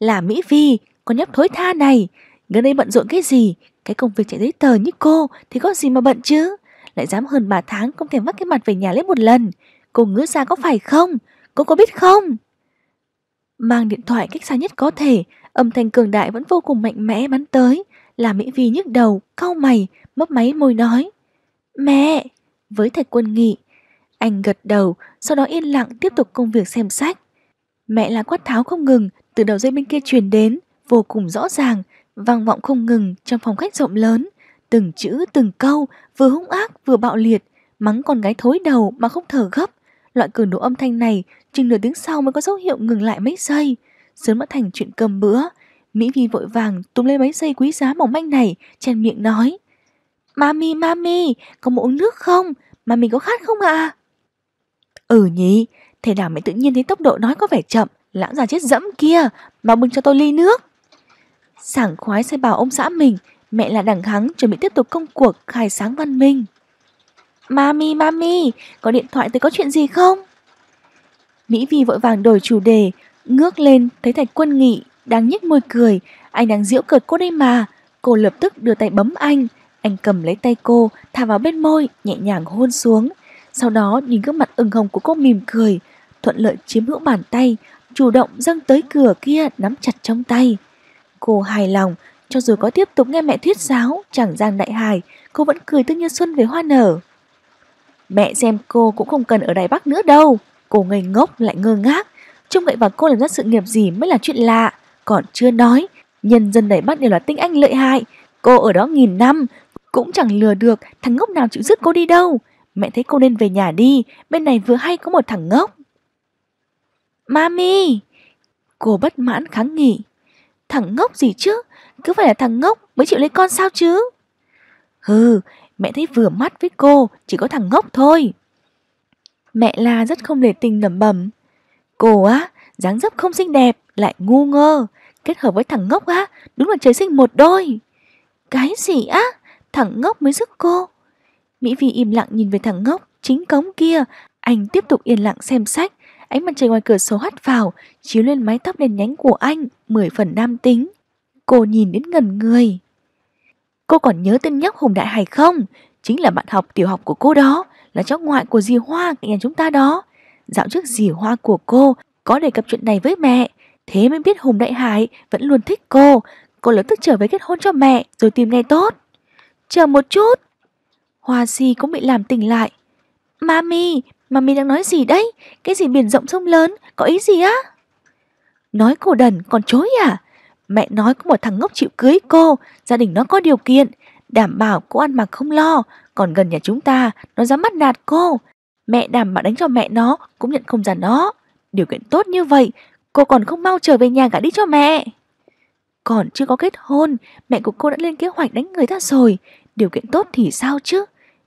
Là Mỹ Vi, con nhóc thối tha này, gần đây bận rộn cái gì, cái công việc chạy giấy tờ như cô thì có gì mà bận chứ? Lại dám hơn 3 tháng không thèm vắt cái mặt về nhà lấy một lần. Cô ngứa ra có phải không? Cô có biết không? Mang điện thoại cách xa nhất có thể, Âm thanh cường đại vẫn vô cùng mạnh mẽ bắn tới, làm Mỹ Vi nhức đầu, cau mày, mấp máy môi nói. Mẹ! Với thạch quân nghị, anh gật đầu, sau đó yên lặng tiếp tục công việc xem sách. Mẹ là quát tháo không ngừng, từ đầu dây bên kia truyền đến, vô cùng rõ ràng, vang vọng không ngừng trong phòng khách rộng lớn, từng chữ từng câu, vừa hung ác vừa bạo liệt, mắng con gái thối đầu mà không thở gấp. Loại cường độ âm thanh này, chừng nửa tiếng sau mới có dấu hiệu ngừng lại mấy giây sớm đã thành chuyện cơm bữa. Mỹ Vi vội vàng túm lấy máy dây quý giá mỏng manh này, chen miệng nói. Mami, mami, có muốn uống nước không? Mami có khát không ạ? À? Ừ nhỉ, thế nào mẹ tự nhiên thấy tốc độ nói có vẻ chậm, lãng già chết dẫm kia, mà bưng cho tôi ly nước. Sảng khoái sai bảo ông xã mình, mẹ là đằng hắng chuẩn bị tiếp tục công cuộc khai sáng văn minh. Mami, mami, có điện thoại tới có chuyện gì không? Mỹ Vi vội vàng đổi chủ đề, Ngước lên thấy Thạch Quân Nghị đang nhếch môi cười, anh đang giễu cợt cô đây mà. Cô lập tức đưa tay bấm anh, anh cầm lấy tay cô, thả vào bên môi, nhẹ nhàng hôn xuống. Sau đó nhìn gương mặt ửng hồng của cô mỉm cười, thuận lợi chiếm hữu bàn tay, chủ động dâng tới cửa kia nắm chặt trong tay. Cô hài lòng, cho dù có tiếp tục nghe mẹ thuyết giáo, chẳng giang đại hài, cô vẫn cười tươi như xuân về hoa nở. Mẹ xem cô cũng không cần ở Đài Bắc nữa đâu, cô ngây ngốc lại ngơ ngác, Trông vậy và cô làm ra sự nghiệp gì mới là chuyện lạ. Còn chưa nói, nhân dân đẩy bắt đều là tinh anh lợi hại. Cô ở đó nghìn năm, cũng chẳng lừa được thằng ngốc nào chịu dứt cô đi đâu. Mẹ thấy cô nên về nhà đi, bên này vừa hay có một thằng ngốc. Mami! Cô bất mãn kháng nghị. Thằng ngốc gì chứ? Cứ phải là thằng ngốc mới chịu lấy con sao chứ? Hừ, mẹ thấy vừa mắt với cô, chỉ có thằng ngốc thôi. Mẹ la rất không để tình lẩm bẩm. Cô á, dáng dấp không xinh đẹp, lại ngu ngơ, kết hợp với thằng ngốc á, đúng là trời sinh một đôi. Cái gì á, thằng ngốc mới giúp cô. Mỹ vi im lặng nhìn về thằng ngốc chính cống kia, anh tiếp tục yên lặng xem sách, ánh mặt trời ngoài cửa sổ hắt vào, chiếu lên mái tóc đen nhánh của anh, mười phần nam tính. Cô nhìn đến ngần người. Cô còn nhớ tên nhóc Hùng Đại Hải không? Chính là bạn học tiểu học của cô đó, là cháu ngoại của dì Hoa cạnh nhà chúng ta đó dạo trước dì hoa của cô có đề cập chuyện này với mẹ. Thế mới biết Hùng Đại Hải vẫn luôn thích cô. Cô lập tức trở về kết hôn cho mẹ rồi tìm ngay tốt. Chờ một chút. Hoa si cũng bị làm tỉnh lại. Mami, mami đang nói gì đấy? Cái gì biển rộng sông lớn, có ý gì á? Nói cô đần còn chối à? Mẹ nói có một thằng ngốc chịu cưới cô, gia đình nó có điều kiện, đảm bảo cô ăn mặc không lo, còn gần nhà chúng ta, nó dám bắt nạt cô. Mẹ đảm bảo đánh cho mẹ nó cũng nhận không ra nó. Điều kiện tốt như vậy, cô còn không mau trở về nhà gả đi cho mẹ. Còn chưa có kết hôn, mẹ của cô đã lên kế hoạch đánh người ta rồi. Điều kiện tốt thì sao chứ?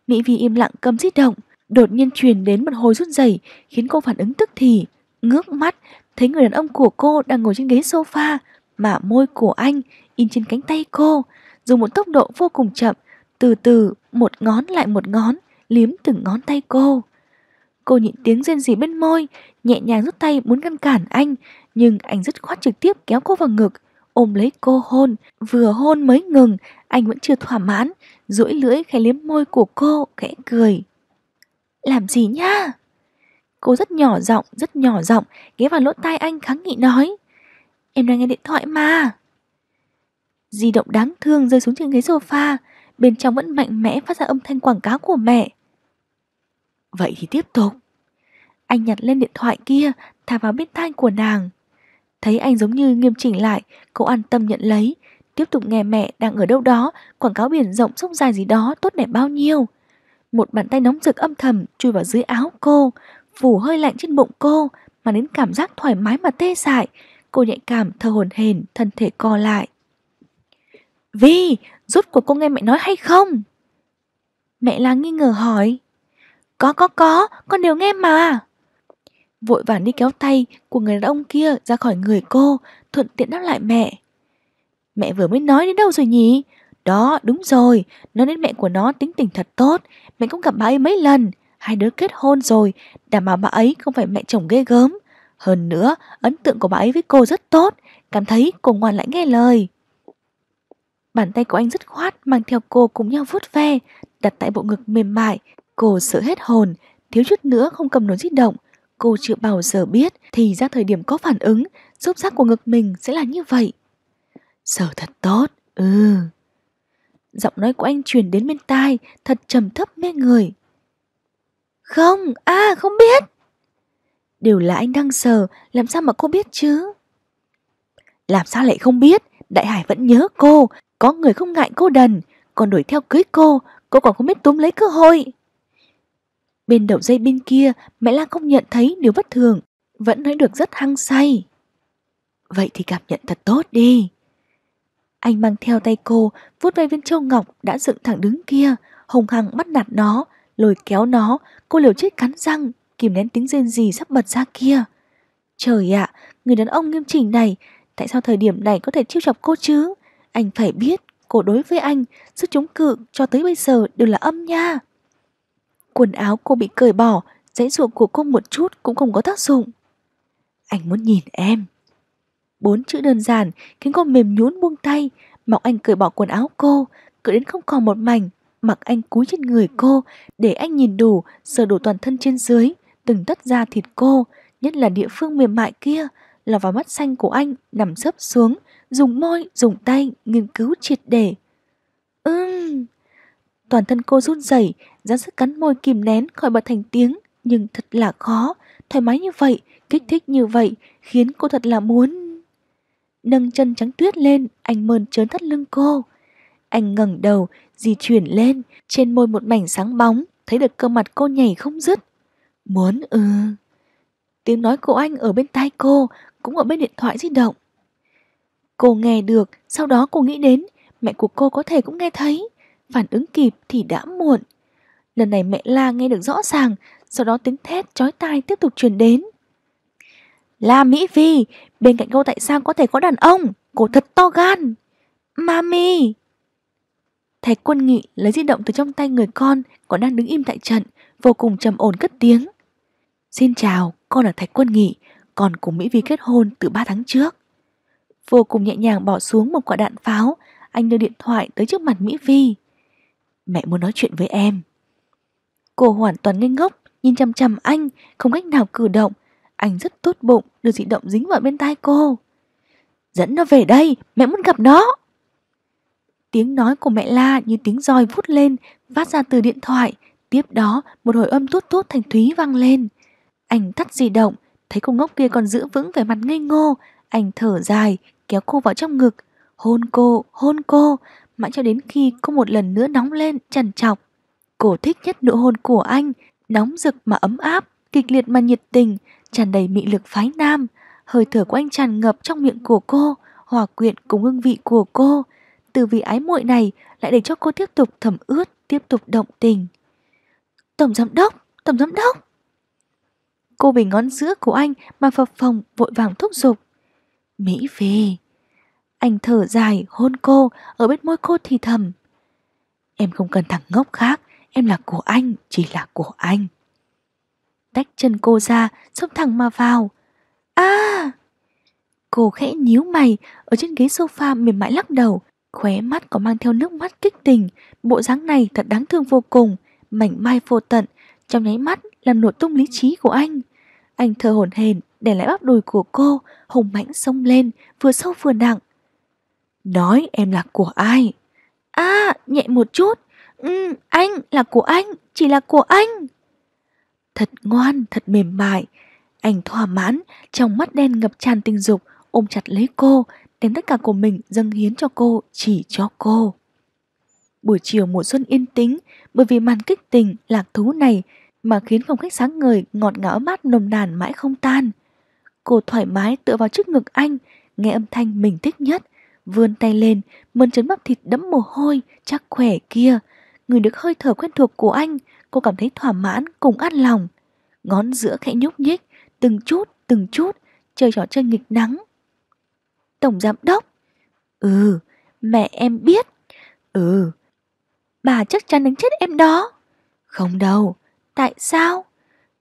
Mỹ Vi im lặng cầm di động, đột nhiên truyền đến một hồi rút rẩy khiến cô phản ứng tức thì. Ngước mắt, thấy người đàn ông của cô đang ngồi trên ghế sofa, mà môi của anh in trên cánh tay cô, dùng một tốc độ vô cùng chậm, từ từ một ngón lại một ngón, liếm từng ngón tay cô. Cô nhịn tiếng rên rỉ bên môi, nhẹ nhàng rút tay muốn ngăn cản anh, nhưng anh dứt khoát trực tiếp kéo cô vào ngực, ôm lấy cô hôn, vừa hôn mới ngừng, anh vẫn chưa thỏa mãn, duỗi lưỡi khẽ liếm môi của cô, khẽ cười. Làm gì nhá? Cô rất nhỏ giọng, rất nhỏ giọng, ghé vào lỗ tai anh kháng nghị nói. Em đang nghe điện thoại mà. Di động đáng thương rơi xuống trên ghế sofa, bên trong vẫn mạnh mẽ phát ra âm thanh quảng cáo của mẹ. Vậy thì tiếp tục. Anh nhặt lên điện thoại kia, thả vào bên tai của nàng. Thấy anh giống như nghiêm chỉnh lại, cô an tâm nhận lấy, tiếp tục nghe mẹ đang ở đâu đó, quảng cáo biển rộng sông dài gì đó tốt đẹp bao nhiêu. Một bàn tay nóng rực âm thầm chui vào dưới áo cô, phủ hơi lạnh trên bụng cô, mà đến cảm giác thoải mái mà tê dại. Cô nhạy cảm thờ hồn hền, thân thể co lại. Vi, rút của cô nghe mẹ nói hay không? Mẹ là nghi ngờ hỏi. Có có có, con đều nghe mà. Vội vàng đi kéo tay của người đàn ông kia ra khỏi người cô, thuận tiện đáp lại mẹ. Mẹ vừa mới nói đến đâu rồi nhỉ? Đó, đúng rồi, nói đến mẹ của nó tính tình thật tốt, mẹ cũng gặp bà ấy mấy lần, hai đứa kết hôn rồi, đảm bảo bà ấy không phải mẹ chồng ghê gớm. Hơn nữa, ấn tượng của bà ấy với cô rất tốt, cảm thấy cô ngoan lại nghe lời. Bàn tay của anh rất khoát mang theo cô cùng nhau vuốt ve, đặt tại bộ ngực mềm mại, Cô sợ hết hồn, thiếu chút nữa không cầm nổi kích động. Cô chưa bao giờ biết thì ra thời điểm có phản ứng, xúc giác của ngực mình sẽ là như vậy. Sở thật tốt, ừ. Giọng nói của anh truyền đến bên tai, thật trầm thấp mê người. Không, à không biết. đều là anh đang sờ, làm sao mà cô biết chứ? Làm sao lại không biết, Đại Hải vẫn nhớ cô, có người không ngại cô đần, còn đuổi theo cưới cô, cô còn không biết túm lấy cơ hội. Bên đầu dây bên kia, mẹ Lan không nhận thấy điều bất thường, vẫn nói được rất hăng say. Vậy thì cảm nhận thật tốt đi. Anh mang theo tay cô, vuốt ve viên châu ngọc đã dựng thẳng đứng kia, hồng hằng bắt nạt nó, lôi kéo nó, cô liều chết cắn răng, kìm nén tiếng rên gì sắp bật ra kia. Trời ạ, à, người đàn ông nghiêm chỉnh này, tại sao thời điểm này có thể chiêu chọc cô chứ? Anh phải biết, cô đối với anh, sức chống cự cho tới bây giờ đều là âm nha. Quần áo cô bị cởi bỏ, giấy ruộng của cô một chút cũng không có tác dụng. Anh muốn nhìn em. Bốn chữ đơn giản khiến cô mềm nhún buông tay, mặc anh cởi bỏ quần áo cô, cởi đến không còn một mảnh, mặc anh cúi trên người cô, để anh nhìn đủ, sờ đủ toàn thân trên dưới, từng tất da thịt cô, nhất là địa phương mềm mại kia, là vào mắt xanh của anh nằm sấp xuống, dùng môi, dùng tay nghiên cứu triệt để. Ừm. Toàn thân cô run rẩy, Giang sức cắn môi kìm nén khỏi bật thành tiếng, nhưng thật là khó, thoải mái như vậy, kích thích như vậy, khiến cô thật là muốn. Nâng chân trắng tuyết lên, anh mơn trớn thắt lưng cô. Anh ngẩng đầu, di chuyển lên, trên môi một mảnh sáng bóng, thấy được cơ mặt cô nhảy không dứt. Muốn ừ. Tiếng nói của anh ở bên tai cô, cũng ở bên điện thoại di động. Cô nghe được, sau đó cô nghĩ đến, mẹ của cô có thể cũng nghe thấy. Phản ứng kịp thì đã muộn. Lần này mẹ la nghe được rõ ràng, sau đó tiếng thét chói tai tiếp tục truyền đến. La Mỹ Vi, bên cạnh cô tại sao có thể có đàn ông? Cô thật to gan. Mami! Thạch quân nghị lấy di động từ trong tay người con còn đang đứng im tại trận, vô cùng trầm ổn cất tiếng. Xin chào, con là Thạch quân nghị, còn cùng Mỹ Vi kết hôn từ 3 tháng trước. Vô cùng nhẹ nhàng bỏ xuống một quả đạn pháo, anh đưa điện thoại tới trước mặt Mỹ Vi. Mẹ muốn nói chuyện với em. Cô hoàn toàn ngây ngốc, nhìn chằm chằm anh, không cách nào cử động. Anh rất tốt bụng, đưa dị động dính vào bên tai cô. Dẫn nó về đây, mẹ muốn gặp nó. Tiếng nói của mẹ la như tiếng roi vút lên, phát ra từ điện thoại. Tiếp đó, một hồi âm tốt tốt thành thúy vang lên. Anh tắt di động, thấy cô ngốc kia còn giữ vững vẻ mặt ngây ngô. Anh thở dài, kéo cô vào trong ngực. Hôn cô, hôn cô, mãi cho đến khi cô một lần nữa nóng lên, trằn trọc cổ thích nhất nụ hôn của anh, nóng rực mà ấm áp, kịch liệt mà nhiệt tình, tràn đầy mị lực phái nam. Hơi thở của anh tràn ngập trong miệng của cô, hòa quyện cùng hương vị của cô. Từ vị ái muội này lại để cho cô tiếp tục thẩm ướt, tiếp tục động tình. Tổng giám đốc, tổng giám đốc. Cô bị ngón giữa của anh mà phập phòng vội vàng thúc giục. Mỹ về. Anh thở dài hôn cô, ở bên môi cô thì thầm. Em không cần thằng ngốc khác, Em là của anh, chỉ là của anh. Tách chân cô ra, xông thẳng mà vào. À! Cô khẽ nhíu mày, ở trên ghế sofa mềm mại lắc đầu, khóe mắt có mang theo nước mắt kích tình, bộ dáng này thật đáng thương vô cùng, mảnh mai vô tận, trong nháy mắt làm nổ tung lý trí của anh. Anh thở hổn hển, để lại bắp đùi của cô, hùng mãnh sông lên, vừa sâu vừa nặng. Nói em là của ai? À, nhẹ một chút. Ừ, anh, là của anh, chỉ là của anh. Thật ngoan, thật mềm mại. Anh thỏa mãn, trong mắt đen ngập tràn tình dục, ôm chặt lấy cô, đem tất cả của mình dâng hiến cho cô, chỉ cho cô. Buổi chiều mùa xuân yên tĩnh, bởi vì màn kích tình, lạc thú này mà khiến phòng khách sáng ngời ngọt ngào mát nồng nàn mãi không tan. Cô thoải mái tựa vào trước ngực anh, nghe âm thanh mình thích nhất, vươn tay lên, mơn trấn bắp thịt đẫm mồ hôi, chắc khỏe kia, người được hơi thở quen thuộc của anh, cô cảm thấy thỏa mãn cùng an lòng. Ngón giữa khẽ nhúc nhích, từng chút, từng chút, chơi trò chơi nghịch nắng. Tổng giám đốc. Ừ, mẹ em biết. Ừ, bà chắc chắn đánh chết em đó. Không đâu, tại sao?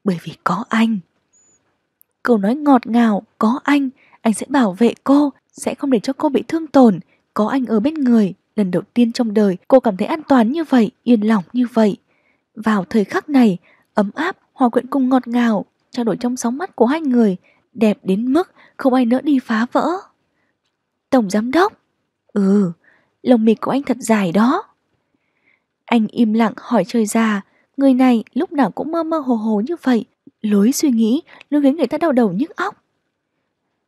Bởi vì có anh. Câu nói ngọt ngào, có anh, anh sẽ bảo vệ cô, sẽ không để cho cô bị thương tổn, có anh ở bên người, Lần đầu tiên trong đời cô cảm thấy an toàn như vậy, yên lòng như vậy. Vào thời khắc này, ấm áp, hòa quyện cùng ngọt ngào, trao đổi trong sóng mắt của hai người, đẹp đến mức không ai nỡ đi phá vỡ. Tổng giám đốc? Ừ, lồng mịt của anh thật dài đó. Anh im lặng hỏi trời già, người này lúc nào cũng mơ mơ hồ hồ như vậy, lối suy nghĩ luôn khiến người ta đau đầu nhức óc.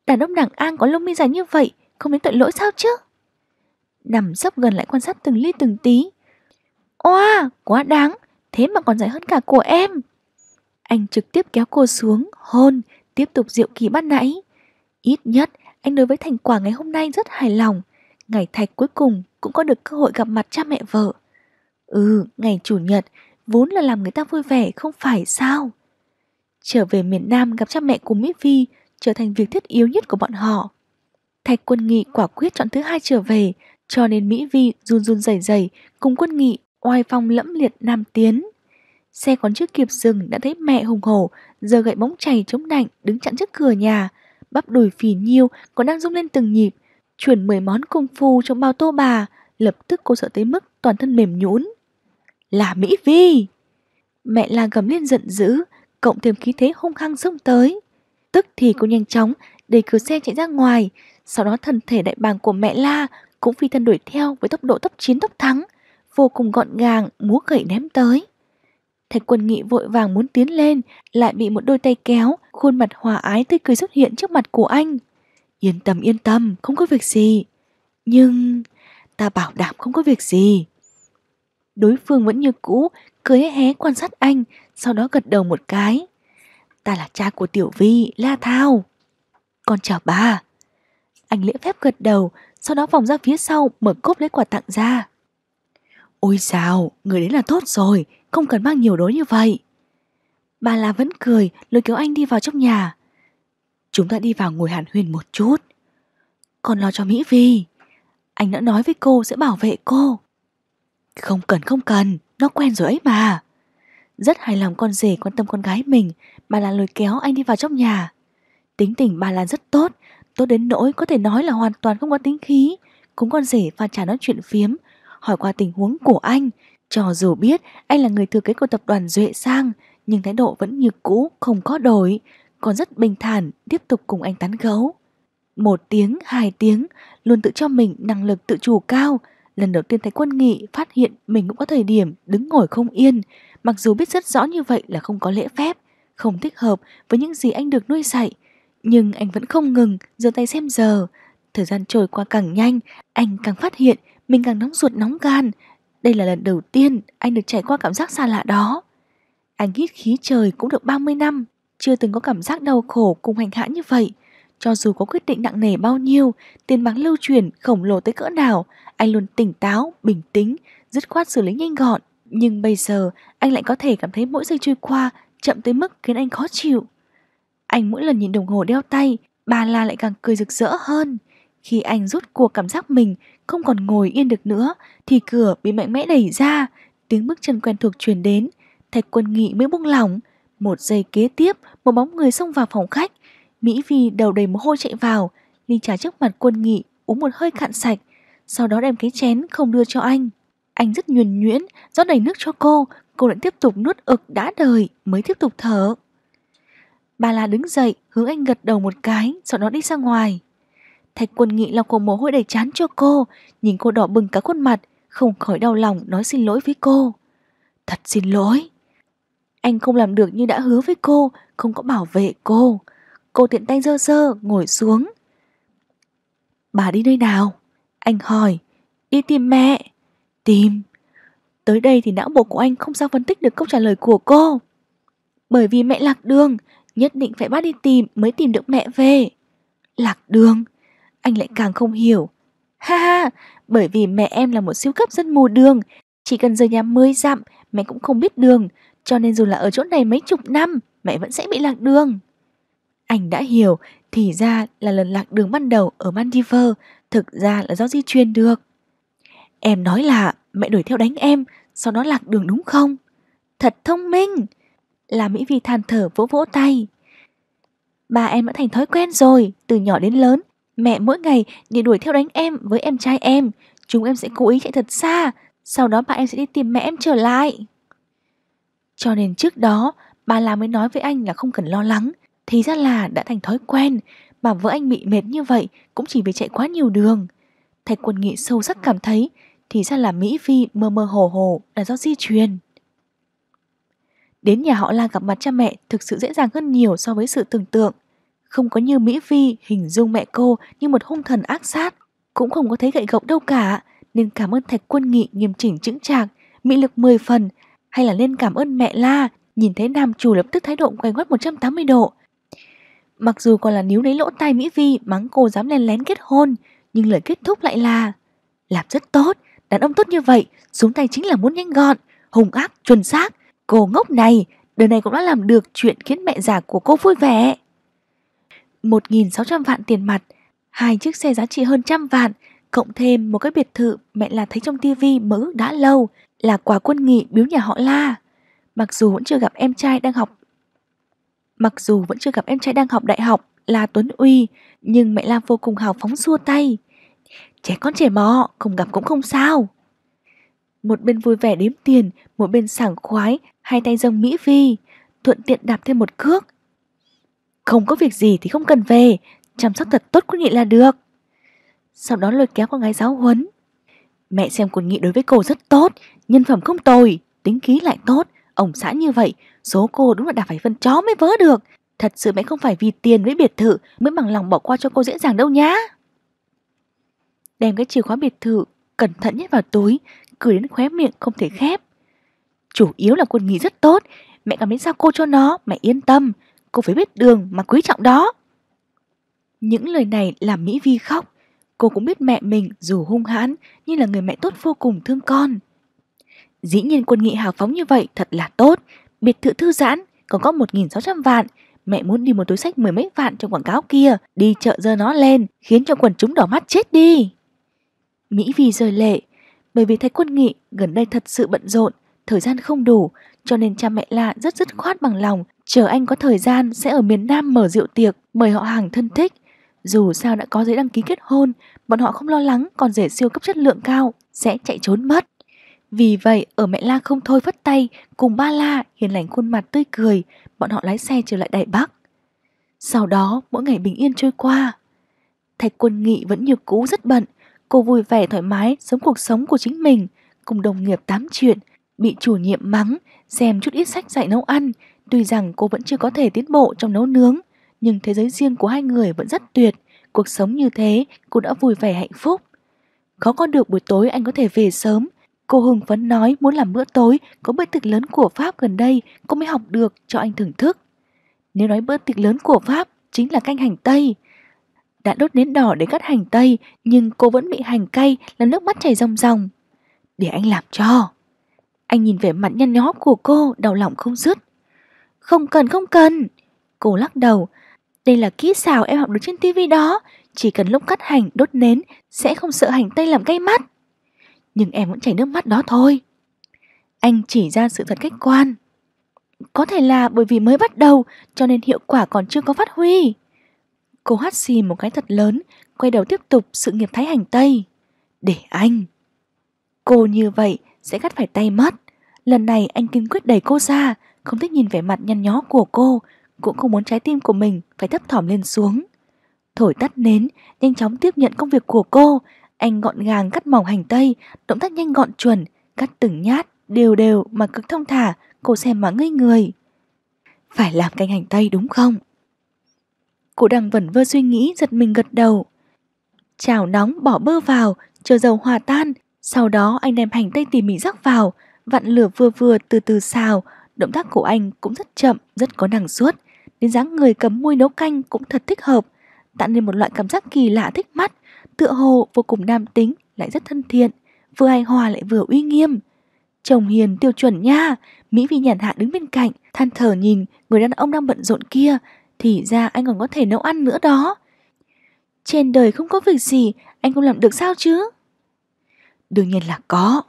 Đàn ông đảng An có lông mi dài như vậy, không đến tội lỗi sao chứ? nằm sấp gần lại quan sát từng ly từng tí. Oa, quá đáng, thế mà còn dài hơn cả của em. Anh trực tiếp kéo cô xuống, hôn, tiếp tục diệu kỳ ban nãy. Ít nhất, anh đối với thành quả ngày hôm nay rất hài lòng. Ngày Thạch cuối cùng cũng có được cơ hội gặp mặt cha mẹ vợ. Ừ, ngày Chủ nhật, vốn là làm người ta vui vẻ không phải sao. Trở về miền Nam gặp cha mẹ của Mỹ Vi trở thành việc thiết yếu nhất của bọn họ. Thạch quân nghị quả quyết chọn thứ hai trở về cho nên Mỹ Vi run run rẩy rẩy cùng quân nghị oai phong lẫm liệt nam tiến. Xe còn chưa kịp dừng đã thấy mẹ hùng hổ, giờ gậy bóng chày chống nạnh đứng chặn trước cửa nhà, bắp đùi phì nhiêu còn đang rung lên từng nhịp, chuyển mười món công phu trong bao tô bà, lập tức cô sợ tới mức toàn thân mềm nhũn. Là Mỹ Vi! Mẹ la gầm lên giận dữ, cộng thêm khí thế hung hăng xông tới. Tức thì cô nhanh chóng đẩy cửa xe chạy ra ngoài, sau đó thân thể đại bàng của mẹ la cũng phi thân đuổi theo với tốc độ tốc chiến tốc thắng, vô cùng gọn gàng, múa gậy ném tới. Thạch quân nghị vội vàng muốn tiến lên, lại bị một đôi tay kéo, khuôn mặt hòa ái tươi cười xuất hiện trước mặt của anh. Yên tâm yên tâm, không có việc gì. Nhưng ta bảo đảm không có việc gì. Đối phương vẫn như cũ, cười hé hé quan sát anh, sau đó gật đầu một cái. Ta là cha của Tiểu Vi, La Thao. Con chào bà, anh lễ phép gật đầu, sau đó vòng ra phía sau mở cốp lấy quà tặng ra. Ôi sao người đấy là tốt rồi, không cần mang nhiều đối như vậy. Bà là vẫn cười, lôi kéo anh đi vào trong nhà. Chúng ta đi vào ngồi hàn huyền một chút. Còn lo cho Mỹ Vi, anh đã nói với cô sẽ bảo vệ cô. Không cần không cần, nó quen rồi ấy mà. Rất hài lòng con rể quan tâm con gái mình, bà là lôi kéo anh đi vào trong nhà. Tính tình bà là rất tốt, Tốt đến nỗi có thể nói là hoàn toàn không có tính khí Cũng còn rể pha trả nói chuyện phiếm Hỏi qua tình huống của anh Cho dù biết anh là người thừa kế của tập đoàn Duệ Sang Nhưng thái độ vẫn như cũ Không có đổi Còn rất bình thản tiếp tục cùng anh tán gấu Một tiếng, hai tiếng Luôn tự cho mình năng lực tự chủ cao Lần đầu tiên thấy quân nghị phát hiện Mình cũng có thời điểm đứng ngồi không yên Mặc dù biết rất rõ như vậy là không có lễ phép Không thích hợp với những gì anh được nuôi dạy nhưng anh vẫn không ngừng giơ tay xem giờ. Thời gian trôi qua càng nhanh, anh càng phát hiện mình càng nóng ruột nóng gan. Đây là lần đầu tiên anh được trải qua cảm giác xa lạ đó. Anh hít khí trời cũng được 30 năm, chưa từng có cảm giác đau khổ cùng hành hạ như vậy. Cho dù có quyết định nặng nề bao nhiêu, tiền bạc lưu chuyển khổng lồ tới cỡ nào, anh luôn tỉnh táo, bình tĩnh, dứt khoát xử lý nhanh gọn. Nhưng bây giờ, anh lại có thể cảm thấy mỗi giây trôi qua chậm tới mức khiến anh khó chịu. Anh mỗi lần nhìn đồng hồ đeo tay, bà La lại càng cười rực rỡ hơn. Khi anh rút cuộc cảm giác mình không còn ngồi yên được nữa thì cửa bị mạnh mẽ đẩy ra, tiếng bước chân quen thuộc truyền đến, Thạch Quân Nghị mới buông lỏng. Một giây kế tiếp, một bóng người xông vào phòng khách. Mỹ Phi đầu đầy mồ hôi chạy vào, ly trà trước mặt Quân Nghị uống một hơi cạn sạch, sau đó đem cái chén không đưa cho anh. Anh rất nhuần nhuyễn, rót đầy nước cho cô, cô lại tiếp tục nuốt ực đã đời mới tiếp tục thở. Bà là đứng dậy, hướng anh gật đầu một cái, sau đó đi ra ngoài. Thạch quân nghị lau cổ mồ hôi đầy chán cho cô, nhìn cô đỏ bừng cả khuôn mặt, không khỏi đau lòng nói xin lỗi với cô. Thật xin lỗi. Anh không làm được như đã hứa với cô, không có bảo vệ cô. Cô tiện tay dơ dơ, ngồi xuống. Bà đi nơi nào? Anh hỏi. Đi tìm mẹ. Tìm. Tới đây thì não bộ của anh không sao phân tích được câu trả lời của cô. Bởi vì mẹ lạc đường, nhất định phải bắt đi tìm mới tìm được mẹ về. Lạc đường, anh lại càng không hiểu. Ha ha, bởi vì mẹ em là một siêu cấp dân mù đường, chỉ cần rời nhà mươi dặm mẹ cũng không biết đường, cho nên dù là ở chỗ này mấy chục năm, mẹ vẫn sẽ bị lạc đường. Anh đã hiểu, thì ra là lần lạc đường ban đầu ở mandiver thực ra là do di truyền được. Em nói là mẹ đuổi theo đánh em, sau đó lạc đường đúng không? Thật thông minh! là Mỹ Vi than thở vỗ vỗ tay. Ba em đã thành thói quen rồi, từ nhỏ đến lớn, mẹ mỗi ngày đi đuổi theo đánh em với em trai em, chúng em sẽ cố ý chạy thật xa, sau đó ba em sẽ đi tìm mẹ em trở lại. Cho nên trước đó, bà là mới nói với anh là không cần lo lắng, thì ra là đã thành thói quen, mà vợ anh bị mệt như vậy cũng chỉ vì chạy quá nhiều đường. Thạch Quần Nghị sâu sắc cảm thấy, thì ra là Mỹ Vi mơ mơ hồ hồ là do di truyền. Đến nhà họ Lan gặp mặt cha mẹ thực sự dễ dàng hơn nhiều so với sự tưởng tượng. Không có như Mỹ Phi hình dung mẹ cô như một hung thần ác sát, cũng không có thấy gậy gộc đâu cả, nên cảm ơn Thạch Quân Nghị nghiêm chỉnh chững chạc, mỹ lực 10 phần, hay là nên cảm ơn mẹ La, nhìn thấy nam chủ lập tức thái độ quay ngoắt 180 độ. Mặc dù còn là níu lấy lỗ tai Mỹ Vi mắng cô dám lén lén kết hôn, nhưng lời kết thúc lại là Làm rất tốt, đàn ông tốt như vậy, xuống tay chính là muốn nhanh gọn, hùng ác, chuẩn xác, Cô ngốc này, đời này cũng đã làm được chuyện khiến mẹ già của cô vui vẻ. 1.600 vạn tiền mặt, hai chiếc xe giá trị hơn trăm vạn, cộng thêm một cái biệt thự mẹ là thấy trong tivi mơ ước đã lâu, là quà quân nghị biếu nhà họ La. Mặc dù vẫn chưa gặp em trai đang học Mặc dù vẫn chưa gặp em trai đang học đại học là Tuấn Uy, nhưng mẹ Lam vô cùng hào phóng xua tay. Trẻ con trẻ mò, không gặp cũng không sao. Một bên vui vẻ đếm tiền, một bên sảng khoái hai tay dâng Mỹ Phi, thuận tiện đạp thêm một cước. Không có việc gì thì không cần về, chăm sóc thật tốt cô nghị là được. Sau đó lôi kéo con gái giáo huấn. Mẹ xem cô nghị đối với cô rất tốt, nhân phẩm không tồi, tính khí lại tốt, ổng xã như vậy, số cô đúng là đã phải phân chó mới vớ được. Thật sự mẹ không phải vì tiền với biệt thự mới bằng lòng bỏ qua cho cô dễ dàng đâu nhá. Đem cái chìa khóa biệt thự, cẩn thận nhét vào túi, cười đến khóe miệng không thể khép. Chủ yếu là quân nghỉ rất tốt, mẹ cảm thấy sao cô cho nó, mẹ yên tâm, cô phải biết đường mà quý trọng đó. Những lời này làm Mỹ Vi khóc. Cô cũng biết mẹ mình dù hung hãn nhưng là người mẹ tốt vô cùng thương con. Dĩ nhiên quân nghị hào phóng như vậy thật là tốt. Biệt thự thư giãn còn có 1.600 vạn. Mẹ muốn đi một túi sách mười mấy vạn trong quảng cáo kia, đi chợ dơ nó lên, khiến cho quần chúng đỏ mắt chết đi. Mỹ vi rời lệ, bởi vì thấy quân nghị gần đây thật sự bận rộn, thời gian không đủ, cho nên cha mẹ lạ rất dứt khoát bằng lòng, chờ anh có thời gian sẽ ở miền Nam mở rượu tiệc, mời họ hàng thân thích. Dù sao đã có giấy đăng ký kết hôn, bọn họ không lo lắng còn rể siêu cấp chất lượng cao, sẽ chạy trốn mất. Vì vậy, ở mẹ La không thôi phất tay, cùng ba La hiền lành khuôn mặt tươi cười, bọn họ lái xe trở lại đại Bắc. Sau đó, mỗi ngày bình yên trôi qua. Thạch quân nghị vẫn như cũ rất bận, cô vui vẻ thoải mái sống cuộc sống của chính mình, cùng đồng nghiệp tám chuyện, bị chủ nhiệm mắng, xem chút ít sách dạy nấu ăn, tuy rằng cô vẫn chưa có thể tiến bộ trong nấu nướng, nhưng thế giới riêng của hai người vẫn rất tuyệt, cuộc sống như thế cô đã vui vẻ hạnh phúc. Khó có được buổi tối anh có thể về sớm, cô hưng phấn nói muốn làm bữa tối có bữa tiệc lớn của Pháp gần đây, cô mới học được cho anh thưởng thức. Nếu nói bữa tiệc lớn của Pháp chính là canh hành tây, đã đốt nến đỏ để cắt hành tây nhưng cô vẫn bị hành cay làm nước mắt chảy ròng ròng. Để anh làm cho. Anh nhìn vẻ mặt nhăn nhó của cô đau lòng không dứt. Không cần, không cần. Cô lắc đầu. Đây là kỹ xào em học được trên tivi đó. Chỉ cần lúc cắt hành đốt nến sẽ không sợ hành tây làm cay mắt. Nhưng em vẫn chảy nước mắt đó thôi. Anh chỉ ra sự thật khách quan. Có thể là bởi vì mới bắt đầu cho nên hiệu quả còn chưa có phát huy. Cô hát xì một cái thật lớn, quay đầu tiếp tục sự nghiệp thái hành Tây. Để anh. Cô như vậy sẽ gắt phải tay mất. Lần này anh kiên quyết đẩy cô ra, không thích nhìn vẻ mặt nhăn nhó của cô, cũng không muốn trái tim của mình phải thấp thỏm lên xuống. Thổi tắt nến, nhanh chóng tiếp nhận công việc của cô, anh gọn gàng cắt mỏng hành tây, động tác nhanh gọn chuẩn, cắt từng nhát, đều đều mà cực thông thả, cô xem mà ngây người. Phải làm canh hành tây đúng không? Cô đang vẩn vơ suy nghĩ giật mình gật đầu. Chảo nóng bỏ bơ vào, chờ dầu hòa tan, sau đó anh đem hành tây tỉ mỉ rắc vào, vặn lửa vừa vừa từ từ xào, động tác của anh cũng rất chậm, rất có năng suất. Đến dáng người cầm muôi nấu canh cũng thật thích hợp, tạo nên một loại cảm giác kỳ lạ thích mắt, tựa hồ vô cùng nam tính lại rất thân thiện, vừa hài hòa lại vừa uy nghiêm. Chồng hiền tiêu chuẩn nha, Mỹ Vi nhàn hạ đứng bên cạnh, than thở nhìn người đàn ông đang bận rộn kia, thì ra anh còn có thể nấu ăn nữa đó. Trên đời không có việc gì, anh cũng làm được sao chứ? Đương nhiên là có.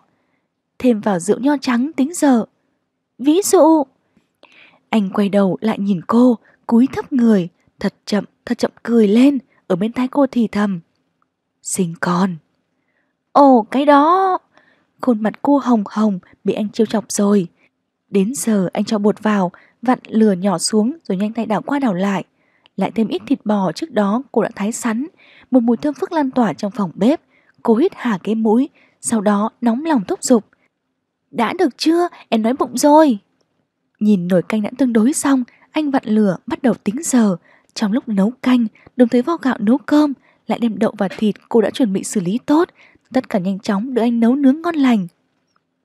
Thêm vào rượu nho trắng tính giờ. Ví dụ, anh quay đầu lại nhìn cô, cúi thấp người, thật chậm, thật chậm cười lên, ở bên tai cô thì thầm. Sinh con. Ồ, cái đó. Khuôn mặt cô hồng hồng bị anh trêu chọc rồi. Đến giờ anh cho bột vào, vặn lửa nhỏ xuống rồi nhanh tay đảo qua đảo lại. Lại thêm ít thịt bò trước đó cô đã thái sắn, một mùi thơm phức lan tỏa trong phòng bếp. Cô hít hà cái mũi, sau đó nóng lòng thúc giục. Đã được chưa, em nói bụng rồi. Nhìn nồi canh đã tương đối xong, anh vặn lửa bắt đầu tính giờ. Trong lúc nấu canh, đồng thời vo gạo nấu cơm, lại đem đậu và thịt cô đã chuẩn bị xử lý tốt, tất cả nhanh chóng đưa anh nấu nướng ngon lành.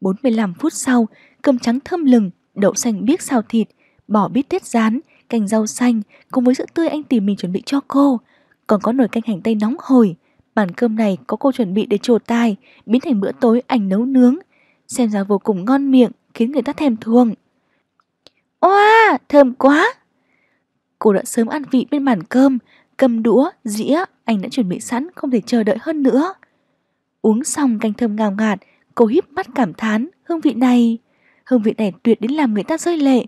45 phút sau, cơm trắng thơm lừng, đậu xanh biết xào thịt, bỏ bít tết rán, canh rau xanh cùng với sữa tươi anh tìm mình chuẩn bị cho cô. Còn có nồi canh hành tây nóng hổi, Bàn cơm này có cô chuẩn bị để trổ tài, biến thành bữa tối ảnh nấu nướng, xem ra vô cùng ngon miệng, khiến người ta thèm thuồng. Oa, thơm quá! Cô đã sớm ăn vị bên bàn cơm, cầm đũa, dĩa, anh đã chuẩn bị sẵn không thể chờ đợi hơn nữa. Uống xong canh thơm ngào ngạt, cô híp mắt cảm thán, hương vị này, hương vị này tuyệt đến làm người ta rơi lệ.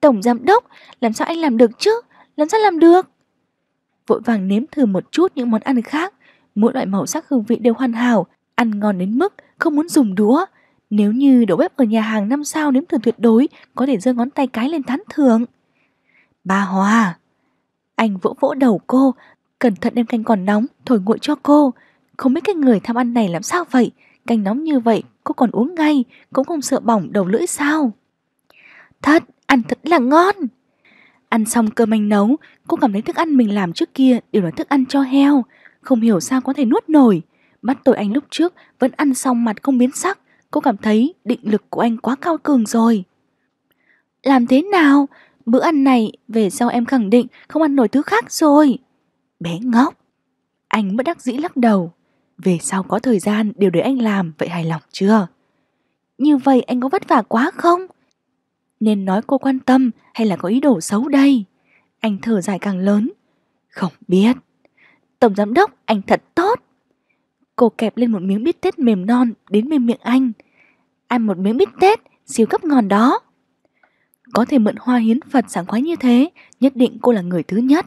Tổng giám đốc, làm sao anh làm được chứ? Làm sao làm được? Vội vàng nếm thử một chút những món ăn khác, mỗi loại màu sắc hương vị đều hoàn hảo, ăn ngon đến mức không muốn dùng đũa. Nếu như đầu bếp ở nhà hàng năm sao nếm thử tuyệt đối, có thể giơ ngón tay cái lên tán thưởng. Bà Hòa! Anh vỗ vỗ đầu cô, cẩn thận đem canh còn nóng, thổi nguội cho cô. Không biết cái người tham ăn này làm sao vậy, canh nóng như vậy cô còn uống ngay, cũng không sợ bỏng đầu lưỡi sao. Thật, ăn thật là ngon! Ăn xong cơm anh nấu, cô cảm thấy thức ăn mình làm trước kia đều là thức ăn cho heo, không hiểu sao có thể nuốt nổi. Bắt tội anh lúc trước vẫn ăn xong mặt không biến sắc, cô cảm thấy định lực của anh quá cao cường rồi. Làm thế nào? Bữa ăn này về sau em khẳng định không ăn nổi thứ khác rồi. Bé ngốc. Anh bất đắc dĩ lắc đầu. Về sau có thời gian đều để anh làm vậy hài lòng chưa? Như vậy anh có vất vả quá không? Nên nói cô quan tâm hay là có ý đồ xấu đây? Anh thở dài càng lớn. Không biết. Tổng giám đốc, anh thật tốt. Cô kẹp lên một miếng bít tết mềm non đến bên miệng anh. Ăn một miếng bít tết, siêu cấp ngon đó. Có thể mượn hoa hiến Phật sáng khoái như thế, nhất định cô là người thứ nhất.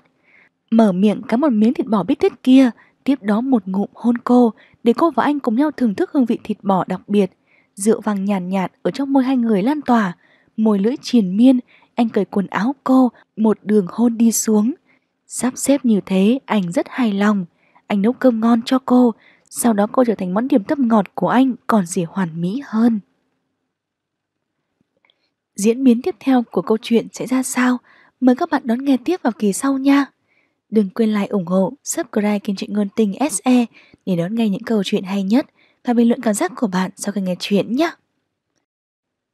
Mở miệng cắn một miếng thịt bò bít tết kia, tiếp đó một ngụm hôn cô, để cô và anh cùng nhau thưởng thức hương vị thịt bò đặc biệt. Rượu vàng nhàn nhạt, nhạt ở trong môi hai người lan tỏa, môi lưỡi triền miên, anh cởi quần áo cô, một đường hôn đi xuống – Sắp xếp như thế, anh rất hài lòng. Anh nấu cơm ngon cho cô, sau đó cô trở thành món điểm tâm ngọt của anh còn gì hoàn mỹ hơn. Diễn biến tiếp theo của câu chuyện sẽ ra sao? Mời các bạn đón nghe tiếp vào kỳ sau nha. Đừng quên like ủng hộ, subscribe kênh truyện ngôn tình SE để đón nghe những câu chuyện hay nhất và bình luận cảm giác của bạn sau khi nghe chuyện nhé.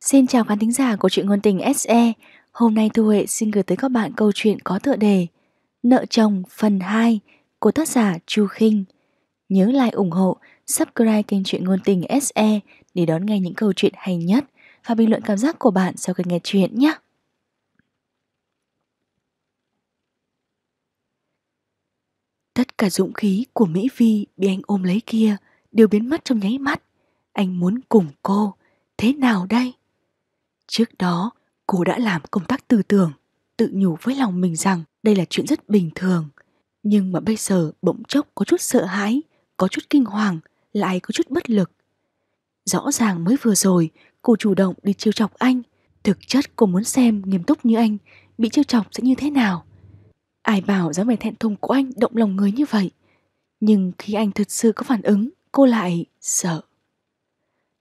Xin chào khán thính giả của truyện ngôn tình SE. Hôm nay Thu Huệ xin gửi tới các bạn câu chuyện có tựa đề Nợ chồng phần 2 của tác giả Chu Khinh. Nhớ like ủng hộ, subscribe kênh truyện ngôn tình SE để đón nghe những câu chuyện hay nhất và bình luận cảm giác của bạn sau khi nghe chuyện nhé. Tất cả dũng khí của Mỹ Vi bị anh ôm lấy kia đều biến mất trong nháy mắt. Anh muốn cùng cô. Thế nào đây? Trước đó, cô đã làm công tác tư tưởng, tự nhủ với lòng mình rằng đây là chuyện rất bình thường. Nhưng mà bây giờ bỗng chốc có chút sợ hãi, có chút kinh hoàng, lại có chút bất lực. Rõ ràng mới vừa rồi, cô chủ động đi trêu chọc anh. Thực chất cô muốn xem nghiêm túc như anh, bị trêu chọc sẽ như thế nào. Ai bảo dáng vẻ thẹn thùng của anh động lòng người như vậy. Nhưng khi anh thật sự có phản ứng, cô lại sợ.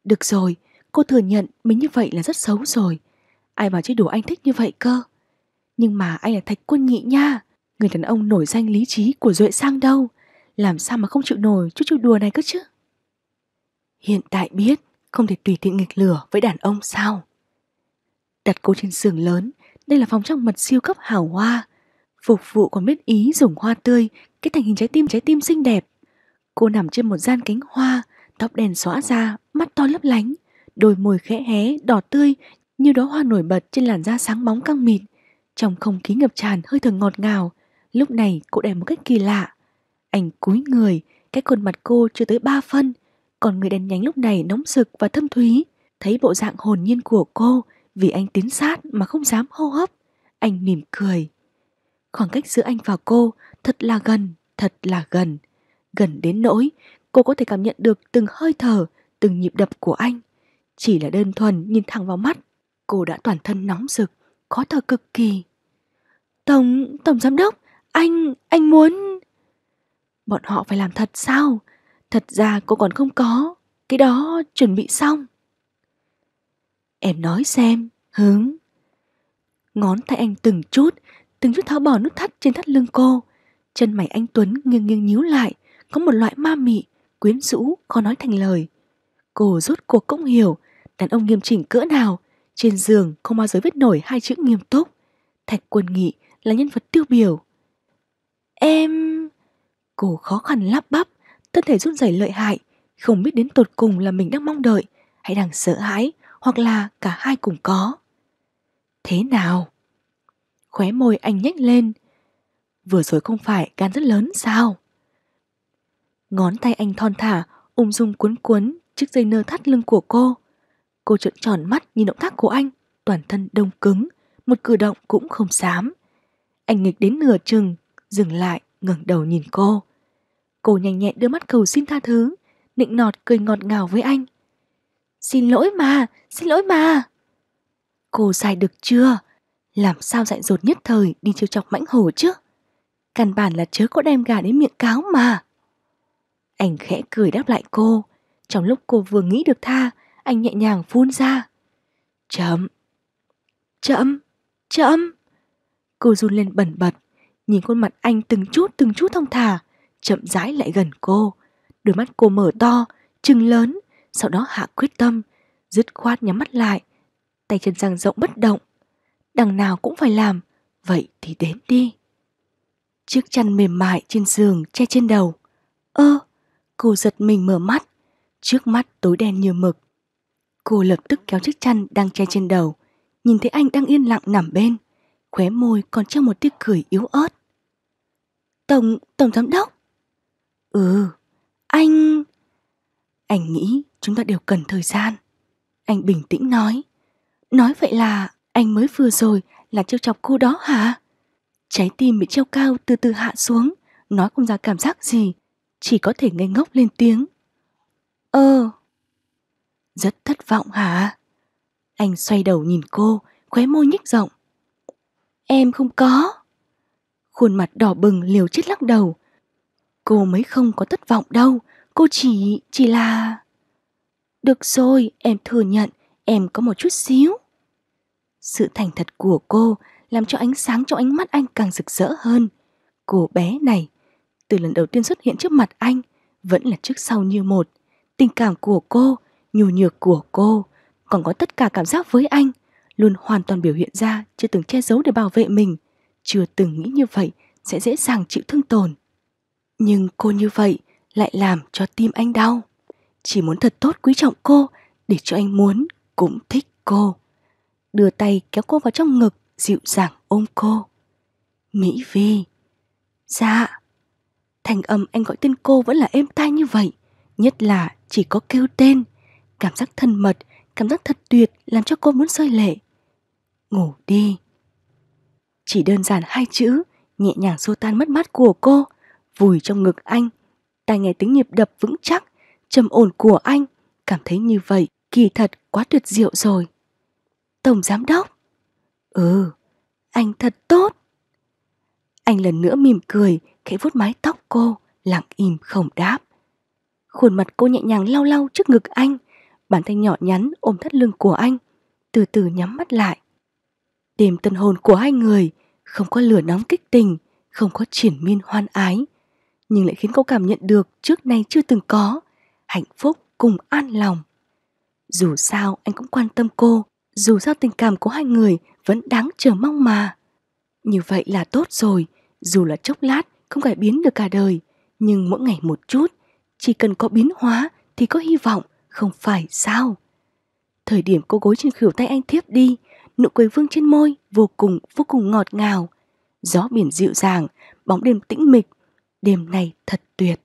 Được rồi, cô thừa nhận mình như vậy là rất xấu rồi. Ai bảo chơi đủ anh thích như vậy cơ. Nhưng mà anh là thạch quân Nghị nha Người đàn ông nổi danh lý trí của Duệ Sang đâu Làm sao mà không chịu nổi chút chịu đùa này cơ chứ Hiện tại biết Không thể tùy tiện nghịch lửa với đàn ông sao Đặt cô trên giường lớn Đây là phòng trong mật siêu cấp hào hoa Phục vụ còn biết ý dùng hoa tươi Cái thành hình trái tim trái tim xinh đẹp Cô nằm trên một gian cánh hoa Tóc đèn xóa ra Mắt to lấp lánh Đôi môi khẽ hé đỏ tươi Như đó hoa nổi bật trên làn da sáng bóng căng mịn trong không khí ngập tràn hơi thở ngọt ngào, lúc này cô đẹp một cách kỳ lạ. Anh cúi người, cái khuôn mặt cô chưa tới ba phân, còn người đèn nhánh lúc này nóng rực và thâm thúy. Thấy bộ dạng hồn nhiên của cô vì anh tiến sát mà không dám hô hấp. Anh mỉm cười. Khoảng cách giữa anh và cô thật là gần, thật là gần. Gần đến nỗi cô có thể cảm nhận được từng hơi thở, từng nhịp đập của anh. Chỉ là đơn thuần nhìn thẳng vào mắt, cô đã toàn thân nóng rực, khó thở cực kỳ. Tổng, tổng giám đốc, anh, anh muốn... Bọn họ phải làm thật sao? Thật ra cô còn không có, cái đó chuẩn bị xong. Em nói xem, hướng. Ngón tay anh từng chút, từng chút tháo bỏ nút thắt trên thắt lưng cô. Chân mày anh Tuấn nghiêng nghiêng nhíu lại, có một loại ma mị, quyến rũ, khó nói thành lời. Cô rốt cuộc cũng hiểu, đàn ông nghiêm chỉnh cỡ nào, trên giường không bao giờ viết nổi hai chữ nghiêm túc. Thạch quân nghị là nhân vật tiêu biểu. Em... cổ khó khăn lắp bắp, thân thể run rẩy lợi hại, không biết đến tột cùng là mình đang mong đợi hay đang sợ hãi hoặc là cả hai cùng có. Thế nào? Khóe môi anh nhếch lên. Vừa rồi không phải gan rất lớn sao? Ngón tay anh thon thả, ung dung cuốn cuốn chiếc dây nơ thắt lưng của cô. Cô trợn tròn mắt nhìn động tác của anh, toàn thân đông cứng, một cử động cũng không dám. Anh nghịch đến nửa chừng, dừng lại, ngẩng đầu nhìn cô. Cô nhanh nhẹn đưa mắt cầu xin tha thứ, nịnh nọt cười ngọt ngào với anh. Xin lỗi mà, xin lỗi mà. Cô sai được chưa? Làm sao dại dột nhất thời đi trêu chọc mãnh hổ chứ? Căn bản là chớ có đem gà đến miệng cáo mà. Anh khẽ cười đáp lại cô. Trong lúc cô vừa nghĩ được tha, anh nhẹ nhàng phun ra. Chậm. Chậm. Chậm. Cô run lên bẩn bật, nhìn khuôn mặt anh từng chút từng chút thông thả, chậm rãi lại gần cô. Đôi mắt cô mở to, trừng lớn, sau đó hạ quyết tâm, dứt khoát nhắm mắt lại, tay chân dang rộng bất động. Đằng nào cũng phải làm, vậy thì đến đi. Chiếc chăn mềm mại trên giường che trên đầu. Ơ, cô giật mình mở mắt, trước mắt tối đen như mực. Cô lập tức kéo chiếc chăn đang che trên đầu, nhìn thấy anh đang yên lặng nằm bên, khóe môi còn treo một tiếc cười yếu ớt. Tổng, tổng giám đốc? Ừ, anh... Anh nghĩ chúng ta đều cần thời gian. Anh bình tĩnh nói. Nói vậy là anh mới vừa rồi là trêu chọc cô đó hả? Trái tim bị treo cao từ từ hạ xuống, nói không ra cảm giác gì, chỉ có thể ngây ngốc lên tiếng. Ờ. Rất thất vọng hả? Anh xoay đầu nhìn cô, khóe môi nhích rộng. Em không có. Khuôn mặt đỏ bừng liều chết lắc đầu. Cô mới không có thất vọng đâu. Cô chỉ, chỉ là... Được rồi, em thừa nhận, em có một chút xíu. Sự thành thật của cô làm cho ánh sáng trong ánh mắt anh càng rực rỡ hơn. Cô bé này, từ lần đầu tiên xuất hiện trước mặt anh, vẫn là trước sau như một. Tình cảm của cô, nhu nhược của cô, còn có tất cả cảm giác với anh luôn hoàn toàn biểu hiện ra, chưa từng che giấu để bảo vệ mình, chưa từng nghĩ như vậy sẽ dễ dàng chịu thương tổn. Nhưng cô như vậy lại làm cho tim anh đau. Chỉ muốn thật tốt quý trọng cô để cho anh muốn cũng thích cô. Đưa tay kéo cô vào trong ngực, dịu dàng ôm cô. Mỹ Vi. Dạ. Thành âm anh gọi tên cô vẫn là êm tai như vậy, nhất là chỉ có kêu tên. Cảm giác thân mật, cảm giác thật tuyệt làm cho cô muốn rơi lệ ngủ đi. Chỉ đơn giản hai chữ, nhẹ nhàng xô tan mất mát của cô, vùi trong ngực anh. Tai nghe tiếng nhịp đập vững chắc, trầm ổn của anh, cảm thấy như vậy kỳ thật quá tuyệt diệu rồi. Tổng giám đốc? Ừ, anh thật tốt. Anh lần nữa mỉm cười, khẽ vuốt mái tóc cô, lặng im không đáp. Khuôn mặt cô nhẹ nhàng lau lau trước ngực anh, bàn tay nhỏ nhắn ôm thắt lưng của anh, từ từ nhắm mắt lại. Đêm tân hôn của hai người không có lửa nóng kích tình, không có triển miên hoan ái, nhưng lại khiến cô cảm nhận được trước nay chưa từng có, hạnh phúc cùng an lòng. Dù sao anh cũng quan tâm cô, dù sao tình cảm của hai người vẫn đáng chờ mong mà. Như vậy là tốt rồi, dù là chốc lát không cải biến được cả đời, nhưng mỗi ngày một chút, chỉ cần có biến hóa thì có hy vọng, không phải sao? Thời điểm cô gối trên khuỷu tay anh thiếp đi, nụ cười vương trên môi vô cùng vô cùng ngọt ngào. Gió biển dịu dàng, bóng đêm tĩnh mịch, đêm này thật tuyệt.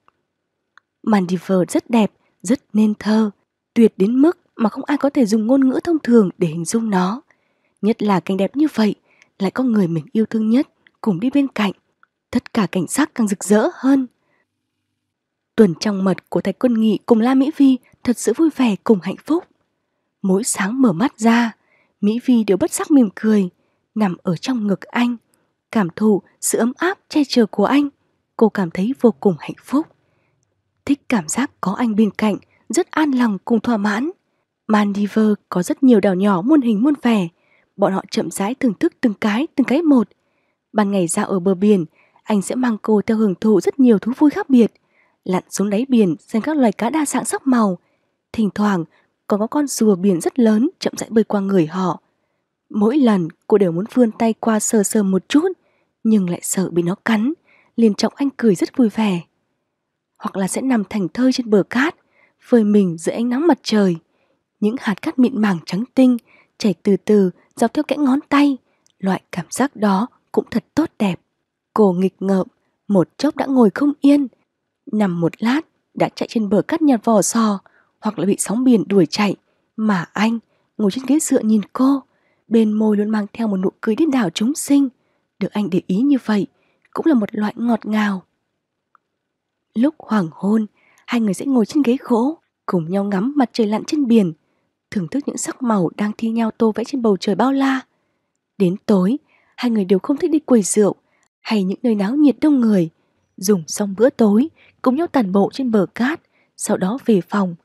Màn rất đẹp, rất nên thơ, tuyệt đến mức mà không ai có thể dùng ngôn ngữ thông thường để hình dung nó. Nhất là cảnh đẹp như vậy, lại có người mình yêu thương nhất cùng đi bên cạnh. Tất cả cảnh sắc càng rực rỡ hơn. Tuần trong mật của Thạch Quân Nghị cùng La Mỹ Vi thật sự vui vẻ cùng hạnh phúc. Mỗi sáng mở mắt ra, Mỹ Vi đều bất giác mỉm cười, nằm ở trong ngực anh, cảm thụ sự ấm áp che chở của anh. Cô cảm thấy vô cùng hạnh phúc. Thích cảm giác có anh bên cạnh, rất an lòng cùng thỏa mãn. Maldives có rất nhiều đảo nhỏ muôn hình muôn vẻ. Bọn họ chậm rãi thưởng thức từng cái, từng cái một. Ban ngày ra ở bờ biển, anh sẽ mang cô theo hưởng thụ rất nhiều thú vui khác biệt. Lặn xuống đáy biển xem các loài cá đa dạng sắc màu. Thỉnh thoảng còn có con rùa biển rất lớn chậm rãi bơi qua người họ. Mỗi lần cô đều muốn vươn tay qua sờ sờ một chút, nhưng lại sợ bị nó cắn, liền trọng anh cười rất vui vẻ. Hoặc là sẽ nằm thành thơi trên bờ cát, phơi mình dưới ánh nắng mặt trời. Những hạt cát mịn màng trắng tinh chảy từ từ dọc theo kẽ ngón tay. Loại cảm giác đó cũng thật tốt đẹp. Cô nghịch ngợm, một chốc đã ngồi không yên. Nằm một lát, đã chạy trên bờ cát nhặt vỏ sò, hoặc là bị sóng biển đuổi chạy mà anh ngồi trên ghế dựa nhìn cô bên môi luôn mang theo một nụ cười điên đảo chúng sinh được anh để ý như vậy cũng là một loại ngọt ngào lúc hoàng hôn hai người sẽ ngồi trên ghế gỗ cùng nhau ngắm mặt trời lặn trên biển thưởng thức những sắc màu đang thi nhau tô vẽ trên bầu trời bao la đến tối hai người đều không thích đi quầy rượu hay những nơi náo nhiệt đông người dùng xong bữa tối cùng nhau tàn bộ trên bờ cát sau đó về phòng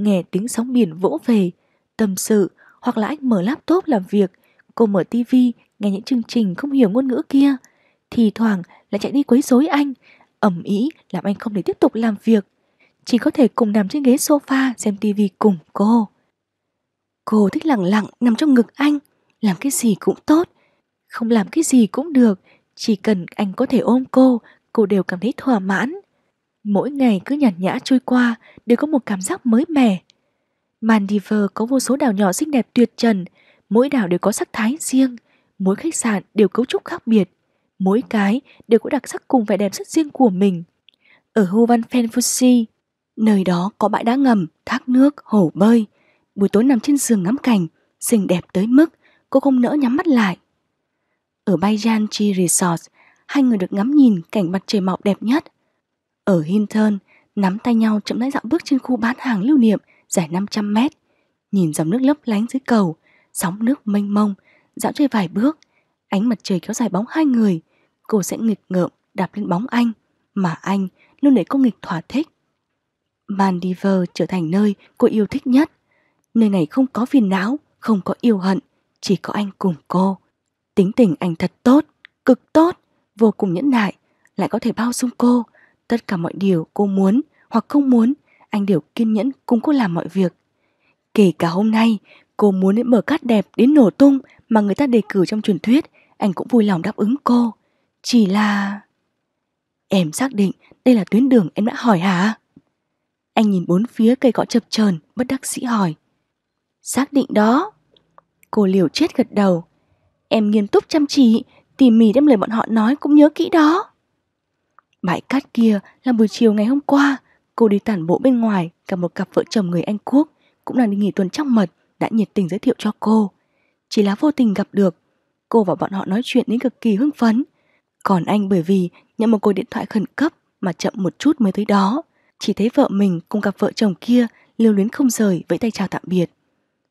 nghe tiếng sóng biển vỗ về, tâm sự hoặc là anh mở laptop làm việc, cô mở tivi nghe những chương trình không hiểu ngôn ngữ kia, thì thoảng lại chạy đi quấy rối anh, ẩm ý làm anh không thể tiếp tục làm việc, chỉ có thể cùng nằm trên ghế sofa xem tivi cùng cô. Cô thích lặng lặng nằm trong ngực anh, làm cái gì cũng tốt, không làm cái gì cũng được, chỉ cần anh có thể ôm cô, cô đều cảm thấy thỏa mãn. Mỗi ngày cứ nhàn nhã trôi qua đều có một cảm giác mới mẻ. Maldives có vô số đảo nhỏ xinh đẹp tuyệt trần, mỗi đảo đều có sắc thái riêng, mỗi khách sạn đều cấu trúc khác biệt, mỗi cái đều có đặc sắc cùng vẻ đẹp rất riêng của mình. Ở Huvan Fenfusi, nơi đó có bãi đá ngầm, thác nước, hồ bơi. Buổi tối nằm trên giường ngắm cảnh, xinh đẹp tới mức cô không nỡ nhắm mắt lại. Ở Bayan Chi Resort, hai người được ngắm nhìn cảnh mặt trời mọc đẹp nhất – ở Hinton, nắm tay nhau chậm rãi dạo bước trên khu bán hàng lưu niệm dài 500 mét. Nhìn dòng nước lấp lánh dưới cầu, sóng nước mênh mông, dạo chơi vài bước. Ánh mặt trời kéo dài bóng hai người, cô sẽ nghịch ngợm đạp lên bóng anh, mà anh luôn để cô nghịch thỏa thích. mandiver trở thành nơi cô yêu thích nhất. Nơi này không có phiền não, không có yêu hận, chỉ có anh cùng cô. Tính tình anh thật tốt, cực tốt, vô cùng nhẫn nại, lại có thể bao dung cô, Tất cả mọi điều cô muốn hoặc không muốn, anh đều kiên nhẫn cùng cô làm mọi việc. Kể cả hôm nay, cô muốn đến bờ cát đẹp đến nổ tung mà người ta đề cử trong truyền thuyết, anh cũng vui lòng đáp ứng cô. Chỉ là... Em xác định đây là tuyến đường em đã hỏi hả? Anh nhìn bốn phía cây cỏ chập chờn bất đắc sĩ hỏi. Xác định đó. Cô liều chết gật đầu. Em nghiêm túc chăm chỉ, tỉ mỉ đem lời bọn họ nói cũng nhớ kỹ đó. Bãi cát kia là buổi chiều ngày hôm qua, cô đi tản bộ bên ngoài cả một cặp vợ chồng người Anh Quốc cũng là đi nghỉ tuần trong mật đã nhiệt tình giới thiệu cho cô. Chỉ là vô tình gặp được, cô và bọn họ nói chuyện đến cực kỳ hưng phấn. Còn anh bởi vì nhận một cuộc điện thoại khẩn cấp mà chậm một chút mới tới đó, chỉ thấy vợ mình cùng cặp vợ chồng kia lưu luyến không rời với tay chào tạm biệt.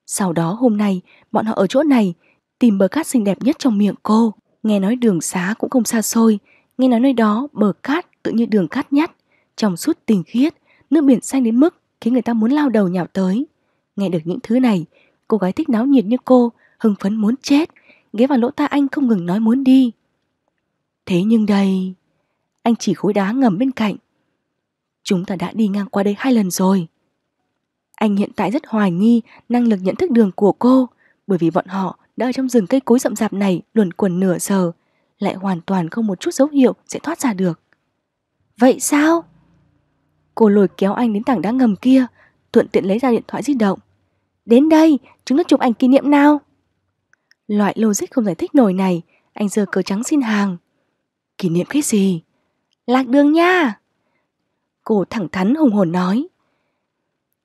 Sau đó hôm nay, bọn họ ở chỗ này tìm bờ cát xinh đẹp nhất trong miệng cô. Nghe nói đường xá cũng không xa xôi, Nghe nói nơi đó bờ cát tự như đường cát nhắt, trong suốt tình khiết, nước biển xanh đến mức khiến người ta muốn lao đầu nhào tới. Nghe được những thứ này, cô gái thích náo nhiệt như cô, hưng phấn muốn chết, ghé vào lỗ ta anh không ngừng nói muốn đi. Thế nhưng đây, anh chỉ khối đá ngầm bên cạnh. Chúng ta đã đi ngang qua đây hai lần rồi. Anh hiện tại rất hoài nghi năng lực nhận thức đường của cô, bởi vì bọn họ đã ở trong rừng cây cối rậm rạp này luẩn quẩn nửa giờ, lại hoàn toàn không một chút dấu hiệu sẽ thoát ra được. Vậy sao? Cô lồi kéo anh đến tảng đá ngầm kia, thuận tiện lấy ra điện thoại di động. Đến đây, chúng ta chụp ảnh kỷ niệm nào? Loại logic không giải thích nổi này, anh giờ cờ trắng xin hàng. Kỷ niệm cái gì? Lạc đường nha! Cô thẳng thắn hùng hồn nói.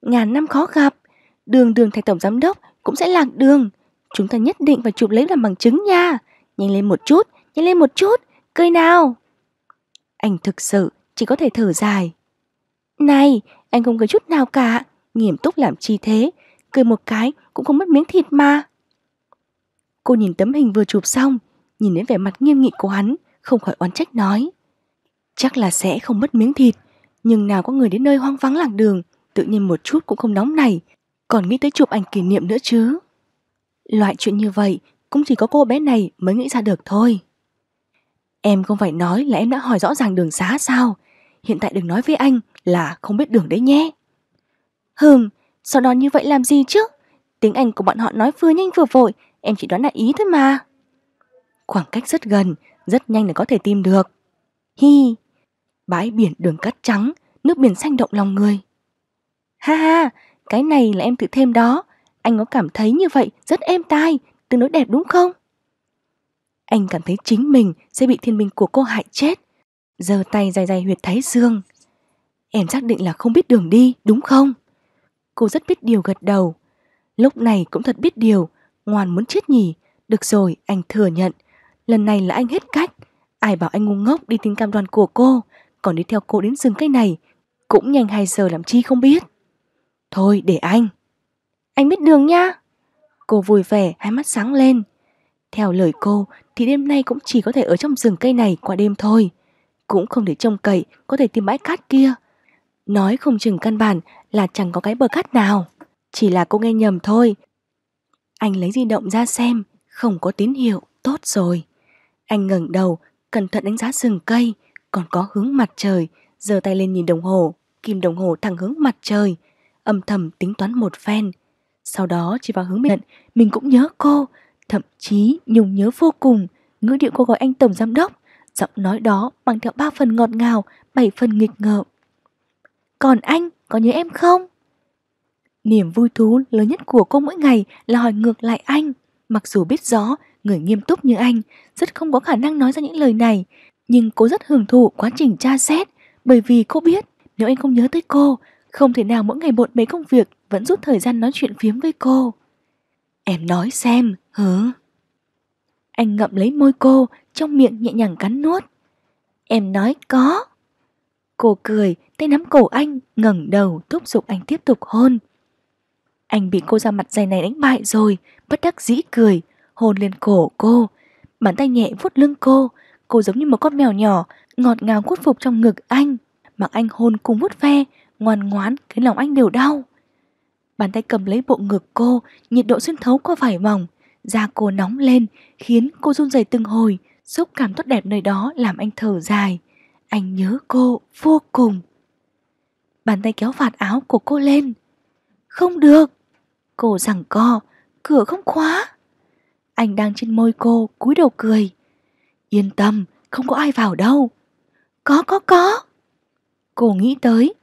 Ngàn năm khó gặp, đường đường thành tổng giám đốc cũng sẽ lạc đường. Chúng ta nhất định phải chụp lấy làm bằng chứng nha. Nhanh lên một chút, nhanh lên một chút, cười nào. Anh thực sự chỉ có thể thở dài. Này, anh không cười chút nào cả, nghiêm túc làm chi thế, cười một cái cũng không mất miếng thịt mà. Cô nhìn tấm hình vừa chụp xong, nhìn đến vẻ mặt nghiêm nghị của hắn, không khỏi oán trách nói. Chắc là sẽ không mất miếng thịt, nhưng nào có người đến nơi hoang vắng lạc đường, tự nhiên một chút cũng không nóng này, còn nghĩ tới chụp ảnh kỷ niệm nữa chứ. Loại chuyện như vậy cũng chỉ có cô bé này mới nghĩ ra được thôi. Em không phải nói là em đã hỏi rõ ràng đường xá sao? Hiện tại đừng nói với anh là không biết đường đấy nhé. Hừm, sau đó như vậy làm gì chứ? Tiếng Anh của bọn họ nói vừa nhanh vừa vội, em chỉ đoán đại ý thôi mà. Khoảng cách rất gần, rất nhanh là có thể tìm được. Hi, bãi biển đường cát trắng, nước biển xanh động lòng người. Ha ha, cái này là em tự thêm đó. Anh có cảm thấy như vậy rất êm tai, tương đối đẹp đúng không? anh cảm thấy chính mình sẽ bị thiên minh của cô hại chết. giờ tay dài dài huyệt thái dương. Em xác định là không biết đường đi, đúng không? Cô rất biết điều gật đầu. Lúc này cũng thật biết điều, ngoan muốn chết nhỉ. Được rồi, anh thừa nhận. Lần này là anh hết cách. Ai bảo anh ngu ngốc đi tin cam đoan của cô, còn đi theo cô đến rừng cây này. Cũng nhanh 2 giờ làm chi không biết. Thôi để anh. Anh biết đường nha. Cô vui vẻ, hai mắt sáng lên. Theo lời cô thì đêm nay cũng chỉ có thể ở trong rừng cây này qua đêm thôi. Cũng không thể trông cậy, có thể tìm bãi cát kia. Nói không chừng căn bản là chẳng có cái bờ cát nào. Chỉ là cô nghe nhầm thôi. Anh lấy di động ra xem, không có tín hiệu, tốt rồi. Anh ngẩng đầu, cẩn thận đánh giá rừng cây, còn có hướng mặt trời, giơ tay lên nhìn đồng hồ, kim đồng hồ thẳng hướng mặt trời, âm thầm tính toán một phen. Sau đó chỉ vào hướng miệng, mình cũng nhớ cô, thậm chí nhung nhớ vô cùng, ngữ điệu cô gọi anh tổng giám đốc, giọng nói đó mang theo ba phần ngọt ngào, bảy phần nghịch ngợm. Còn anh, có nhớ em không? Niềm vui thú lớn nhất của cô mỗi ngày là hỏi ngược lại anh. Mặc dù biết rõ, người nghiêm túc như anh rất không có khả năng nói ra những lời này, nhưng cô rất hưởng thụ quá trình tra xét, bởi vì cô biết nếu anh không nhớ tới cô, không thể nào mỗi ngày bộn bế công việc vẫn rút thời gian nói chuyện phiếm với cô. Em nói xem, Hứ? Anh ngậm lấy môi cô, trong miệng nhẹ nhàng cắn nuốt. Em nói có. Cô cười, tay nắm cổ anh, ngẩng đầu thúc giục anh tiếp tục hôn. Anh bị cô ra mặt dày này đánh bại rồi, bất đắc dĩ cười, hôn lên cổ cô. Bàn tay nhẹ vuốt lưng cô, cô giống như một con mèo nhỏ, ngọt ngào khuất phục trong ngực anh. Mặc anh hôn cùng vuốt ve, ngoan ngoán khiến lòng anh đều đau. Bàn tay cầm lấy bộ ngực cô, nhiệt độ xuyên thấu qua vải mỏng, Da cô nóng lên khiến cô run rẩy từng hồi, xúc cảm tốt đẹp nơi đó làm anh thở dài. Anh nhớ cô vô cùng. Bàn tay kéo vạt áo của cô lên. Không được. Cô rằng co, cửa không khóa. Anh đang trên môi cô, cúi đầu cười. Yên tâm, không có ai vào đâu. Có, có, có. Cô nghĩ tới.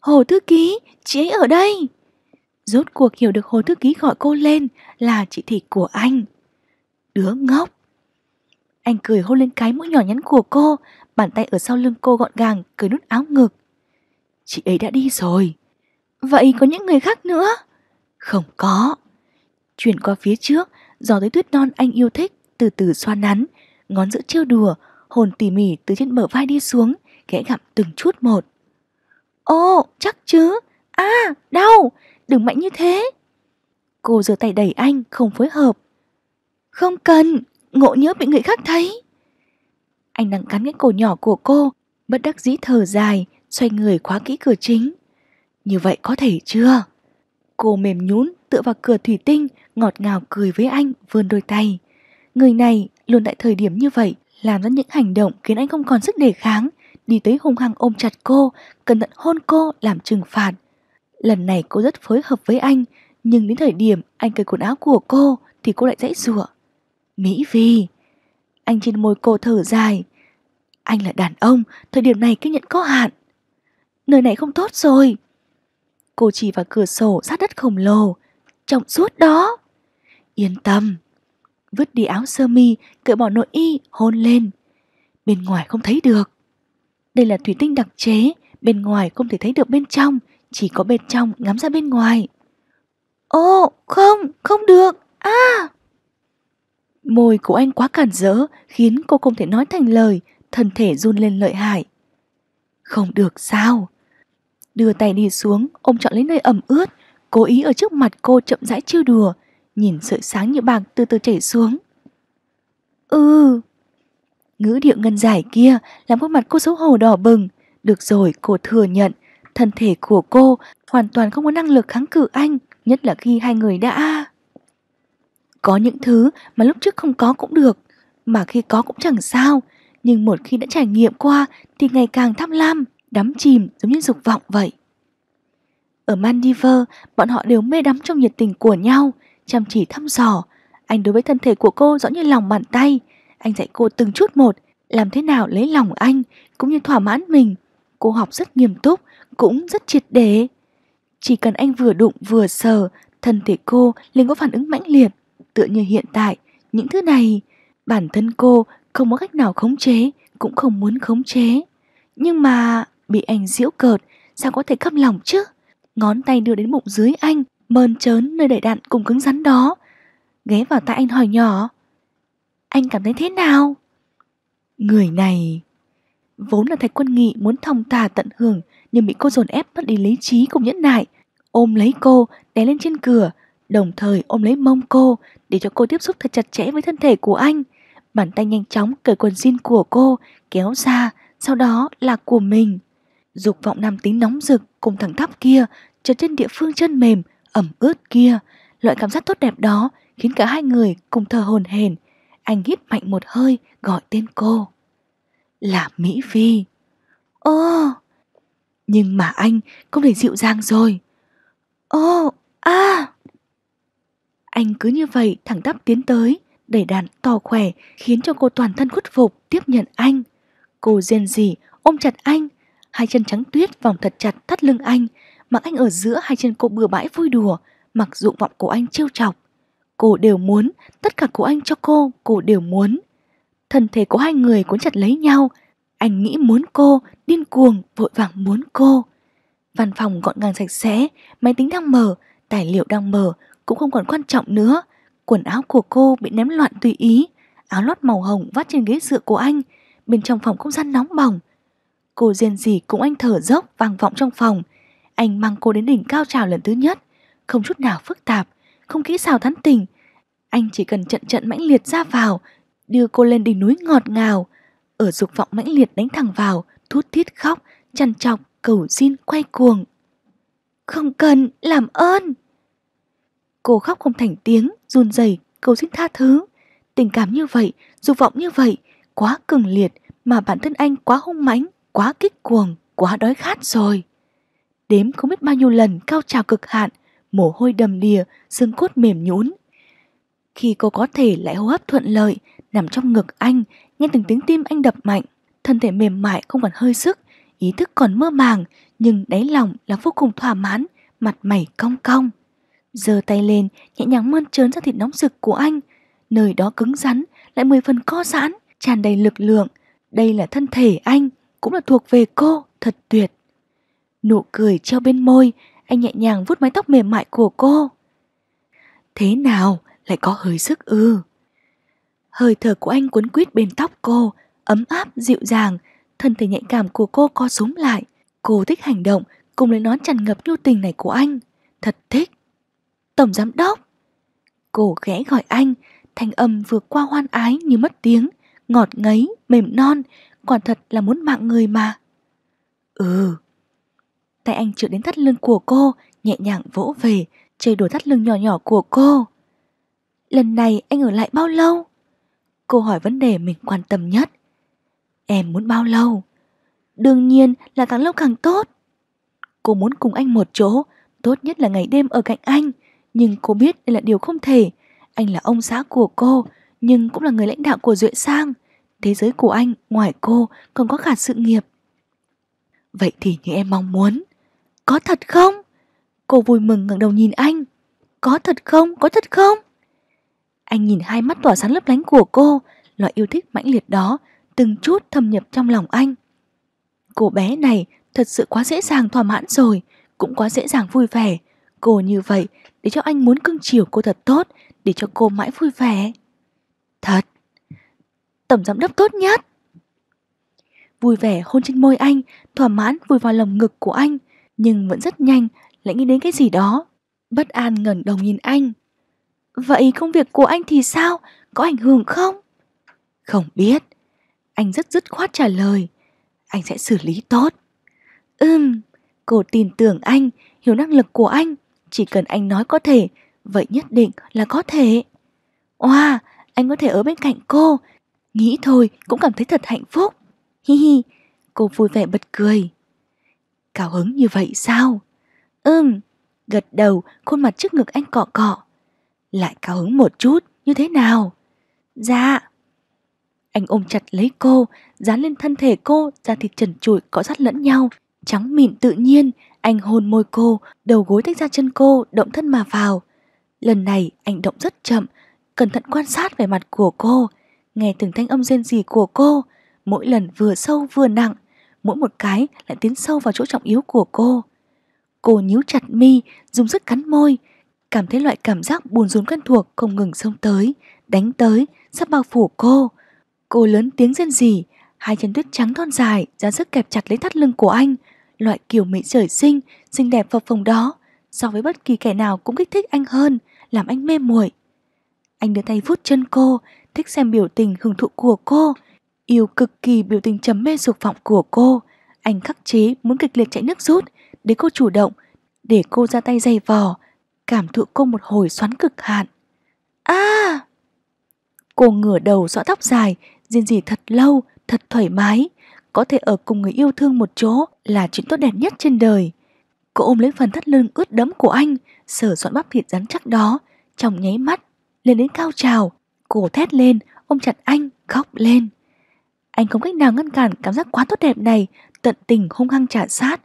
Hồ Thư Ký, chị ấy ở đây. Rốt cuộc hiểu được hồ thư ký gọi cô lên là chị thị của anh. Đứa ngốc. Anh cười hôn lên cái mũi nhỏ nhắn của cô, bàn tay ở sau lưng cô gọn gàng, cười nút áo ngực. Chị ấy đã đi rồi. Vậy có những người khác nữa? Không có. Chuyển qua phía trước, gió tới tuyết non anh yêu thích, từ từ xoa nắn, ngón giữa trêu đùa, hồn tỉ mỉ từ trên bờ vai đi xuống, ghé gặm từng chút một. Ô, chắc chứ. À, đau, đừng mạnh như thế. Cô giơ tay đẩy anh, không phối hợp. Không cần, ngộ nhớ bị người khác thấy. Anh đang cắn cái cổ nhỏ của cô, bất đắc dĩ thở dài, xoay người khóa kỹ cửa chính. Như vậy có thể chưa? Cô mềm nhún tựa vào cửa thủy tinh, ngọt ngào cười với anh, vươn đôi tay. Người này luôn tại thời điểm như vậy, làm ra những hành động khiến anh không còn sức đề kháng, đi tới hung hăng ôm chặt cô, cẩn thận hôn cô làm trừng phạt. Lần này cô rất phối hợp với anh, nhưng đến thời điểm anh cởi quần áo của cô thì cô lại dãy rủa. Mỹ vi anh trên môi cô thở dài. Anh là đàn ông, thời điểm này kinh nhận có hạn. Nơi này không tốt rồi. Cô chỉ vào cửa sổ sát đất khổng lồ, trọng suốt đó. Yên tâm. Vứt đi áo sơ mi, cởi bỏ nội y, hôn lên. Bên ngoài không thấy được. Đây là thủy tinh đặc chế, bên ngoài không thể thấy được bên trong, chỉ có bên trong ngắm ra bên ngoài. Ô, không, không được, a à. Môi của anh quá cản rỡ, khiến cô không thể nói thành lời, thân thể run lên lợi hại. Không được sao? Đưa tay đi xuống, ông chọn lấy nơi ẩm ướt, cố ý ở trước mặt cô chậm rãi chiêu đùa, nhìn sợi sáng như bạc từ từ chảy xuống. Ừ. Ngữ điệu ngân giải kia làm khuôn mặt cô xấu hổ đỏ bừng, được rồi cô thừa nhận thân thể của cô hoàn toàn không có năng lực kháng cự anh, nhất là khi hai người đã... Có những thứ mà lúc trước không có cũng được, mà khi có cũng chẳng sao, nhưng một khi đã trải nghiệm qua thì ngày càng tham lam, đắm chìm giống như dục vọng vậy. Ở Mandiver bọn họ đều mê đắm trong nhiệt tình của nhau, chăm chỉ thăm dò. Anh đối với thân thể của cô rõ như lòng bàn tay. Anh dạy cô từng chút một, làm thế nào lấy lòng anh, cũng như thỏa mãn mình. Cô học rất nghiêm túc, cũng rất triệt để. Chỉ cần anh vừa đụng vừa sờ, thân thể cô liền có phản ứng mãnh liệt, tựa như hiện tại, những thứ này, bản thân cô không có cách nào khống chế, cũng không muốn khống chế. Nhưng mà bị anh diễu cợt, sao có thể căm lòng chứ? Ngón tay đưa đến bụng dưới anh, mơn trớn nơi đẩy đạn cùng cứng rắn đó. Ghé vào tai anh hỏi nhỏ, anh cảm thấy thế nào? Người này vốn là Thạch Quân Nghị muốn thong thả tận hưởng nhưng bị cô dồn ép mất đi lý trí cùng nhẫn nại, ôm lấy cô, đè lên trên cửa, đồng thời ôm lấy mông cô để cho cô tiếp xúc thật chặt chẽ với thân thể của anh. Bàn tay nhanh chóng cởi quần jean của cô, kéo ra, sau đó là của mình. Dục vọng nam tính nóng rực cùng thằng tắp kia, trượt trên địa phương chân mềm, ẩm ướt kia. Loại cảm giác tốt đẹp đó khiến cả hai người cùng thờ hồn hển. Anh hít mạnh một hơi, gọi tên cô. Là Mỹ Phi. Ô! Oh. Nhưng mà anh không thể dịu dàng rồi Ô, oh, à Anh cứ như vậy thẳng tắp tiến tới Đẩy đàn to khỏe Khiến cho cô toàn thân khuất phục Tiếp nhận anh Cô rên rỉ ôm chặt anh Hai chân trắng tuyết vòng thật chặt thắt lưng anh Mặc anh ở giữa hai chân cô bừa bãi vui đùa Mặc dụng vọng của anh trêu chọc Cô đều muốn Tất cả của anh cho cô Cô đều muốn Thân thể của hai người cuốn chặt lấy nhau anh nghĩ muốn cô, điên cuồng, vội vàng muốn cô. Văn phòng gọn gàng sạch sẽ, máy tính đang mở, tài liệu đang mở, cũng không còn quan trọng nữa. Quần áo của cô bị ném loạn tùy ý, áo lót màu hồng vắt trên ghế dựa của anh, bên trong phòng không gian nóng bỏng. Cô riêng gì cũng anh thở dốc vang vọng trong phòng. Anh mang cô đến đỉnh cao trào lần thứ nhất, không chút nào phức tạp, không kỹ xào thắn tình. Anh chỉ cần trận trận mãnh liệt ra vào, đưa cô lên đỉnh núi ngọt ngào, ở dục vọng mãnh liệt đánh thẳng vào, thút thít khóc, chăn trọc, cầu xin quay cuồng. Không cần, làm ơn. Cô khóc không thành tiếng, run rẩy cầu xin tha thứ. Tình cảm như vậy, dục vọng như vậy, quá cường liệt mà bản thân anh quá hung mãnh, quá kích cuồng, quá đói khát rồi. Đếm không biết bao nhiêu lần cao trào cực hạn, mồ hôi đầm đìa, xương cốt mềm nhũn. Khi cô có thể lại hô hấp thuận lợi, nằm trong ngực anh, nghe từng tiếng tim anh đập mạnh, thân thể mềm mại không còn hơi sức, ý thức còn mơ màng, nhưng đáy lòng là vô cùng thỏa mãn, mặt mày cong cong. Giơ tay lên, nhẹ nhàng mơn trớn ra thịt nóng rực của anh, nơi đó cứng rắn, lại mười phần co giãn, tràn đầy lực lượng. Đây là thân thể anh, cũng là thuộc về cô, thật tuyệt. Nụ cười treo bên môi, anh nhẹ nhàng vuốt mái tóc mềm mại của cô. Thế nào, lại có hơi sức ư? Hơi thở của anh cuốn quýt bên tóc cô, ấm áp, dịu dàng. Thân thể nhạy cảm của cô co súng lại. Cô thích hành động cùng lấy nón tràn ngập nhu tình này của anh. Thật thích. Tổng giám đốc. Cô khẽ gọi anh, thanh âm vượt qua hoan ái như mất tiếng, ngọt ngấy, mềm non, quả thật là muốn mạng người mà. Ừ. Tay anh chữa đến thắt lưng của cô, nhẹ nhàng vỗ về, chơi đùa thắt lưng nhỏ nhỏ của cô. Lần này anh ở lại bao lâu? cô hỏi vấn đề mình quan tâm nhất. Em muốn bao lâu? Đương nhiên là càng lâu càng tốt. Cô muốn cùng anh một chỗ, tốt nhất là ngày đêm ở cạnh anh. Nhưng cô biết đây là điều không thể. Anh là ông xã của cô, nhưng cũng là người lãnh đạo của Duệ Sang. Thế giới của anh, ngoài cô, còn có cả sự nghiệp. Vậy thì như em mong muốn. Có thật không? Cô vui mừng ngẩng đầu nhìn anh. Có thật không? Có thật không? Anh nhìn hai mắt tỏa sáng lấp lánh của cô, loại yêu thích mãnh liệt đó, từng chút thâm nhập trong lòng anh. Cô bé này thật sự quá dễ dàng thỏa mãn rồi, cũng quá dễ dàng vui vẻ. Cô như vậy để cho anh muốn cưng chiều cô thật tốt, để cho cô mãi vui vẻ. Thật, tổng giám đốc tốt nhất. Vui vẻ hôn trên môi anh, thỏa mãn vui vào lồng ngực của anh, nhưng vẫn rất nhanh lại nghĩ đến cái gì đó. Bất an ngẩng đầu nhìn anh, Vậy công việc của anh thì sao? Có ảnh hưởng không? Không biết. Anh rất dứt khoát trả lời. Anh sẽ xử lý tốt. Ừm, cô tin tưởng anh, hiểu năng lực của anh. Chỉ cần anh nói có thể, vậy nhất định là có thể. Wow, anh có thể ở bên cạnh cô. Nghĩ thôi cũng cảm thấy thật hạnh phúc. Hi hi, cô vui vẻ bật cười. Cao hứng như vậy sao? Ừm, gật đầu khuôn mặt trước ngực anh cọ cọ lại cao hứng một chút như thế nào? Dạ. Anh ôm chặt lấy cô, dán lên thân thể cô, da thịt trần trụi cọ sát lẫn nhau, trắng mịn tự nhiên, anh hôn môi cô, đầu gối tách ra chân cô, động thân mà vào. Lần này anh động rất chậm, cẩn thận quan sát vẻ mặt của cô, nghe từng thanh âm rên rỉ của cô, mỗi lần vừa sâu vừa nặng, mỗi một cái lại tiến sâu vào chỗ trọng yếu của cô. Cô nhíu chặt mi, dùng sức cắn môi, cảm thấy loại cảm giác buồn rốn quen thuộc không ngừng xông tới, đánh tới, sắp bao phủ cô. Cô lớn tiếng rên rỉ, hai chân tuyết trắng thon dài ra sức kẹp chặt lấy thắt lưng của anh, loại kiểu mỹ trời xinh xinh đẹp phập phồng đó, so với bất kỳ kẻ nào cũng kích thích anh hơn, làm anh mê muội. Anh đưa tay vuốt chân cô, thích xem biểu tình hưởng thụ của cô, yêu cực kỳ biểu tình trầm mê dục vọng của cô. Anh khắc chế muốn kịch liệt chạy nước rút, để cô chủ động, để cô ra tay dày vò, cảm thụ cô một hồi xoắn cực hạn. a à! Cô ngửa đầu dõi tóc dài, riêng gì thật lâu, thật thoải mái. Có thể ở cùng người yêu thương một chỗ là chuyện tốt đẹp nhất trên đời. Cô ôm lấy phần thắt lưng ướt đẫm của anh, sờ soạn bắp thịt rắn chắc đó, trong nháy mắt, lên đến cao trào. Cô thét lên, ôm chặt anh, khóc lên. Anh không cách nào ngăn cản cảm giác quá tốt đẹp này, tận tình hung hăng trả sát.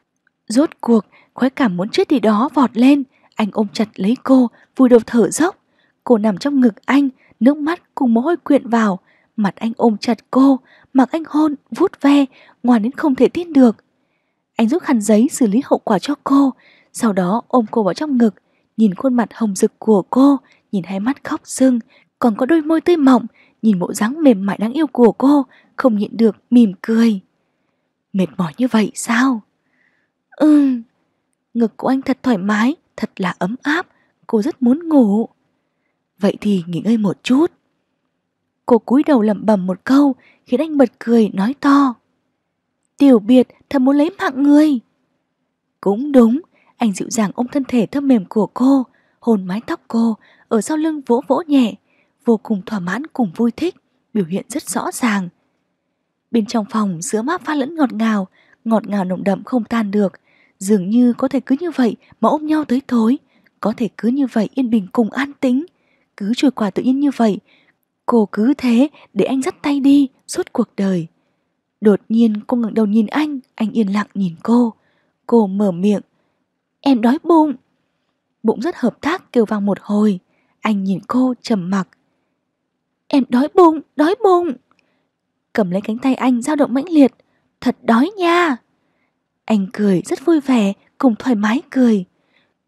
Rốt cuộc, khoái cảm muốn chết thì đó vọt lên, anh ôm chặt lấy cô, vùi đầu thở dốc. Cô nằm trong ngực anh, nước mắt cùng mồ hôi quyện vào. Mặt anh ôm chặt cô, mặc anh hôn, vút ve, ngoan đến không thể tin được. Anh giúp khăn giấy xử lý hậu quả cho cô, sau đó ôm cô vào trong ngực, nhìn khuôn mặt hồng rực của cô, nhìn hai mắt khóc sưng, còn có đôi môi tươi mọng, nhìn bộ dáng mềm mại đáng yêu của cô, không nhịn được mỉm cười. Mệt mỏi như vậy sao? Ừm, ngực của anh thật thoải mái, thật là ấm áp, cô rất muốn ngủ. Vậy thì nghỉ ngơi một chút. Cô cúi đầu lẩm bẩm một câu khiến anh bật cười nói to. Tiểu biệt thật muốn lấy mạng người. Cũng đúng, anh dịu dàng ôm thân thể thơm mềm của cô, hôn mái tóc cô, ở sau lưng vỗ vỗ nhẹ, vô cùng thỏa mãn cùng vui thích, biểu hiện rất rõ ràng. Bên trong phòng sữa mát pha lẫn ngọt ngào, ngọt ngào nồng đậm không tan được, Dường như có thể cứ như vậy mà ôm nhau tới tối, có thể cứ như vậy yên bình cùng an tĩnh, cứ trôi qua tự nhiên như vậy. Cô cứ thế để anh dắt tay đi suốt cuộc đời. Đột nhiên cô ngẩng đầu nhìn anh, anh yên lặng nhìn cô. Cô mở miệng, em đói bụng. Bụng rất hợp tác kêu vang một hồi, anh nhìn cô trầm mặc. Em đói bụng, đói bụng. Cầm lấy cánh tay anh dao động mãnh liệt, thật đói nha. Anh cười rất vui vẻ, cùng thoải mái cười.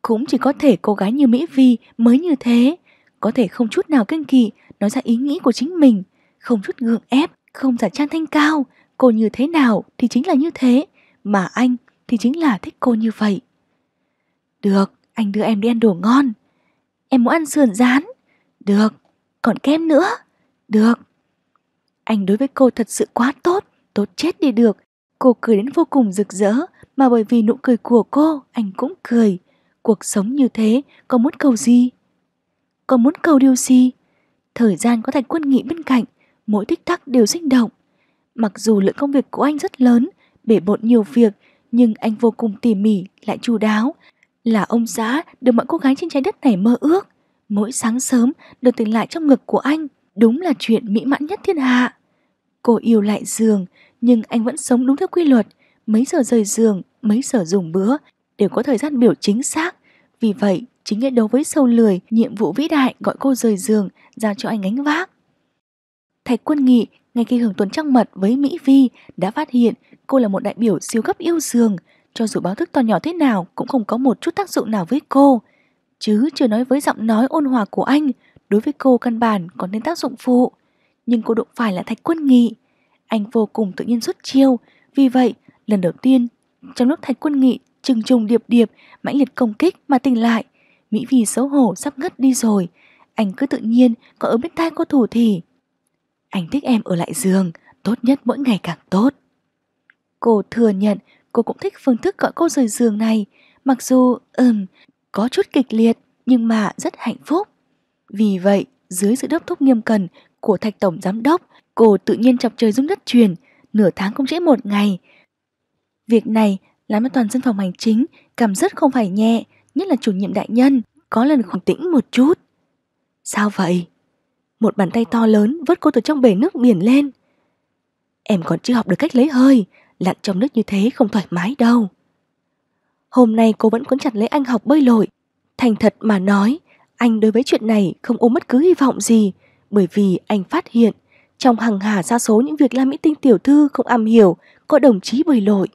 Cũng chỉ có thể cô gái như Mỹ Vi mới như thế, có thể không chút nào kinh kỵ nói ra ý nghĩ của chính mình, không chút gượng ép, không giả trang thanh cao, cô như thế nào thì chính là như thế, mà anh thì chính là thích cô như vậy. Được, anh đưa em đi ăn đồ ngon. Em muốn ăn sườn rán. Được, còn kem nữa. Được. Anh đối với cô thật sự quá tốt, tốt chết đi được, Cô cười đến vô cùng rực rỡ, mà bởi vì nụ cười của cô, anh cũng cười. Cuộc sống như thế, có muốn cầu gì? Có muốn cầu điều gì? Thời gian có thành quân nghị bên cạnh, mỗi tích tắc đều sinh động. Mặc dù lượng công việc của anh rất lớn, bể bộn nhiều việc, nhưng anh vô cùng tỉ mỉ, lại chu đáo. Là ông xã được mọi cô gái trên trái đất này mơ ước. Mỗi sáng sớm được tỉnh lại trong ngực của anh, đúng là chuyện mỹ mãn nhất thiên hạ. Cô yêu lại giường, nhưng anh vẫn sống đúng theo quy luật, mấy giờ rời giường, mấy giờ dùng bữa, đều có thời gian biểu chính xác. Vì vậy, chính nghĩa đối với sâu lười, nhiệm vụ vĩ đại gọi cô rời giường, giao cho anh gánh vác. Thạch Quân Nghị, ngay khi hưởng tuần trăng mật với Mỹ Vi, đã phát hiện cô là một đại biểu siêu cấp yêu giường, cho dù báo thức to nhỏ thế nào cũng không có một chút tác dụng nào với cô. Chứ chưa nói với giọng nói ôn hòa của anh, đối với cô căn bản còn nên tác dụng phụ. Nhưng cô đụng phải là Thạch Quân Nghị, anh vô cùng tự nhiên xuất chiêu, vì vậy lần đầu tiên trong lúc Thạch Quân Nghị trừng trùng điệp điệp mãnh liệt công kích mà tỉnh lại, Mỹ vì xấu hổ sắp ngất đi rồi, anh cứ tự nhiên có ở bên tai cô thủ thì. Anh thích em ở lại giường, tốt nhất mỗi ngày càng tốt. Cô thừa nhận cô cũng thích phương thức gọi cô rời giường này, mặc dù ừm có chút kịch liệt nhưng mà rất hạnh phúc. Vì vậy, dưới sự đốc thúc nghiêm cẩn của Thạch Tổng Giám Đốc, Cô tự nhiên chọc trời rung đất truyền, nửa tháng không trễ một ngày. Việc này làm cho toàn dân phòng hành chính cảm rất không phải nhẹ, nhất là chủ nhiệm đại nhân, có lần khoảng tĩnh một chút. Sao vậy? Một bàn tay to lớn vớt cô từ trong bể nước biển lên. Em còn chưa học được cách lấy hơi, lặn trong nước như thế không thoải mái đâu. Hôm nay cô vẫn cuốn chặt lấy anh học bơi lội. Thành thật mà nói, anh đối với chuyện này không ôm bất cứ hy vọng gì, bởi vì anh phát hiện trong hàng hà xa số những việc Lam Mỹ Tinh tiểu thư không am hiểu, có đồng chí bồi lội.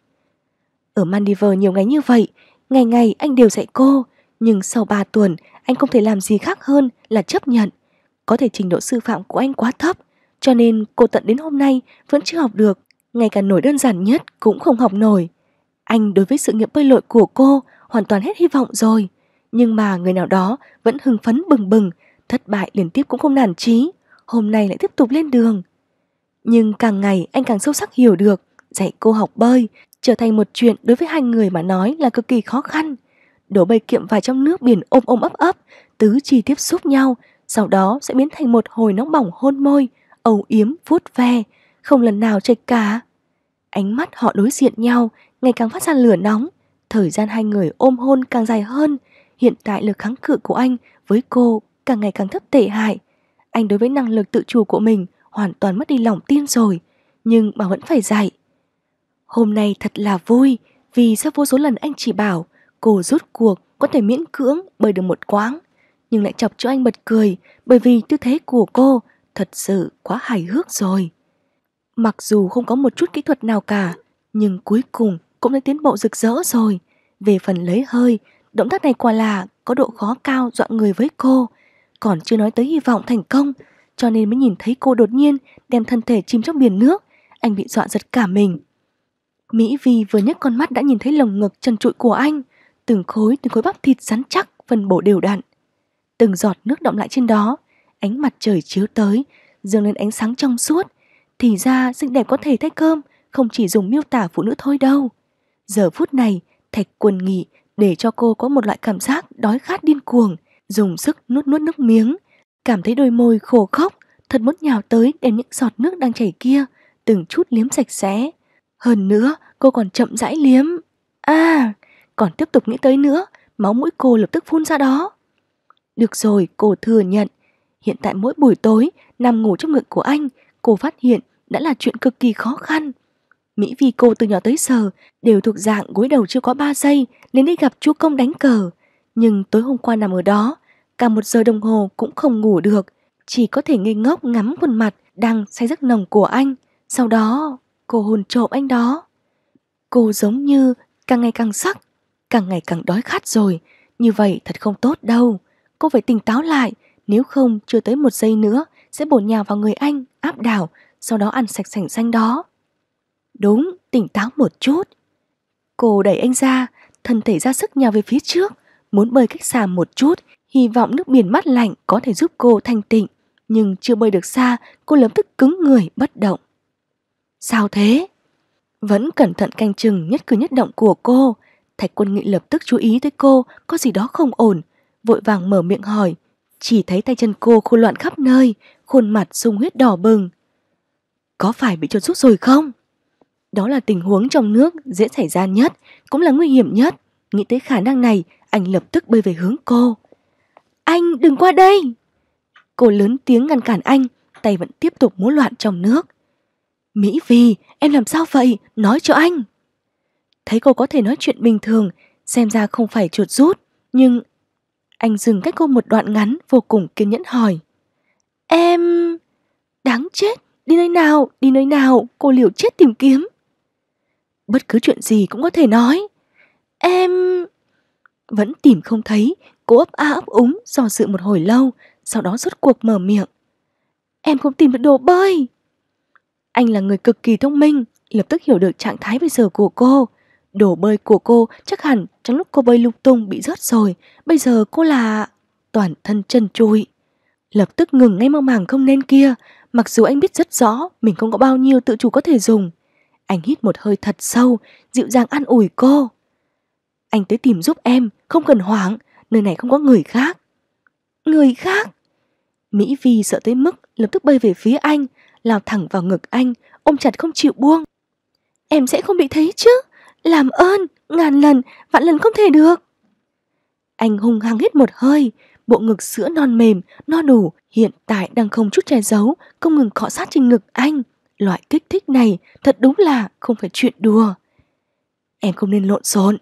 Ở Maldives nhiều ngày như vậy, ngày ngày anh đều dạy cô, nhưng sau 3 tuần anh không thể làm gì khác hơn là chấp nhận. Có thể trình độ sư phạm của anh quá thấp, cho nên cô tận đến hôm nay vẫn chưa học được, ngay cả nổi đơn giản nhất cũng không học nổi. Anh đối với sự nghiệp bơi lội của cô hoàn toàn hết hy vọng rồi, nhưng mà người nào đó vẫn hưng phấn bừng bừng, thất bại liên tiếp cũng không nản chí hôm nay lại tiếp tục lên đường. Nhưng càng ngày anh càng sâu sắc hiểu được, dạy cô học bơi trở thành một chuyện đối với hai người mà nói là cực kỳ khó khăn. Đổ bầy kiệm vào trong nước biển ôm ôm ấp ấp, tứ chi tiếp xúc nhau, sau đó sẽ biến thành một hồi nóng bỏng hôn môi, âu yếm vuốt ve, không lần nào chệch cả. Ánh mắt họ đối diện nhau, ngày càng phát ra lửa nóng, thời gian hai người ôm hôn càng dài hơn, hiện tại lực kháng cự của anh với cô càng ngày càng thấp tệ hại, anh đối với năng lực tự chủ của mình hoàn toàn mất đi lòng tin rồi, nhưng mà vẫn phải dạy. Hôm nay thật là vui vì sau vô số lần anh chỉ bảo cô rút cuộc có thể miễn cưỡng bơi được một quãng, nhưng lại chọc cho anh bật cười bởi vì tư thế của cô thật sự quá hài hước rồi. Mặc dù không có một chút kỹ thuật nào cả, nhưng cuối cùng cũng đã tiến bộ rực rỡ rồi. Về phần lấy hơi, động tác này quả là có độ khó cao dọa người với cô, còn chưa nói tới hy vọng thành công, cho nên mới nhìn thấy cô đột nhiên đem thân thể chìm trong biển nước, anh bị dọa giật cả mình. Mỹ Vi vừa nhấc con mắt đã nhìn thấy lồng ngực trần trụi của anh, từng khối từng khối bắp thịt rắn chắc, phân bổ đều đặn. Từng giọt nước động lại trên đó, ánh mặt trời chiếu tới, dâng lên ánh sáng trong suốt. Thì ra xinh đẹp có thể thay cơm, không chỉ dùng miêu tả phụ nữ thôi đâu. Giờ phút này, Thạch quần nghỉ để cho cô có một loại cảm giác đói khát điên cuồng, dùng sức nuốt nuốt nước miếng, cảm thấy đôi môi khô khóc, thật muốn nhào tới đem những giọt nước đang chảy kia, từng chút liếm sạch sẽ. Hơn nữa, cô còn chậm rãi liếm. À, còn tiếp tục nghĩ tới nữa, máu mũi cô lập tức phun ra đó. Được rồi, cô thừa nhận. Hiện tại mỗi buổi tối, nằm ngủ trong ngực của anh, cô phát hiện đã là chuyện cực kỳ khó khăn. Mỹ vì cô từ nhỏ tới giờ đều thuộc dạng gối đầu chưa có 3 giây nên đi gặp chú công đánh cờ. Nhưng tối hôm qua nằm ở đó, cả một giờ đồng hồ cũng không ngủ được, chỉ có thể ngây ngốc ngắm khuôn mặt đang say giấc nồng của anh. Sau đó, cô hồn trộm anh đó. Cô giống như càng ngày càng sắc, càng ngày càng đói khát rồi. Như vậy thật không tốt đâu. Cô phải tỉnh táo lại, nếu không chưa tới một giây nữa sẽ bổ nhào vào người anh, áp đảo, sau đó ăn sạch sảnh xanh đó. Đúng, tỉnh táo một chút. Cô đẩy anh ra, thân thể ra sức nhào về phía trước muốn bơi cách xa một chút, hy vọng nước biển mát lạnh có thể giúp cô thanh tịnh. Nhưng chưa bơi được xa, cô lập tức cứng người bất động. Sao thế? Vẫn cẩn thận canh chừng nhất cử nhất động của cô. Thạch quân nghị lập tức chú ý tới cô, có gì đó không ổn. Vội vàng mở miệng hỏi, chỉ thấy tay chân cô khô loạn khắp nơi, khuôn mặt sung huyết đỏ bừng. Có phải bị chuột rút rồi không? Đó là tình huống trong nước dễ xảy ra nhất, cũng là nguy hiểm nhất. Nghĩ tới khả năng này, anh lập tức bơi về hướng cô. Anh đừng qua đây! Cô lớn tiếng ngăn cản anh, tay vẫn tiếp tục múa loạn trong nước. Mỹ Vì, em làm sao vậy? Nói cho anh! Thấy cô có thể nói chuyện bình thường, xem ra không phải chuột rút, nhưng... Anh dừng cách cô một đoạn ngắn vô cùng kiên nhẫn hỏi. Em... Đáng chết, đi nơi nào, đi nơi nào, cô liều chết tìm kiếm. Bất cứ chuyện gì cũng có thể nói. Em... Vẫn tìm không thấy, cô ấp a ấp úng do dự một hồi lâu, sau đó rốt cuộc mở miệng. Em không tìm được đồ bơi. Anh là người cực kỳ thông minh, lập tức hiểu được trạng thái bây giờ của cô. Đồ bơi của cô chắc hẳn trong lúc cô bơi lung tung bị rớt rồi, bây giờ cô là... toàn thân chân trụi. Lập tức ngừng ngay mơ màng không nên kia, mặc dù anh biết rất rõ mình không có bao nhiêu tự chủ có thể dùng. Anh hít một hơi thật sâu, dịu dàng an ủi cô. Anh tới tìm giúp em, không cần hoảng, nơi này không có người khác. Người khác? Mỹ Vi sợ tới mức lập tức bay về phía anh, lao thẳng vào ngực anh, ôm chặt không chịu buông. Em sẽ không bị thấy chứ, làm ơn, ngàn lần, vạn lần không thể được. Anh hung hăng hít một hơi, bộ ngực sữa non mềm, no đủ hiện tại đang không chút che giấu, không ngừng cọ sát trên ngực anh. Loại kích thích này thật đúng là không phải chuyện đùa. Em không nên lộn xộn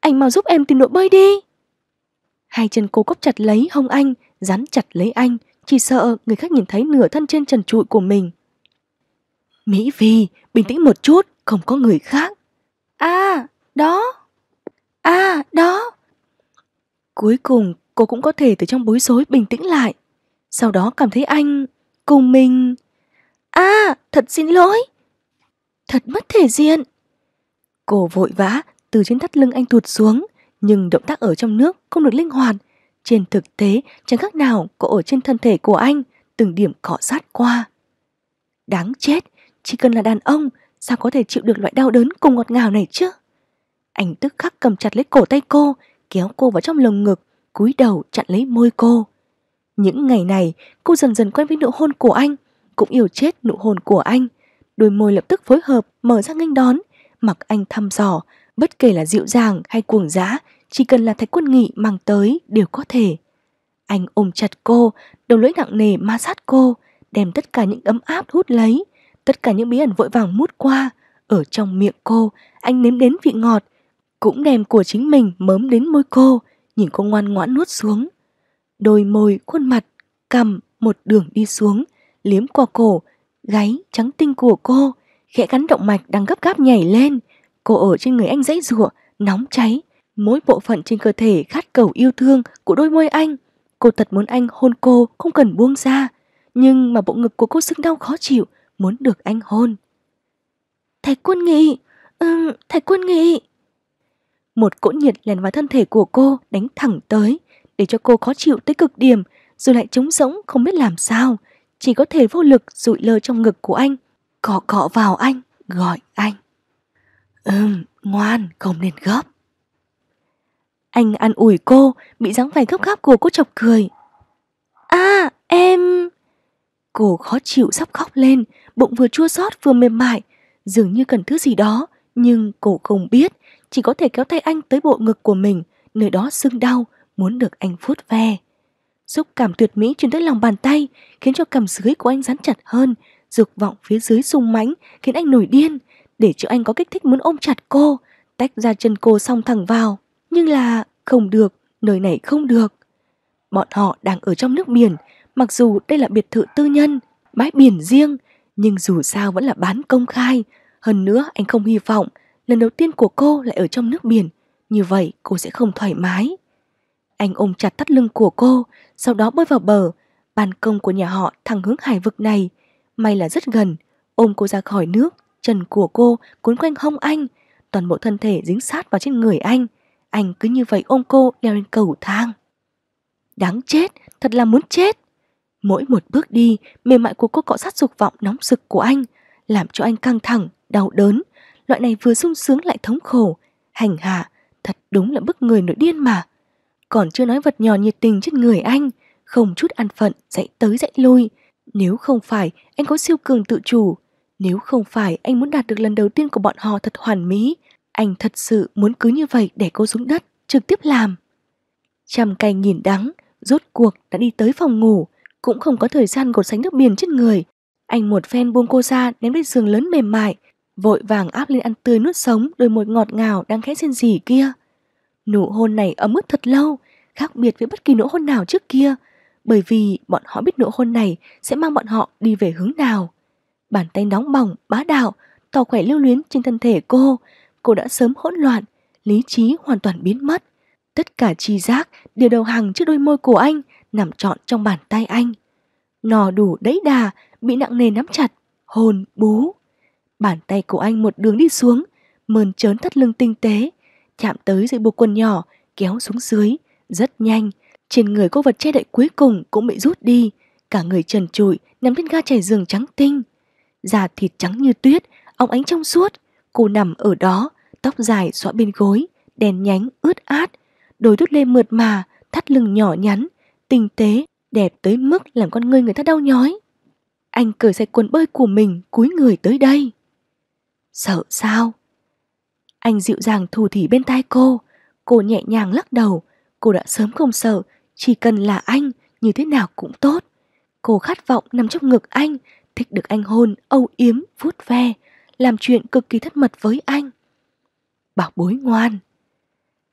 anh mau giúp em tìm độ bơi đi. Hai chân cô cốc chặt lấy hông anh, dán chặt lấy anh, chỉ sợ người khác nhìn thấy nửa thân trên trần trụi của mình. Mỹ Vi, bình tĩnh một chút, không có người khác. À, đó. À, đó. Cuối cùng cô cũng có thể từ trong bối rối bình tĩnh lại. Sau đó cảm thấy anh cùng mình. À, thật xin lỗi. Thật mất thể diện. Cô vội vã từ trên thắt lưng anh thụt xuống, nhưng động tác ở trong nước không được linh hoạt. Trên thực tế, chẳng khác nào có ở trên thân thể của anh, từng điểm cọ sát qua. Đáng chết, chỉ cần là đàn ông, sao có thể chịu được loại đau đớn cùng ngọt ngào này chứ? Anh tức khắc cầm chặt lấy cổ tay cô, kéo cô vào trong lồng ngực, cúi đầu chặn lấy môi cô. Những ngày này, cô dần dần quen với nụ hôn của anh, cũng yêu chết nụ hôn của anh. Đôi môi lập tức phối hợp, mở ra nghênh đón, mặc anh thăm dò, bất kể là dịu dàng hay cuồng dã, chỉ cần là Thạch Quân Nghị mang tới đều có thể. Anh ôm chặt cô, đầu lưỡi nặng nề ma sát cô, đem tất cả những ấm áp hút lấy, tất cả những bí ẩn vội vàng mút qua. Ở trong miệng cô, anh nếm đến vị ngọt, cũng đem của chính mình mớm đến môi cô, nhìn cô ngoan ngoãn nuốt xuống. Đôi môi, khuôn mặt, cầm một đường đi xuống, liếm qua cổ, gáy trắng tinh của cô, khẽ cắn động mạch đang gấp gáp nhảy lên, cô ở trên người anh dãy rụa, nóng cháy. Mỗi bộ phận trên cơ thể khát cầu yêu thương của đôi môi anh. Cô thật muốn anh hôn cô không cần buông ra. Nhưng mà bộ ngực của cô sưng đau khó chịu, muốn được anh hôn. Thầy quân nghị, ừ, thầy quân nghị. Một cỗ nhiệt lèn vào thân thể của cô đánh thẳng tới, để cho cô khó chịu tới cực điểm, rồi lại trống rỗng không biết làm sao, chỉ có thể vô lực rụi lơ trong ngực của anh, cọ cọ vào anh, gọi anh. Ừm, ngoan, không nên gấp. Anh ăn ủi cô, bị dáng vẻ gấp gáp của cô chọc cười. À, em... Cô khó chịu sắp khóc lên, bụng vừa chua xót vừa mềm mại, dường như cần thứ gì đó, nhưng cô không biết, chỉ có thể kéo tay anh tới bộ ngực của mình, nơi đó sưng đau, muốn được anh vuốt ve. Xúc cảm tuyệt mỹ truyền tới lòng bàn tay, khiến cho cảm dưới của anh rắn chặt hơn, dục vọng phía dưới sung mãnh khiến anh nổi điên, để cho Anh có kích thích muốn ôm chặt cô, tách ra chân cô xong thẳng vào. Nhưng là không được, nơi này không được. Bọn họ đang ở trong nước biển, mặc dù đây là biệt thự tư nhân, bãi biển riêng, nhưng dù sao vẫn là bán công khai. Hơn nữa anh không hy vọng lần đầu tiên của cô lại ở trong nước biển, như vậy cô sẽ không thoải mái. Anh ôm chặt thắt lưng của cô, sau đó bơi vào bờ. Ban công của nhà họ thẳng hướng hải vực này, may là rất gần, ôm cô ra khỏi nước Trần của cô cuốn quanh hông anh, toàn bộ thân thể dính sát vào trên người anh. Anh cứ như vậy ôm cô leo lên cầu thang. Đáng chết, thật là muốn chết. Mỗi một bước đi, mềm mại của cô cọ sát dục vọng nóng sực của anh, làm cho anh căng thẳng, đau đớn. Loại này vừa sung sướng lại thống khổ, hành hạ, thật đúng là bức người nổi điên mà. Còn chưa nói vật nhỏ nhiệt tình trên người anh, không chút ăn phận, dậy tới dậy lui. Nếu không phải anh có siêu cường tự chủ, nếu không phải anh muốn đạt được lần đầu tiên của bọn họ thật hoàn mỹ, anh thật sự muốn cứ như vậy để cô xuống đất, trực tiếp làm. Trầm cay nhìn đắng, rốt cuộc đã đi tới phòng ngủ, cũng không có thời gian gột sánh nước biển trên người. Anh một phen buông cô ra ném lên giường lớn mềm mại, vội vàng áp lên ăn tươi nuốt sống đôi môi ngọt ngào đang khẽ rên gì kia. Nụ hôn này ấm ức thật lâu, khác biệt với bất kỳ nụ hôn nào trước kia, bởi vì bọn họ biết nụ hôn này sẽ mang bọn họ đi về hướng nào. Bàn tay nóng bỏng, bá đạo, tỏ khỏe lưu luyến trên thân thể cô. Cô đã sớm hỗn loạn, lý trí hoàn toàn biến mất. Tất cả chi giác đều đầu hàng trước đôi môi của anh, nằm trọn trong bàn tay anh. Nò đủ đẫy đà, bị nặng nề nắm chặt, hồn bú. Bàn tay của anh một đường đi xuống, mờn trớn thắt lưng tinh tế, chạm tới dưới bộ quần nhỏ, kéo xuống dưới, rất nhanh. Trên người cô vật che đậy cuối cùng cũng bị rút đi, cả người trần trụi nằm trên ga trải giường trắng tinh da thịt trắng như tuyết, óng ánh trong suốt. Cô nằm ở đó, tóc dài xõa bên gối, đèn nhánh ướt át, đôi đút lê mượt mà, thắt lưng nhỏ nhắn, tinh tế, đẹp tới mức làm con người người ta đau nhói. Anh cởi sạch quần bơi của mình, cúi người tới đây. Sợ sao? Anh dịu dàng thủ thỉ bên tai cô, cô nhẹ nhàng lắc đầu, cô đã sớm không sợ, chỉ cần là anh, như thế nào cũng tốt. Cô khát vọng nằm trong ngực anh, thích được anh hôn, âu yếm, vuốt ve, làm chuyện cực kỳ thất mật với anh. Bảo bối ngoan.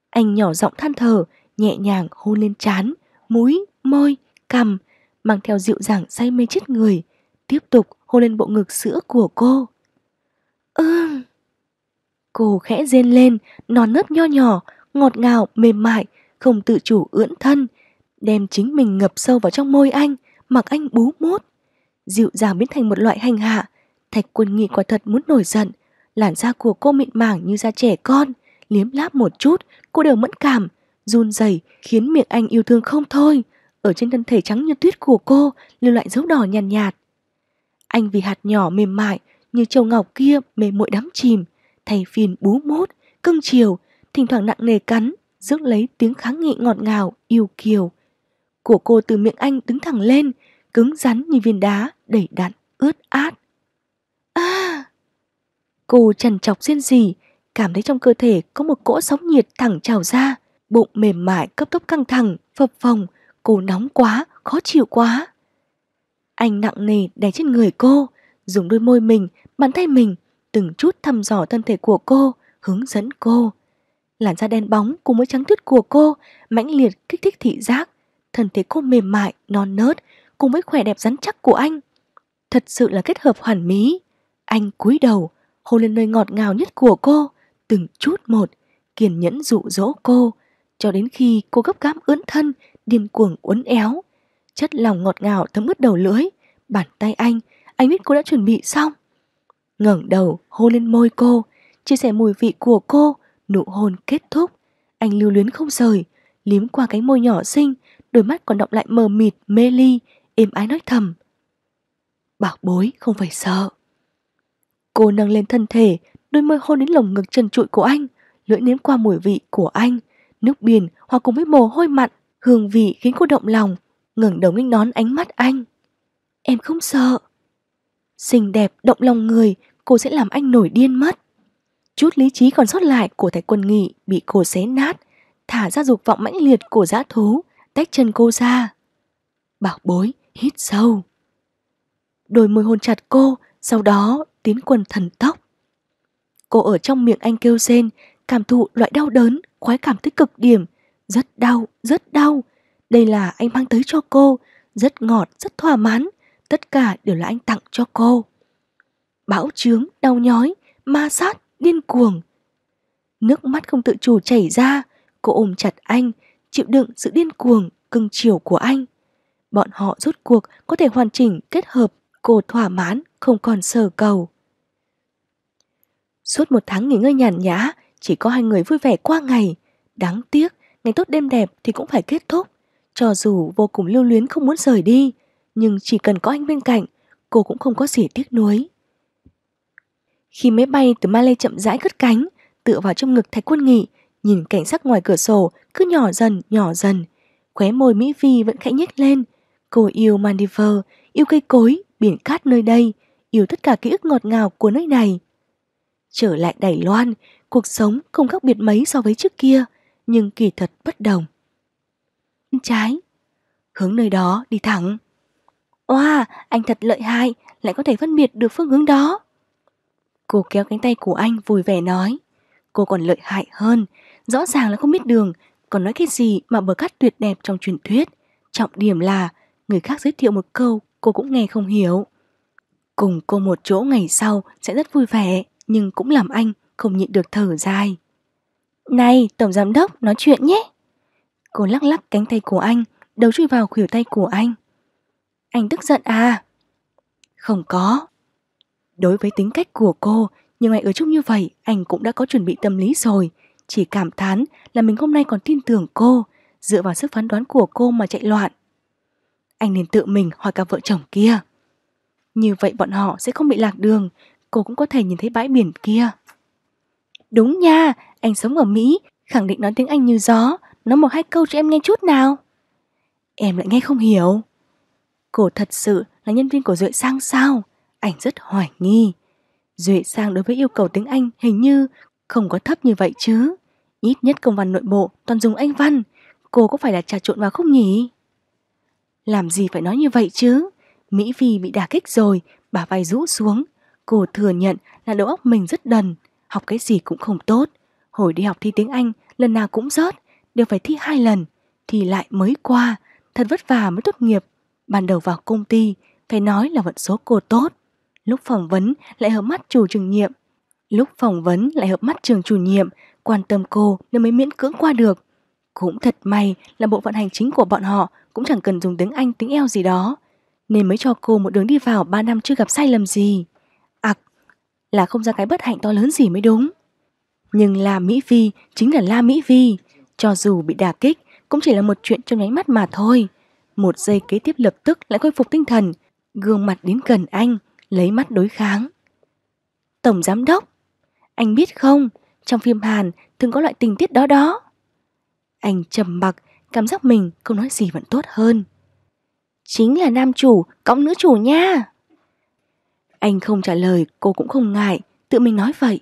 Anh nhỏ giọng than thở, nhẹ nhàng hôn lên trán, mũi, môi, cằm, mang theo dịu dàng say mê chết người, tiếp tục hôn lên bộ ngực sữa của cô. Ưm. Cô khẽ rên lên, non nớt nho nhỏ, ngọt ngào, mềm mại, không tự chủ ưỡn thân, đem chính mình ngập sâu vào trong môi anh, mặc anh bú mốt dịu dàng biến thành một loại hành hạ. Thạch quân nghi quả thật muốn nổi giận, làn da của cô mịn màng như da trẻ con, liếm láp một chút, cô đều mẫn cảm, run rẩy khiến miệng anh yêu thương không thôi. Ở trên thân thể trắng như tuyết của cô lưu lại dấu đỏ nhàn nhạt, nhạt. Anh vì hạt nhỏ mềm mại như châu ngọc kia mềm muội đắm chìm, thay phiền bú mốt, cưng chiều, thỉnh thoảng nặng nề cắn, rước lấy tiếng kháng nghị ngọt ngào, yêu kiều. Của cô từ miệng anh đứng thẳng lên, cứng rắn như viên đá, đầy đặn, ướt át. À! Cô trần chọc xiên gì, cảm thấy trong cơ thể có một cỗ sóng nhiệt thẳng trào ra, bụng mềm mại cấp tốc căng thẳng, phập phồng, cô nóng quá, khó chịu quá. Anh nặng nề đè trên người cô, dùng đôi môi mình, bàn tay mình, từng chút thăm dò thân thể của cô, hướng dẫn cô. Làn da đen bóng cùng với trắng tuyết của cô, mãnh liệt kích thích thị giác, thân thể cô mềm mại, non nớt, cùng với khỏe đẹp rắn chắc của anh. Thật sự là kết hợp hoàn mỹ. Anh cúi đầu, hôn lên nơi ngọt ngào nhất của cô, từng chút một, kiên nhẫn dụ dỗ cô, cho đến khi cô gấp gáp ướn thân, điên cuồng uốn éo. Chất lòng ngọt ngào thấm ướt đầu lưỡi, bàn tay anh, anh biết cô đã chuẩn bị xong. ngẩng đầu, hôn lên môi cô, chia sẻ mùi vị của cô, nụ hôn kết thúc. Anh lưu luyến không rời, liếm qua cánh môi nhỏ xinh, đôi mắt còn động lại mờ mịt, mê ly, êm ái nói thầm. Bảo bối không phải sợ. Cô nâng lên thân thể, đôi môi hôn đến lồng ngực trần trụi của anh, lưỡi nếm qua mùi vị của anh, nước biển hòa cùng với mồ hôi mặn, hương vị khiến cô động lòng, ngẩng đầu nghênh đón ánh mắt anh. Em không sợ. Xinh đẹp động lòng người, cô sẽ làm anh nổi điên mất. Chút lý trí còn sót lại của Thái Quân Nghị bị cô xé nát, thả ra dục vọng mãnh liệt của dã thú, tách chân cô ra. Bảo bối, hít sâu. Đôi môi hôn chặt cô, sau đó tiến quần thần tốc. Cô ở trong miệng anh kêu rên, cảm thụ loại đau đớn, khoái cảm tích cực điểm. Rất đau, rất đau. Đây là anh mang tới cho cô, rất ngọt, rất thỏa mãn. Tất cả đều là anh tặng cho cô. Bão trướng, đau nhói, ma sát, điên cuồng. Nước mắt không tự chủ chảy ra, cô ôm chặt anh, chịu đựng sự điên cuồng, cưng chiều của anh bọn họ rốt cuộc có thể hoàn chỉnh kết hợp, cô thỏa mãn, không còn sở cầu. Suốt một tháng nghỉ ngơi nhàn nhã, chỉ có hai người vui vẻ qua ngày. Đáng tiếc, ngày tốt đêm đẹp thì cũng phải kết thúc. Cho dù vô cùng lưu luyến không muốn rời đi, nhưng chỉ cần có anh bên cạnh, cô cũng không có gì tiếc nuối. Khi máy bay từ Malay chậm rãi cất cánh, tựa vào trong ngực Thạch Quân Nghị, nhìn cảnh sắc ngoài cửa sổ cứ nhỏ dần nhỏ dần, khóe môi Mỹ Vi vẫn khẽ nhếch lên, Cô yêu Maldives, yêu cây cối, biển cát nơi đây, yêu tất cả ký ức ngọt ngào của nơi này. Trở lại Đài Loan, cuộc sống không khác biệt mấy so với trước kia, nhưng kỳ thật bất đồng. bên Trái, hướng nơi đó đi thẳng. Oa, wow, anh thật lợi hại, lại có thể phân biệt được phương hướng đó. Cô kéo cánh tay của anh vui vẻ nói. Cô còn lợi hại hơn, rõ ràng là không biết đường, còn nói cái gì mà bờ cát tuyệt đẹp trong truyền thuyết. Trọng điểm là người khác giới thiệu một câu cô cũng nghe không hiểu. Cùng cô một chỗ ngày sau sẽ rất vui vẻ nhưng cũng làm anh không nhịn được thở dài. Này, Tổng Giám Đốc, nói chuyện nhé. Cô lắc lắc cánh tay của anh, đầu chui vào khuỷu tay của anh. Anh tức giận à? Không có. Đối với tính cách của cô, nhưng ngày ở chung như vậy, anh cũng đã có chuẩn bị tâm lý rồi. Chỉ cảm thán là mình hôm nay còn tin tưởng cô, dựa vào sức phán đoán của cô mà chạy loạn anh nên tự mình hỏi cả vợ chồng kia. Như vậy bọn họ sẽ không bị lạc đường, cô cũng có thể nhìn thấy bãi biển kia. Đúng nha, anh sống ở Mỹ, khẳng định nói tiếng Anh như gió, nói một hai câu cho em nghe chút nào. Em lại nghe không hiểu. Cô thật sự là nhân viên của Duệ Sang sao? Anh rất hoài nghi. Duệ Sang đối với yêu cầu tiếng Anh hình như không có thấp như vậy chứ. Ít nhất công văn nội bộ toàn dùng Anh văn, cô có phải là trà trộn vào không nhỉ? Làm gì phải nói như vậy chứ? Mỹ Phi bị đả kích rồi, bà vai rũ xuống. Cô thừa nhận là đầu óc mình rất đần, học cái gì cũng không tốt. Hồi đi học thi tiếng Anh, lần nào cũng rớt, đều phải thi hai lần. Thì lại mới qua, thật vất vả mới tốt nghiệp. Ban đầu vào công ty, phải nói là vận số cô tốt. Lúc phỏng vấn lại hợp mắt chủ trường nhiệm. Lúc phỏng vấn lại hợp mắt trường chủ nhiệm, quan tâm cô nên mới miễn cưỡng qua được. Cũng thật may là bộ phận hành chính của bọn họ cũng chẳng cần dùng tiếng Anh tiếng eo gì đó, nên mới cho cô một đường đi vào 3 năm chưa gặp sai lầm gì. Ặc, là không ra cái bất hạnh to lớn gì mới đúng. Nhưng La Mỹ Vi chính là La Mỹ Vi, cho dù bị đả kích cũng chỉ là một chuyện trong nháy mắt mà thôi. Một giây kế tiếp lập tức lại khôi phục tinh thần, gương mặt đến gần anh, lấy mắt đối kháng. Tổng giám đốc, anh biết không, trong phim Hàn thường có loại tình tiết đó đó. Anh trầm mặc, cảm giác mình không nói gì vẫn tốt hơn. Chính là nam chủ, cõng nữ chủ nha. Anh không trả lời, cô cũng không ngại, tự mình nói vậy.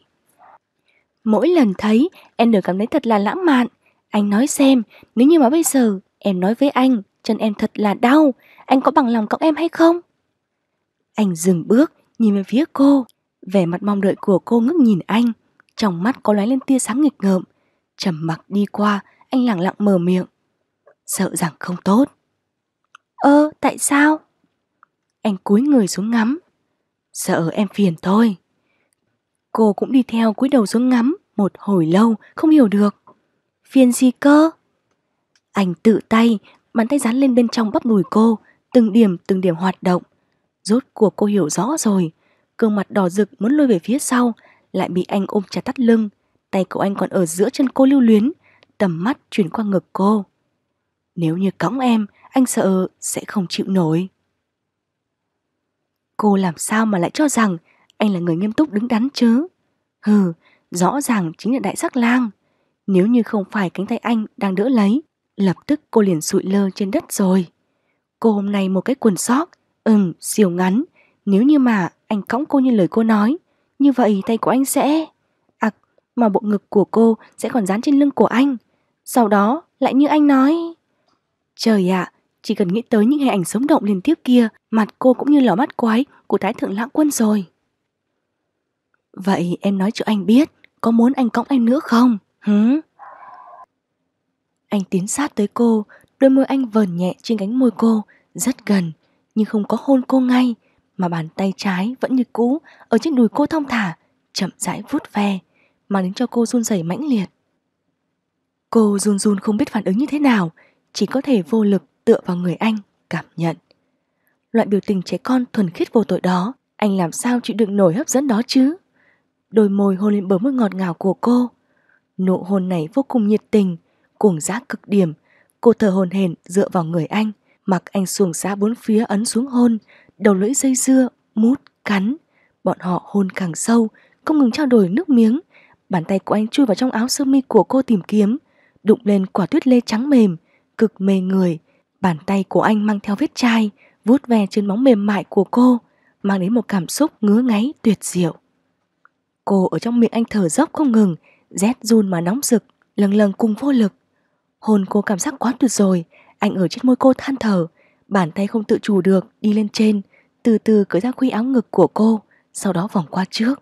Mỗi lần thấy, em đều cảm thấy thật là lãng mạn. Anh nói xem, nếu như mà bây giờ em nói với anh, chân em thật là đau, anh có bằng lòng cõng em hay không? Anh dừng bước, nhìn về phía cô, vẻ mặt mong đợi của cô ngước nhìn anh, trong mắt có lóe lên tia sáng nghịch ngợm. Trầm mặc đi qua, anh lặng lặng mở miệng. Sợ rằng không tốt. Ơ, ờ, tại sao? Anh cúi người xuống ngắm. Sợ em phiền thôi. Cô cũng đi theo cúi đầu xuống ngắm một hồi lâu, không hiểu được. Phiền gì cơ? Anh tự tay, bàn tay dán lên bên trong bắp đùi cô, từng điểm từng điểm hoạt động. Rốt cuộc cô hiểu rõ rồi, gương mặt đỏ rực muốn lôi về phía sau, lại bị anh ôm chặt tắt lưng, tay của anh còn ở giữa chân cô lưu luyến, tầm mắt chuyển qua ngực cô. Nếu như cõng em, anh sợ sẽ không chịu nổi. Cô làm sao mà lại cho rằng anh là người nghiêm túc đứng đắn chứ? Hừ, rõ ràng chính là đại sắc lang. Nếu như không phải cánh tay anh đang đỡ lấy, lập tức cô liền sụi lơ trên đất rồi. Cô hôm nay một cái quần sóc, ừm, siêu ngắn. Nếu như mà anh cõng cô như lời cô nói, như vậy tay của anh sẽ... À, mà bộ ngực của cô sẽ còn dán trên lưng của anh. Sau đó lại như anh nói Trời ạ, à, chỉ cần nghĩ tới những hình ảnh sống động liên tiếp kia Mặt cô cũng như lò mắt quái của Thái Thượng Lãng Quân rồi Vậy em nói cho anh biết Có muốn anh cõng em nữa không? Hứ? Anh tiến sát tới cô Đôi môi anh vờn nhẹ trên cánh môi cô Rất gần Nhưng không có hôn cô ngay Mà bàn tay trái vẫn như cũ Ở trên đùi cô thong thả Chậm rãi vuốt ve Mà đến cho cô run rẩy mãnh liệt Cô run run không biết phản ứng như thế nào, chỉ có thể vô lực tựa vào người anh, cảm nhận. Loại biểu tình trẻ con thuần khiết vô tội đó, anh làm sao chịu đựng nổi hấp dẫn đó chứ? Đôi môi hôn lên bờ môi ngọt ngào của cô. Nụ hôn này vô cùng nhiệt tình, cuồng giác cực điểm. Cô thở hồn hển dựa vào người anh, mặc anh xuồng xã bốn phía ấn xuống hôn, đầu lưỡi dây dưa, mút, cắn. Bọn họ hôn càng sâu, không ngừng trao đổi nước miếng. Bàn tay của anh chui vào trong áo sơ mi của cô tìm kiếm, đụng lên quả tuyết lê trắng mềm, cực mê người. Bàn tay của anh mang theo vết chai, vuốt ve trên móng mềm mại của cô, mang đến một cảm xúc ngứa ngáy tuyệt diệu. Cô ở trong miệng anh thở dốc không ngừng, rét run mà nóng rực, lần lần cùng vô lực. Hồn cô cảm giác quá tuyệt rồi, anh ở trên môi cô than thở, bàn tay không tự chủ được đi lên trên, từ từ cởi ra khuy áo ngực của cô, sau đó vòng qua trước,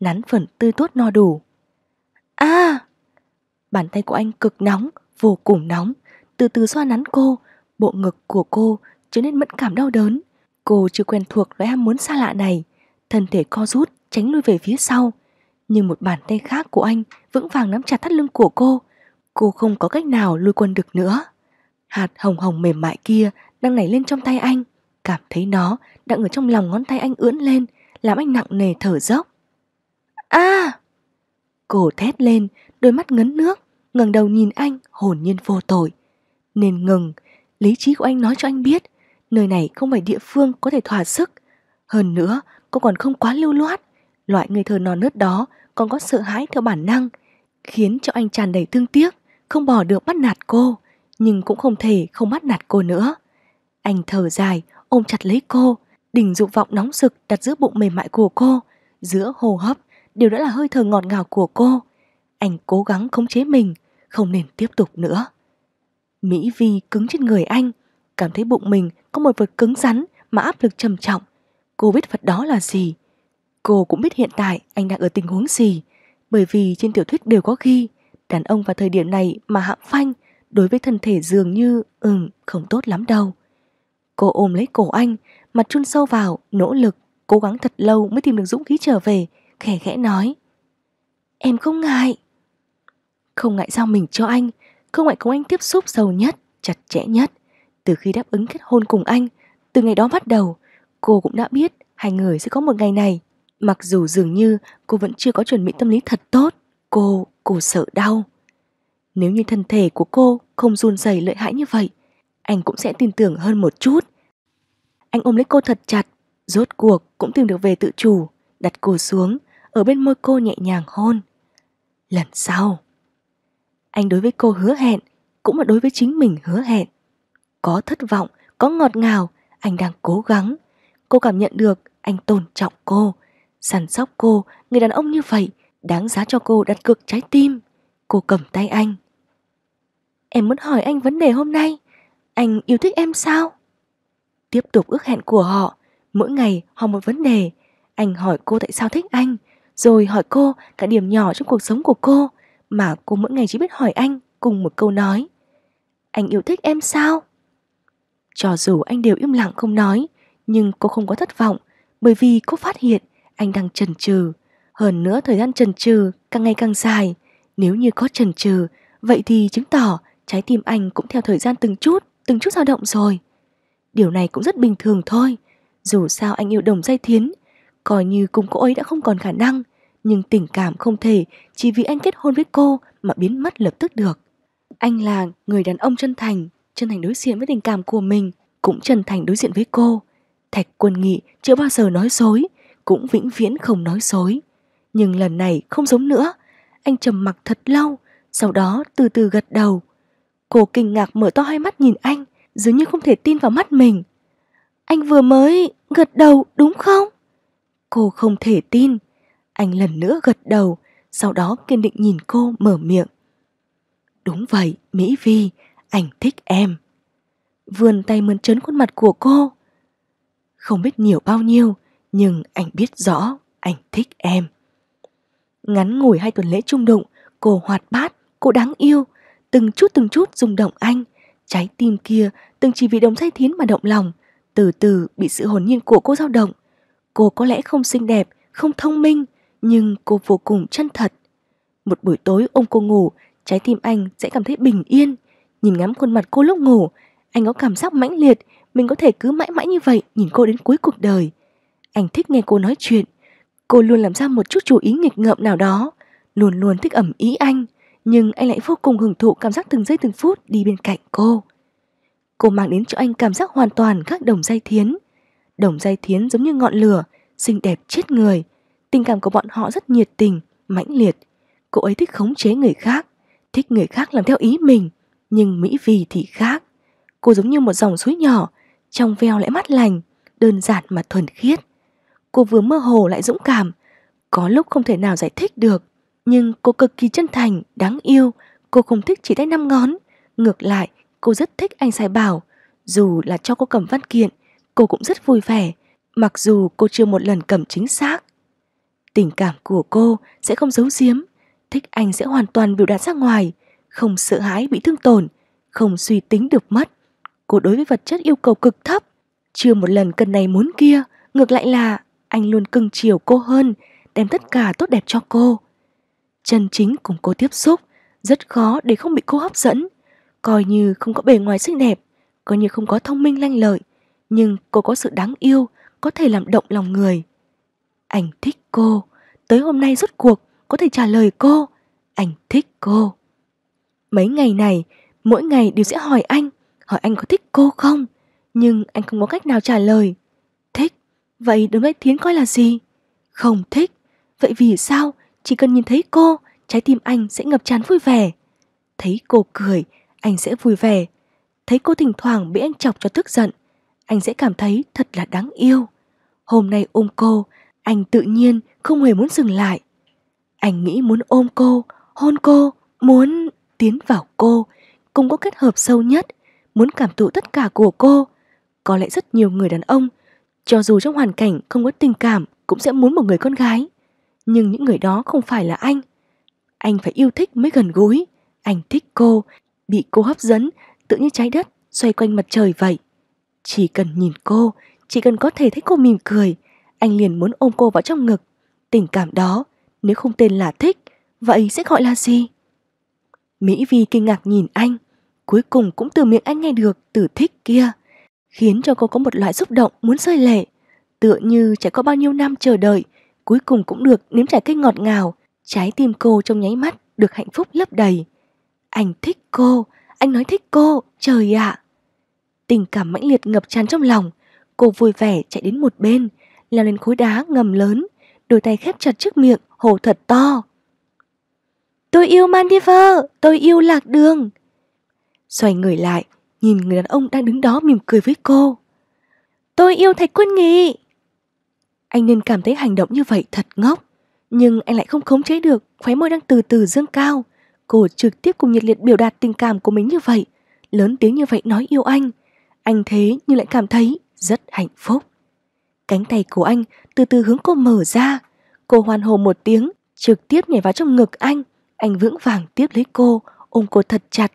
nắn phần tươi tốt no đủ. A! À! Bàn tay của anh cực nóng, vô cùng nóng. Từ từ xoa nắn cô, bộ ngực của cô trở nên mẫn cảm đau đớn. Cô chưa quen thuộc với ham muốn xa lạ này. Thân thể co rút, tránh lui về phía sau. Nhưng một bàn tay khác của anh vững vàng nắm chặt thắt lưng của cô. Cô không có cách nào lui quân được nữa. Hạt hồng hồng mềm mại kia đang nảy lên trong tay anh. Cảm thấy nó đang ở trong lòng ngón tay anh ưỡn lên, làm anh nặng nề thở dốc. a à! Cô thét lên, đôi mắt ngấn nước ngẩng đầu nhìn anh hồn nhiên vô tội. Nên ngừng, lý trí của anh nói cho anh biết, nơi này không phải địa phương có thể thỏa sức. Hơn nữa, cô còn không quá lưu loát, loại người thờ non nớt đó còn có sợ hãi theo bản năng, khiến cho anh tràn đầy thương tiếc, không bỏ được bắt nạt cô, nhưng cũng không thể không bắt nạt cô nữa. Anh thở dài, ôm chặt lấy cô, đỉnh dục vọng nóng sực đặt giữa bụng mềm mại của cô, giữa hô hấp đều đã là hơi thở ngọt ngào của cô. Anh cố gắng khống chế mình, không nên tiếp tục nữa. Mỹ Vi cứng trên người anh, cảm thấy bụng mình có một vật cứng rắn mà áp lực trầm trọng. Cô biết vật đó là gì. Cô cũng biết hiện tại anh đang ở tình huống gì, bởi vì trên tiểu thuyết đều có ghi đàn ông vào thời điểm này mà hạm phanh đối với thân thể dường như ừm không tốt lắm đâu. Cô ôm lấy cổ anh, mặt chun sâu vào, nỗ lực, cố gắng thật lâu mới tìm được dũng khí trở về, khẽ khẽ nói. Em không ngại không ngại giao mình cho anh, không ngại cùng anh tiếp xúc sâu nhất, chặt chẽ nhất. Từ khi đáp ứng kết hôn cùng anh, từ ngày đó bắt đầu, cô cũng đã biết hai người sẽ có một ngày này. Mặc dù dường như cô vẫn chưa có chuẩn bị tâm lý thật tốt, cô, cô sợ đau. Nếu như thân thể của cô không run rẩy lợi hại như vậy, anh cũng sẽ tin tưởng hơn một chút. Anh ôm lấy cô thật chặt, rốt cuộc cũng tìm được về tự chủ, đặt cô xuống, ở bên môi cô nhẹ nhàng hôn. Lần sau anh đối với cô hứa hẹn cũng là đối với chính mình hứa hẹn có thất vọng có ngọt ngào anh đang cố gắng cô cảm nhận được anh tôn trọng cô săn sóc cô người đàn ông như vậy đáng giá cho cô đặt cược trái tim cô cầm tay anh em muốn hỏi anh vấn đề hôm nay anh yêu thích em sao tiếp tục ước hẹn của họ mỗi ngày họ một vấn đề anh hỏi cô tại sao thích anh rồi hỏi cô cả điểm nhỏ trong cuộc sống của cô mà cô mỗi ngày chỉ biết hỏi anh cùng một câu nói. Anh yêu thích em sao? Cho dù anh đều im lặng không nói, nhưng cô không có thất vọng bởi vì cô phát hiện anh đang chần chừ. Hơn nữa thời gian chần chừ càng ngày càng dài, nếu như có chần chừ, vậy thì chứng tỏ trái tim anh cũng theo thời gian từng chút, từng chút dao động rồi. Điều này cũng rất bình thường thôi, dù sao anh yêu đồng dây thiến, coi như cùng cô ấy đã không còn khả năng – nhưng tình cảm không thể chỉ vì anh kết hôn với cô mà biến mất lập tức được. Anh là người đàn ông chân thành, chân thành đối diện với tình cảm của mình, cũng chân thành đối diện với cô. Thạch Quân Nghị chưa bao giờ nói dối, cũng vĩnh viễn không nói dối. Nhưng lần này không giống nữa, anh trầm mặc thật lâu, sau đó từ từ gật đầu. Cô kinh ngạc mở to hai mắt nhìn anh, dường như không thể tin vào mắt mình. Anh vừa mới gật đầu đúng không? Cô không thể tin, anh lần nữa gật đầu, sau đó kiên định nhìn cô mở miệng. Đúng vậy, Mỹ Vi, anh thích em. Vươn tay mơn trớn khuôn mặt của cô. Không biết nhiều bao nhiêu, nhưng anh biết rõ anh thích em. Ngắn ngủi hai tuần lễ trung đụng, cô hoạt bát, cô đáng yêu, từng chút từng chút rung động anh. Trái tim kia từng chỉ vì đồng dây thiến mà động lòng, từ từ bị sự hồn nhiên của cô dao động. Cô có lẽ không xinh đẹp, không thông minh, nhưng cô vô cùng chân thật. Một buổi tối ôm cô ngủ, trái tim anh sẽ cảm thấy bình yên. Nhìn ngắm khuôn mặt cô lúc ngủ, anh có cảm giác mãnh liệt, mình có thể cứ mãi mãi như vậy nhìn cô đến cuối cuộc đời. Anh thích nghe cô nói chuyện, cô luôn làm ra một chút chú ý nghịch ngợm nào đó, luôn luôn thích ẩm ý anh, nhưng anh lại vô cùng hưởng thụ cảm giác từng giây từng phút đi bên cạnh cô. Cô mang đến cho anh cảm giác hoàn toàn khác đồng dây thiến. Đồng dây thiến giống như ngọn lửa, xinh đẹp chết người, Tình cảm của bọn họ rất nhiệt tình, mãnh liệt. Cô ấy thích khống chế người khác, thích người khác làm theo ý mình. Nhưng Mỹ Vì thì khác. Cô giống như một dòng suối nhỏ, trong veo lại mắt lành, đơn giản mà thuần khiết. Cô vừa mơ hồ lại dũng cảm, có lúc không thể nào giải thích được. Nhưng cô cực kỳ chân thành, đáng yêu, cô không thích chỉ tay năm ngón. Ngược lại, cô rất thích anh Sai Bảo. Dù là cho cô cầm văn kiện, cô cũng rất vui vẻ, mặc dù cô chưa một lần cầm chính xác. Tình cảm của cô sẽ không giấu giếm, thích anh sẽ hoàn toàn biểu đạt ra ngoài, không sợ hãi bị thương tổn, không suy tính được mất. Cô đối với vật chất yêu cầu cực thấp, chưa một lần cần này muốn kia, ngược lại là anh luôn cưng chiều cô hơn, đem tất cả tốt đẹp cho cô. Chân chính cùng cô tiếp xúc, rất khó để không bị cô hấp dẫn, coi như không có bề ngoài xinh đẹp, coi như không có thông minh lanh lợi, nhưng cô có sự đáng yêu, có thể làm động lòng người. Anh thích cô. Tới hôm nay rốt cuộc có thể trả lời cô. Anh thích cô. Mấy ngày này, mỗi ngày đều sẽ hỏi anh, hỏi anh có thích cô không? Nhưng anh không có cách nào trả lời. Thích, vậy đối với Thiến coi là gì? Không thích, vậy vì sao chỉ cần nhìn thấy cô, trái tim anh sẽ ngập tràn vui vẻ? Thấy cô cười, anh sẽ vui vẻ. Thấy cô thỉnh thoảng bị anh chọc cho tức giận, anh sẽ cảm thấy thật là đáng yêu. Hôm nay ôm cô, anh tự nhiên không hề muốn dừng lại. Anh nghĩ muốn ôm cô, hôn cô, muốn tiến vào cô, cùng có kết hợp sâu nhất, muốn cảm thụ tất cả của cô. Có lẽ rất nhiều người đàn ông, cho dù trong hoàn cảnh không có tình cảm, cũng sẽ muốn một người con gái. Nhưng những người đó không phải là anh. Anh phải yêu thích mới gần gũi. Anh thích cô, bị cô hấp dẫn, tự như trái đất xoay quanh mặt trời vậy. Chỉ cần nhìn cô, chỉ cần có thể thấy cô mỉm cười, anh liền muốn ôm cô vào trong ngực. Tình cảm đó, nếu không tên là thích, vậy sẽ gọi là gì? Mỹ Vi kinh ngạc nhìn anh, cuối cùng cũng từ miệng anh nghe được từ thích kia, khiến cho cô có một loại xúc động muốn rơi lệ. Tựa như trải qua bao nhiêu năm chờ đợi, cuối cùng cũng được nếm trải cây ngọt ngào, trái tim cô trong nháy mắt được hạnh phúc lấp đầy. Anh thích cô, anh nói thích cô, trời ạ. À. Tình cảm mãnh liệt ngập tràn trong lòng, cô vui vẻ chạy đến một bên, leo lên khối đá ngầm lớn, đôi tay khép chặt trước miệng, hổ thật to. Tôi yêu Mandiver, tôi yêu lạc đường. Xoay người lại, nhìn người đàn ông đang đứng đó mỉm cười với cô. Tôi yêu Thạch Quân Nghị. Anh nên cảm thấy hành động như vậy thật ngốc, nhưng anh lại không khống chế được, khóe môi đang từ từ dương cao. Cô trực tiếp cùng nhiệt liệt biểu đạt tình cảm của mình như vậy, lớn tiếng như vậy nói yêu anh. Anh thế nhưng lại cảm thấy rất hạnh phúc. Cánh tay của anh từ từ hướng cô mở ra. Cô hoan hồ một tiếng, trực tiếp nhảy vào trong ngực anh. Anh vững vàng tiếp lấy cô, ôm cô thật chặt.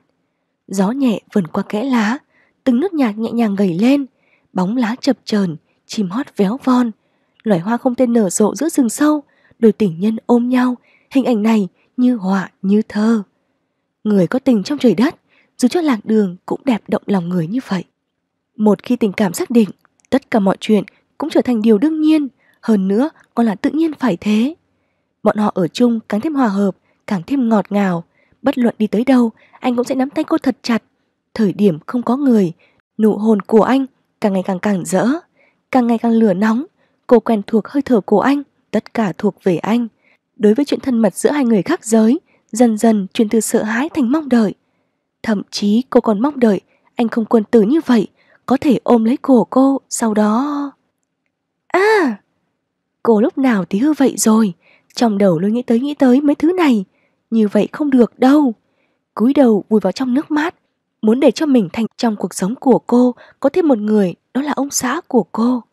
Gió nhẹ vần qua kẽ lá, từng nốt nhạc nhẹ nhàng gầy lên. Bóng lá chập chờn, chim hót véo von. Loài hoa không tên nở rộ giữa rừng sâu, đôi tình nhân ôm nhau, hình ảnh này như họa như thơ. Người có tình trong trời đất, dù cho lạc đường cũng đẹp động lòng người như vậy. Một khi tình cảm xác định, tất cả mọi chuyện cũng trở thành điều đương nhiên, hơn nữa còn là tự nhiên phải thế. Bọn họ ở chung càng thêm hòa hợp, càng thêm ngọt ngào, bất luận đi tới đâu, anh cũng sẽ nắm tay cô thật chặt. Thời điểm không có người, nụ hồn của anh càng ngày càng càng rỡ, càng ngày càng lửa nóng, cô quen thuộc hơi thở của anh, tất cả thuộc về anh. Đối với chuyện thân mật giữa hai người khác giới, dần dần chuyển từ sợ hãi thành mong đợi. Thậm chí cô còn mong đợi anh không quân tử như vậy, có thể ôm lấy cổ cô, sau đó... À, cô lúc nào thì hư vậy rồi, trong đầu luôn nghĩ tới nghĩ tới mấy thứ này, như vậy không được đâu. Cúi đầu vùi vào trong nước mát, muốn để cho mình thành trong cuộc sống của cô có thêm một người, đó là ông xã của cô.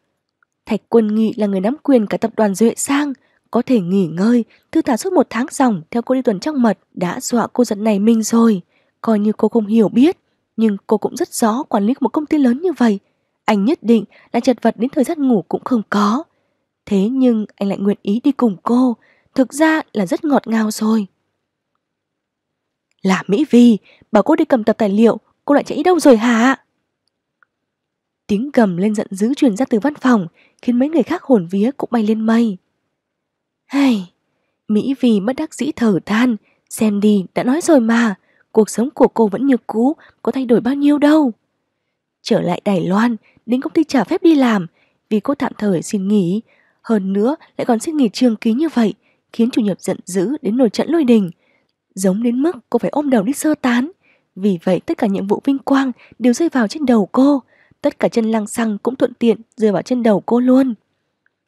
Thạch Quân Nghị là người nắm quyền cả tập đoàn Duệ Sang, có thể nghỉ ngơi, thư thả suốt một tháng dòng theo cô đi tuần trăng mật đã dọa cô giận này mình rồi. Coi như cô không hiểu biết, nhưng cô cũng rất rõ quản lý của một công ty lớn như vậy anh nhất định là chật vật đến thời gian ngủ cũng không có. Thế nhưng anh lại nguyện ý đi cùng cô, thực ra là rất ngọt ngào rồi. Là Mỹ Vi, bảo cô đi cầm tập tài liệu, cô lại chạy đi đâu rồi hả? Tiếng gầm lên giận dữ truyền ra từ văn phòng, khiến mấy người khác hồn vía cũng bay lên mây. Hay, Mỹ vi bất đắc dĩ thở than, xem đi, đã nói rồi mà, cuộc sống của cô vẫn như cũ, có thay đổi bao nhiêu đâu trở lại Đài Loan, đến công ty trả phép đi làm, vì cô tạm thời xin nghỉ. Hơn nữa lại còn xin nghỉ trường ký như vậy, khiến chủ nhiệm giận dữ đến nổi trận lôi đình. Giống đến mức cô phải ôm đầu đi sơ tán. Vì vậy tất cả nhiệm vụ vinh quang đều rơi vào trên đầu cô. Tất cả chân lăng xăng cũng thuận tiện rơi vào trên đầu cô luôn.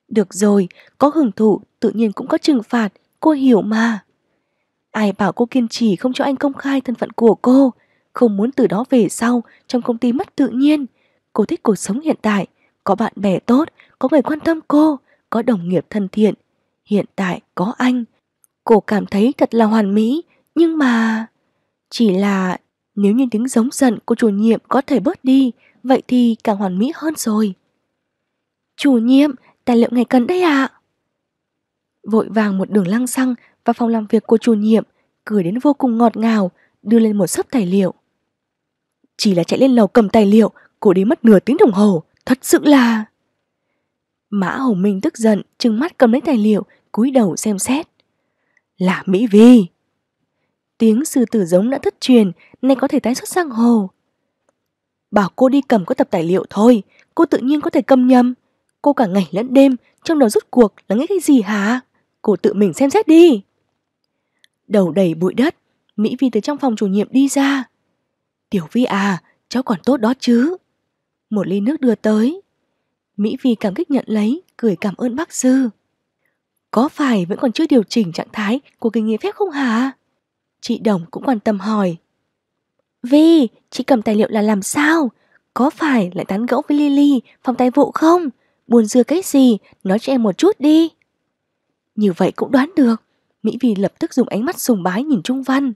Được rồi, có hưởng thụ tự nhiên cũng có trừng phạt, cô hiểu mà. Ai bảo cô kiên trì không cho anh công khai thân phận của cô, không muốn từ đó về sau trong công ty mất tự nhiên. Cô thích cuộc sống hiện tại, có bạn bè tốt, có người quan tâm cô, có đồng nghiệp thân thiện. Hiện tại có anh. Cô cảm thấy thật là hoàn mỹ, nhưng mà... Chỉ là nếu như tiếng giống giận của chủ nhiệm có thể bớt đi, vậy thì càng hoàn mỹ hơn rồi. Chủ nhiệm, tài liệu ngày cần đấy ạ. À? Vội vàng một đường lăng xăng vào phòng làm việc của chủ nhiệm, cười đến vô cùng ngọt ngào, đưa lên một sấp tài liệu. Chỉ là chạy lên lầu cầm tài liệu, cô đi mất nửa tiếng đồng hồ, thật sự là... Mã Hồng Minh tức giận, trừng mắt cầm lấy tài liệu, cúi đầu xem xét. Là Mỹ Vi! Tiếng sư tử giống đã thất truyền, nay có thể tái xuất sang hồ. Bảo cô đi cầm có tập tài liệu thôi, cô tự nhiên có thể cầm nhầm. Cô cả ngày lẫn đêm, trong đầu rút cuộc là nghĩ cái gì hả? Cô tự mình xem xét đi. Đầu đầy bụi đất, Mỹ Vi từ trong phòng chủ nhiệm đi ra. Tiểu Vi à, cháu còn tốt đó chứ. Một ly nước đưa tới. Mỹ Vi cảm kích nhận lấy, cười cảm ơn bác sư. Có phải vẫn còn chưa điều chỉnh trạng thái của kỳ nghỉ phép không hả? Chị Đồng cũng quan tâm hỏi. Vi, chị cầm tài liệu là làm sao? Có phải lại tán gẫu với Lily, phòng tài vụ không? Buồn dưa cái gì, nói cho em một chút đi. Như vậy cũng đoán được. Mỹ Vi lập tức dùng ánh mắt sùng bái nhìn Trung Văn.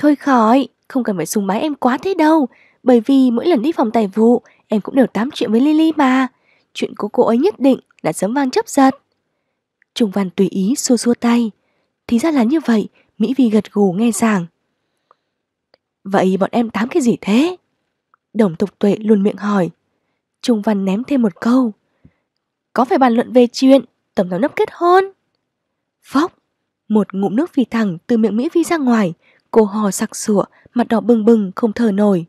Thôi khỏi, không cần phải sùng bái em quá thế đâu, bởi vì mỗi lần đi phòng tài vụ, em cũng đều tám chuyện với Lily mà. Chuyện của cô ấy nhất định là sớm vang chấp giật. Trung Văn tùy ý xua xua tay. Thì ra là như vậy, Mỹ Vi gật gù nghe giảng. Vậy bọn em tám cái gì thế? Đồng tục tuệ luôn miệng hỏi. Trung Văn ném thêm một câu. Có phải bàn luận về chuyện tổng giám đốc kết hôn? Phóc, một ngụm nước phì thẳng từ miệng Mỹ Vi ra ngoài, cô hò sặc sụa, mặt đỏ bừng bừng không thở nổi.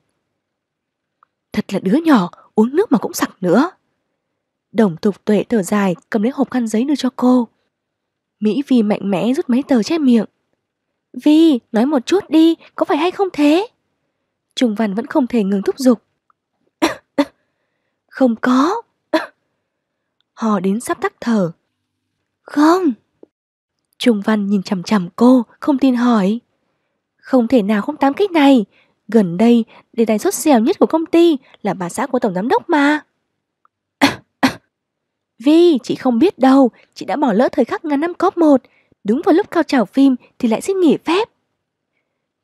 Thật là đứa nhỏ, uống nước mà cũng sặc nữa. Đồng Thục tuệ thở dài cầm lấy hộp khăn giấy đưa cho cô. Mỹ Vi mạnh mẽ rút mấy tờ che miệng. Vi, nói một chút đi, có phải hay không thế? Trùng Văn vẫn không thể ngừng thúc giục. không có. Họ đến sắp tắt thở. Không. Trung Văn nhìn chằm chằm cô, không tin hỏi. Không thể nào không tám cách này. Gần đây, đề tài sốt xèo nhất của công ty là bà xã của tổng giám đốc mà. Vi, chị không biết đâu, chị đã bỏ lỡ thời khắc ngàn năm cóp một. Đúng vào lúc cao trào phim thì lại xin nghỉ phép.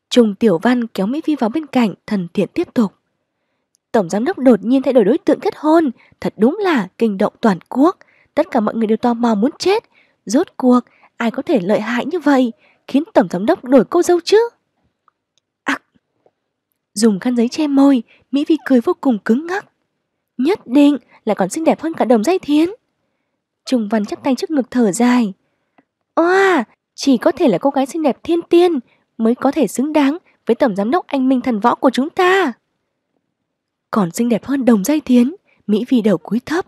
Trung Tiểu Văn kéo Mỹ Vi vào bên cạnh, thần thiện tiếp tục. Tổng giám đốc đột nhiên thay đổi đối tượng kết hôn, thật đúng là kinh động toàn quốc. Tất cả mọi người đều tò mò muốn chết. Rốt cuộc, Ai có thể lợi hại như vậy khiến tổng giám đốc đổi cô dâu chứ? Ác! À, dùng khăn giấy che môi, Mỹ Vi cười vô cùng cứng ngắc. Nhất định là còn xinh đẹp hơn cả đồng dây thiến. Trung Văn chắp tay trước ngực thở dài. Oa, chỉ có thể là cô gái xinh đẹp thiên tiên mới có thể xứng đáng với tổng giám đốc anh minh thần võ của chúng ta. Còn xinh đẹp hơn đồng dây thiến, Mỹ Vi đầu cúi thấp,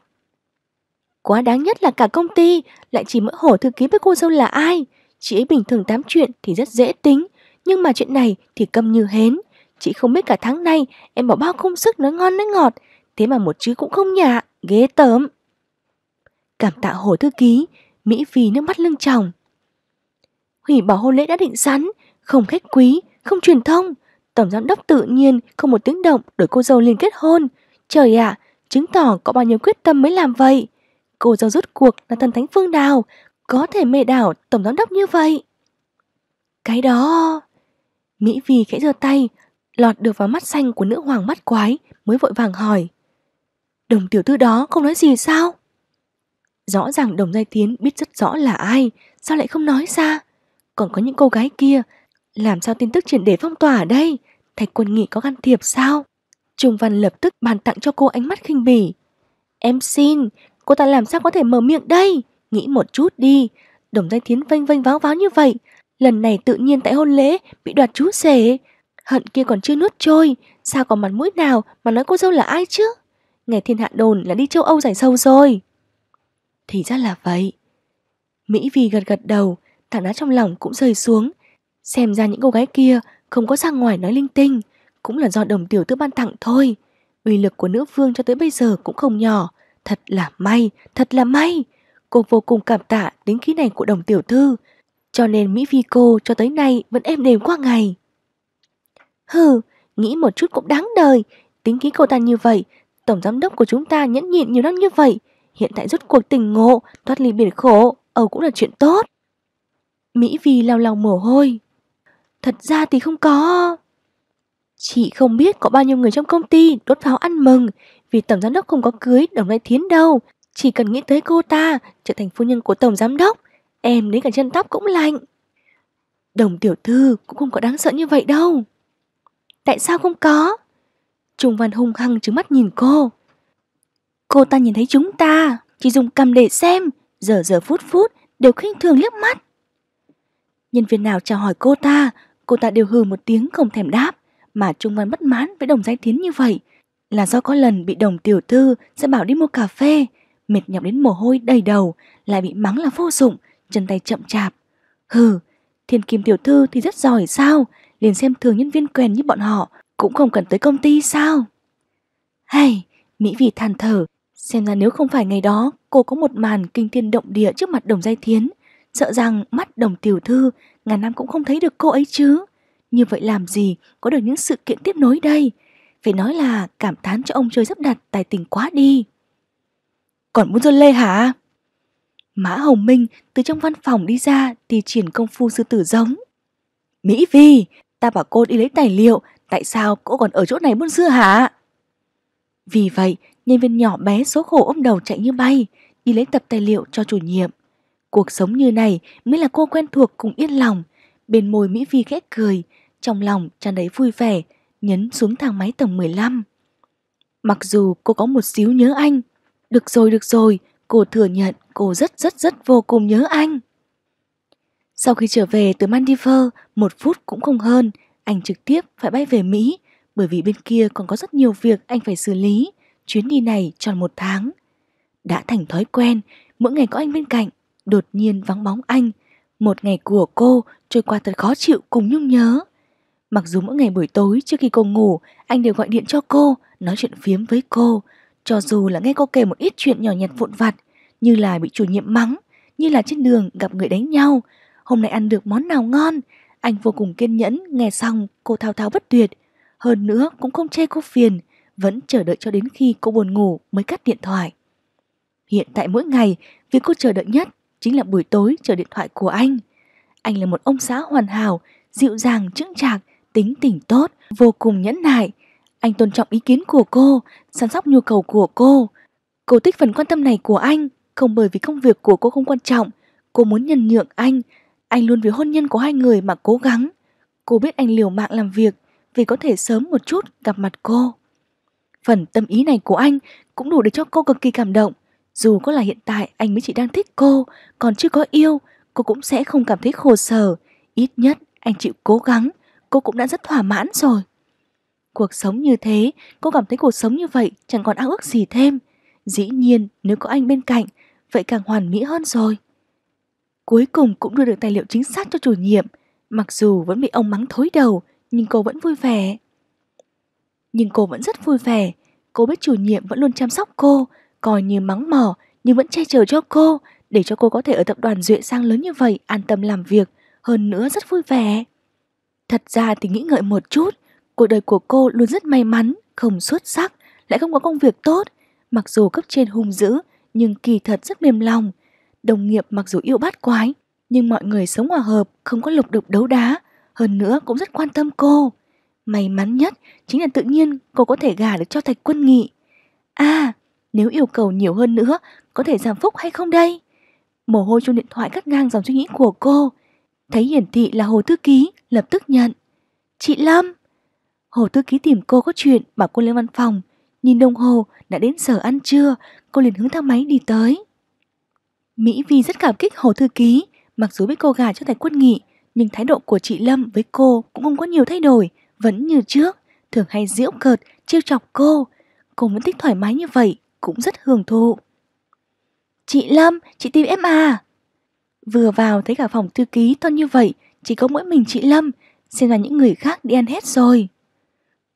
Quá đáng nhất là cả công ty lại chỉ mỡ hổ thư ký với cô dâu là ai. Chị ấy bình thường tám chuyện thì rất dễ tính, nhưng mà chuyện này thì câm như hến. Chị không biết cả tháng nay em bỏ bao công sức nói ngon nói ngọt, thế mà một chữ cũng không nhả, ghê tởm. Cảm tạ hổ thư ký, Mỹ Phi nước mắt lưng tròng. Hủy bỏ hôn lễ đã định sẵn, không khách quý, không truyền thông. Tổng giám đốc tự nhiên không một tiếng động đổi cô dâu liên kết hôn. Trời ạ, chứng tỏ có bao nhiêu quyết tâm mới làm vậy cô dâu rút cuộc là thần thánh phương nào có thể mê đảo tổng giám đốc như vậy. Cái đó... Mỹ vi khẽ giơ tay, lọt được vào mắt xanh của nữ hoàng mắt quái mới vội vàng hỏi. Đồng tiểu thư đó không nói gì sao? Rõ ràng đồng giai tiến biết rất rõ là ai, sao lại không nói ra? Còn có những cô gái kia, làm sao tin tức triển để phong tỏa ở đây? Thạch quân nghị có can thiệp sao? Trung Văn lập tức bàn tặng cho cô ánh mắt khinh bỉ. Em xin, Cô ta làm sao có thể mở miệng đây? Nghĩ một chút đi. Đồng danh Thiến vênh vênh váo váo như vậy. Lần này tự nhiên tại hôn lễ bị đoạt chú rể. Hận kia còn chưa nuốt trôi. Sao còn mặt mũi nào mà nói cô dâu là ai chứ? Nghe thiên hạ đồn là đi châu Âu giải sâu rồi. Thì ra là vậy. Mỹ Vì gật gật đầu, thẳng đá trong lòng cũng rơi xuống. Xem ra những cô gái kia không có ra ngoài nói linh tinh, cũng là do đồng tiểu tư ban tặng thôi. Uy lực của nữ vương cho tới bây giờ cũng không nhỏ, Thật là may, thật là may. Cô vô cùng cảm tạ đến khí này của đồng tiểu thư. Cho nên Mỹ Vi cô cho tới nay vẫn êm đềm qua ngày. Hừ, nghĩ một chút cũng đáng đời. Tính khí cô ta như vậy, tổng giám đốc của chúng ta nhẫn nhịn nhiều năm như vậy. Hiện tại rút cuộc tình ngộ, thoát ly biển khổ, ở cũng là chuyện tốt. Mỹ Vi lau lau mồ hôi. Thật ra thì không có. Chị không biết có bao nhiêu người trong công ty đốt pháo ăn mừng, vì tổng giám đốc không có cưới đồng đại thiến đâu. Chỉ cần nghĩ tới cô ta trở thành phu nhân của tổng giám đốc, em đến cả chân tóc cũng lạnh. Đồng tiểu thư cũng không có đáng sợ như vậy đâu. Tại sao không có? Trung Văn hung hăng trừng mắt nhìn cô. Cô ta nhìn thấy chúng ta, chỉ dùng cầm để xem, giờ giờ phút phút đều khinh thường liếc mắt. Nhân viên nào chào hỏi cô ta, cô ta đều hừ một tiếng không thèm đáp, mà Trung Văn bất mãn với đồng giai thiến như vậy, là do có lần bị đồng tiểu thư sẽ bảo đi mua cà phê, mệt nhọc đến mồ hôi đầy đầu, lại bị mắng là vô dụng, chân tay chậm chạp. Hừ, thiên kim tiểu thư thì rất giỏi sao, liền xem thường nhân viên quen như bọn họ, cũng không cần tới công ty sao. Hay, Mỹ Vị than thở, xem ra nếu không phải ngày đó cô có một màn kinh thiên động địa trước mặt đồng giai thiến, sợ rằng mắt đồng tiểu thư ngàn năm cũng không thấy được cô ấy chứ. Như vậy làm gì có được những sự kiện tiếp nối đây? phải nói là cảm thán cho ông chơi sắp đặt tài tình quá đi. Còn muốn dơn lê hả? Mã Hồng Minh từ trong văn phòng đi ra thì triển công phu sư tử giống. Mỹ Vi, ta bảo cô đi lấy tài liệu, tại sao cô còn ở chỗ này buôn dưa hả? Vì vậy, nhân viên nhỏ bé số khổ ôm đầu chạy như bay, đi lấy tập tài liệu cho chủ nhiệm. Cuộc sống như này mới là cô quen thuộc cùng yên lòng, bên môi Mỹ Vi khẽ cười, trong lòng tràn đầy vui vẻ, nhấn xuống thang máy tầng 15. Mặc dù cô có một xíu nhớ anh, được rồi được rồi, cô thừa nhận cô rất rất rất vô cùng nhớ anh. Sau khi trở về từ Maldives, một phút cũng không hơn, anh trực tiếp phải bay về Mỹ bởi vì bên kia còn có rất nhiều việc anh phải xử lý. Chuyến đi này tròn một tháng. Đã thành thói quen, mỗi ngày có anh bên cạnh, đột nhiên vắng bóng anh. Một ngày của cô trôi qua thật khó chịu cùng nhung nhớ. Mặc dù mỗi ngày buổi tối trước khi cô ngủ, anh đều gọi điện cho cô, nói chuyện phiếm với cô. Cho dù là nghe cô kể một ít chuyện nhỏ nhặt vụn vặt, như là bị chủ nhiệm mắng, như là trên đường gặp người đánh nhau, hôm nay ăn được món nào ngon. Anh vô cùng kiên nhẫn, nghe xong cô thao thao bất tuyệt. Hơn nữa cũng không chê cô phiền, vẫn chờ đợi cho đến khi cô buồn ngủ mới cắt điện thoại. Hiện tại mỗi ngày, việc cô chờ đợi nhất chính là buổi tối chờ điện thoại của anh. Anh là một ông xã hoàn hảo, dịu dàng, chững chạc, tính tình tốt, vô cùng nhẫn nại. Anh tôn trọng ý kiến của cô, săn sóc nhu cầu của cô. Cô thích phần quan tâm này của anh, không bởi vì công việc của cô không quan trọng. Cô muốn nhân nhượng anh, anh luôn vì hôn nhân của hai người mà cố gắng. Cô biết anh liều mạng làm việc vì có thể sớm một chút gặp mặt cô. Phần tâm ý này của anh cũng đủ để cho cô cực kỳ cảm động. Dù có là hiện tại anh mới chỉ đang thích cô, còn chưa có yêu, cô cũng sẽ không cảm thấy khổ sở. Ít nhất anh chịu cố gắng, cô cũng đã rất thỏa mãn rồi. Cuộc sống như thế, cô cảm thấy cuộc sống như vậy chẳng còn ao ước gì thêm. Dĩ nhiên, nếu có anh bên cạnh, vậy càng hoàn mỹ hơn rồi. Cuối cùng cũng đưa được tài liệu chính xác cho chủ nhiệm, mặc dù vẫn bị ông mắng thối đầu, nhưng cô vẫn vui vẻ. Nhưng cô vẫn rất vui vẻ, cô biết chủ nhiệm vẫn luôn chăm sóc cô, coi như mắng mỏ nhưng vẫn che chở cho cô, để cho cô có thể ở tập đoàn Duệ Sang lớn như vậy an tâm làm việc, hơn nữa rất vui vẻ. Thật ra thì nghĩ ngợi một chút, cuộc đời của cô luôn rất may mắn, không xuất sắc, lại không có công việc tốt. Mặc dù cấp trên hung dữ, nhưng kỳ thật rất mềm lòng. Đồng nghiệp mặc dù yêu bát quái, nhưng mọi người sống hòa hợp, không có lục đục đấu đá. Hơn nữa cũng rất quan tâm cô. May mắn nhất chính là tự nhiên cô có thể gả được cho Thạch Quân Nghị. À, nếu yêu cầu nhiều hơn nữa, có thể giảm phúc hay không đây? Mồ hôi trong điện thoại cắt ngang dòng suy nghĩ của cô. Thấy hiển thị là Hồ Thư Ký, lập tức nhận. Chị Lâm! Hồ Thư Ký tìm cô có chuyện, bảo cô lên văn phòng. Nhìn đồng hồ, đã đến giờ ăn trưa, cô liền hướng thang máy đi tới. Mỹ Vi rất cảm kích Hồ Thư Ký, mặc dù biết cô gà cho tài quân nghị, nhưng thái độ của chị Lâm với cô cũng không có nhiều thay đổi, vẫn như trước, thường hay giễu cợt, trêu chọc cô. Cô vẫn thích thoải mái như vậy, cũng rất hưởng thụ. Chị Lâm, chị tìm em à? Vừa vào thấy cả phòng thư ký to như vậy, chỉ có mỗi mình chị Lâm, xem là những người khác đi ăn hết rồi.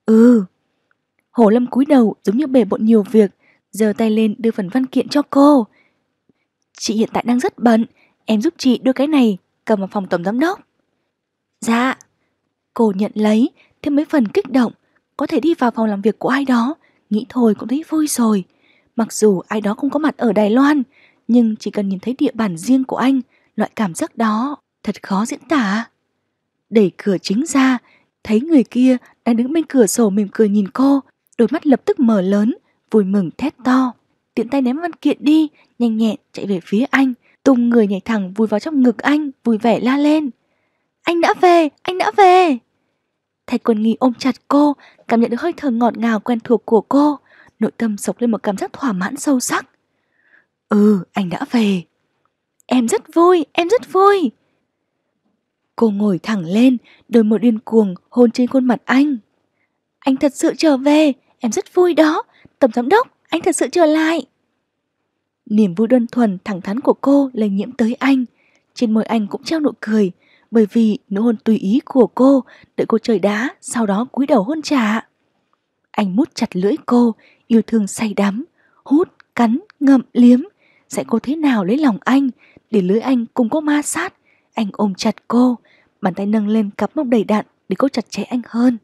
Ừ. Hồ Lâm cúi đầu giống như bể bộn nhiều việc, giơ tay lên đưa phần văn kiện cho cô. Chị hiện tại đang rất bận, em giúp chị đưa cái này cầm vào phòng tổng giám đốc. Dạ. Cô nhận lấy, thêm mấy phần kích động, có thể đi vào phòng làm việc của ai đó, nghĩ thôi cũng thấy vui rồi. Mặc dù ai đó không có mặt ở Đài Loan, nhưng chỉ cần nhìn thấy địa bàn riêng của anh, Loại cảm giác đó thật khó diễn tả. Đẩy cửa chính ra, thấy người kia đang đứng bên cửa sổ mỉm cười nhìn cô, đôi mắt lập tức mở lớn, vui mừng thét to. Tiện tay ném văn kiện đi, nhanh nhẹn chạy về phía anh, tung người nhảy thẳng vùi vào trong ngực anh, vui vẻ la lên. Anh đã về, anh đã về. Thạch quần nghi ôm chặt cô, cảm nhận được hơi thở ngọt ngào quen thuộc của cô, nội tâm sộc lên một cảm giác thỏa mãn sâu sắc. Ừ, anh đã về. Em rất vui, em rất vui. Cô ngồi thẳng lên, đôi môi điên cuồng hôn trên khuôn mặt anh. Anh thật sự trở về, em rất vui đó. Tổng giám đốc, anh thật sự trở lại. Niềm vui đơn thuần thẳng thắn của cô lây nhiễm tới anh. Trên môi anh cũng treo nụ cười, bởi vì nụ hôn tùy ý của cô đợi cô chơi đá, sau đó cúi đầu hôn trả. Anh mút chặt lưỡi cô, yêu thương say đắm, hút, cắn, ngậm, liếm. sẽ cô thế nào lấy lòng anh, để lưới anh cùng cô ma sát. Anh ôm chặt cô, bàn tay nâng lên cặp mông đầy đạn để cô chặt chẽ anh hơn.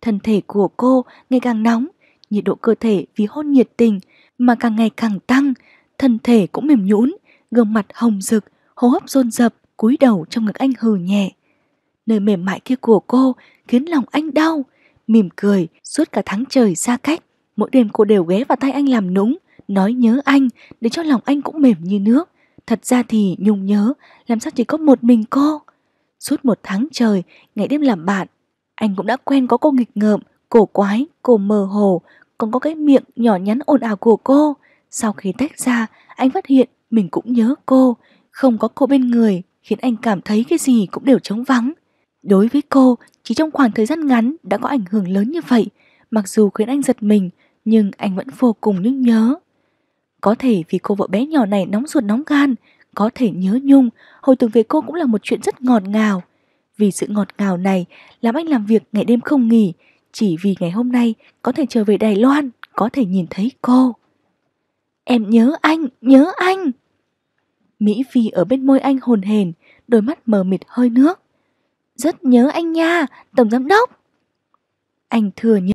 Thân thể của cô ngày càng nóng, nhiệt độ cơ thể vì hôn nhiệt tình mà càng ngày càng tăng, thân thể cũng mềm nhũn, gương mặt hồng rực, hô hấp dồn dập, cúi đầu trong ngực anh hừ nhẹ. Nơi mềm mại kia của cô khiến lòng anh đau, mỉm cười suốt cả tháng trời xa cách. Mỗi đêm cô đều ghé vào tay anh làm nũng, nói nhớ anh để cho lòng anh cũng mềm như nước. Thật ra thì Nhung nhớ làm sao chỉ có một mình cô. Suốt một tháng trời, ngày đêm làm bạn, anh cũng đã quen có cô nghịch ngợm, cổ quái, cổ mờ hồ, còn có cái miệng nhỏ nhắn ồn ào của cô. Sau khi tách ra, anh phát hiện mình cũng nhớ cô, không có cô bên người khiến anh cảm thấy cái gì cũng đều trống vắng. Đối với cô, chỉ trong khoảng thời gian ngắn đã có ảnh hưởng lớn như vậy, mặc dù khiến anh giật mình, nhưng anh vẫn vô cùng nhớ nhớ. Có thể vì cô vợ bé nhỏ này nóng ruột nóng gan, có thể nhớ nhung, hồi tưởng về cô cũng là một chuyện rất ngọt ngào. Vì sự ngọt ngào này làm anh làm việc ngày đêm không nghỉ, chỉ vì ngày hôm nay có thể trở về Đài Loan, có thể nhìn thấy cô. Em nhớ anh, nhớ anh. Mỹ Phi ở bên môi anh hồn hền, đôi mắt mờ mịt hơi nước. Rất nhớ anh nha, tổng giám đốc. Anh thừa nhận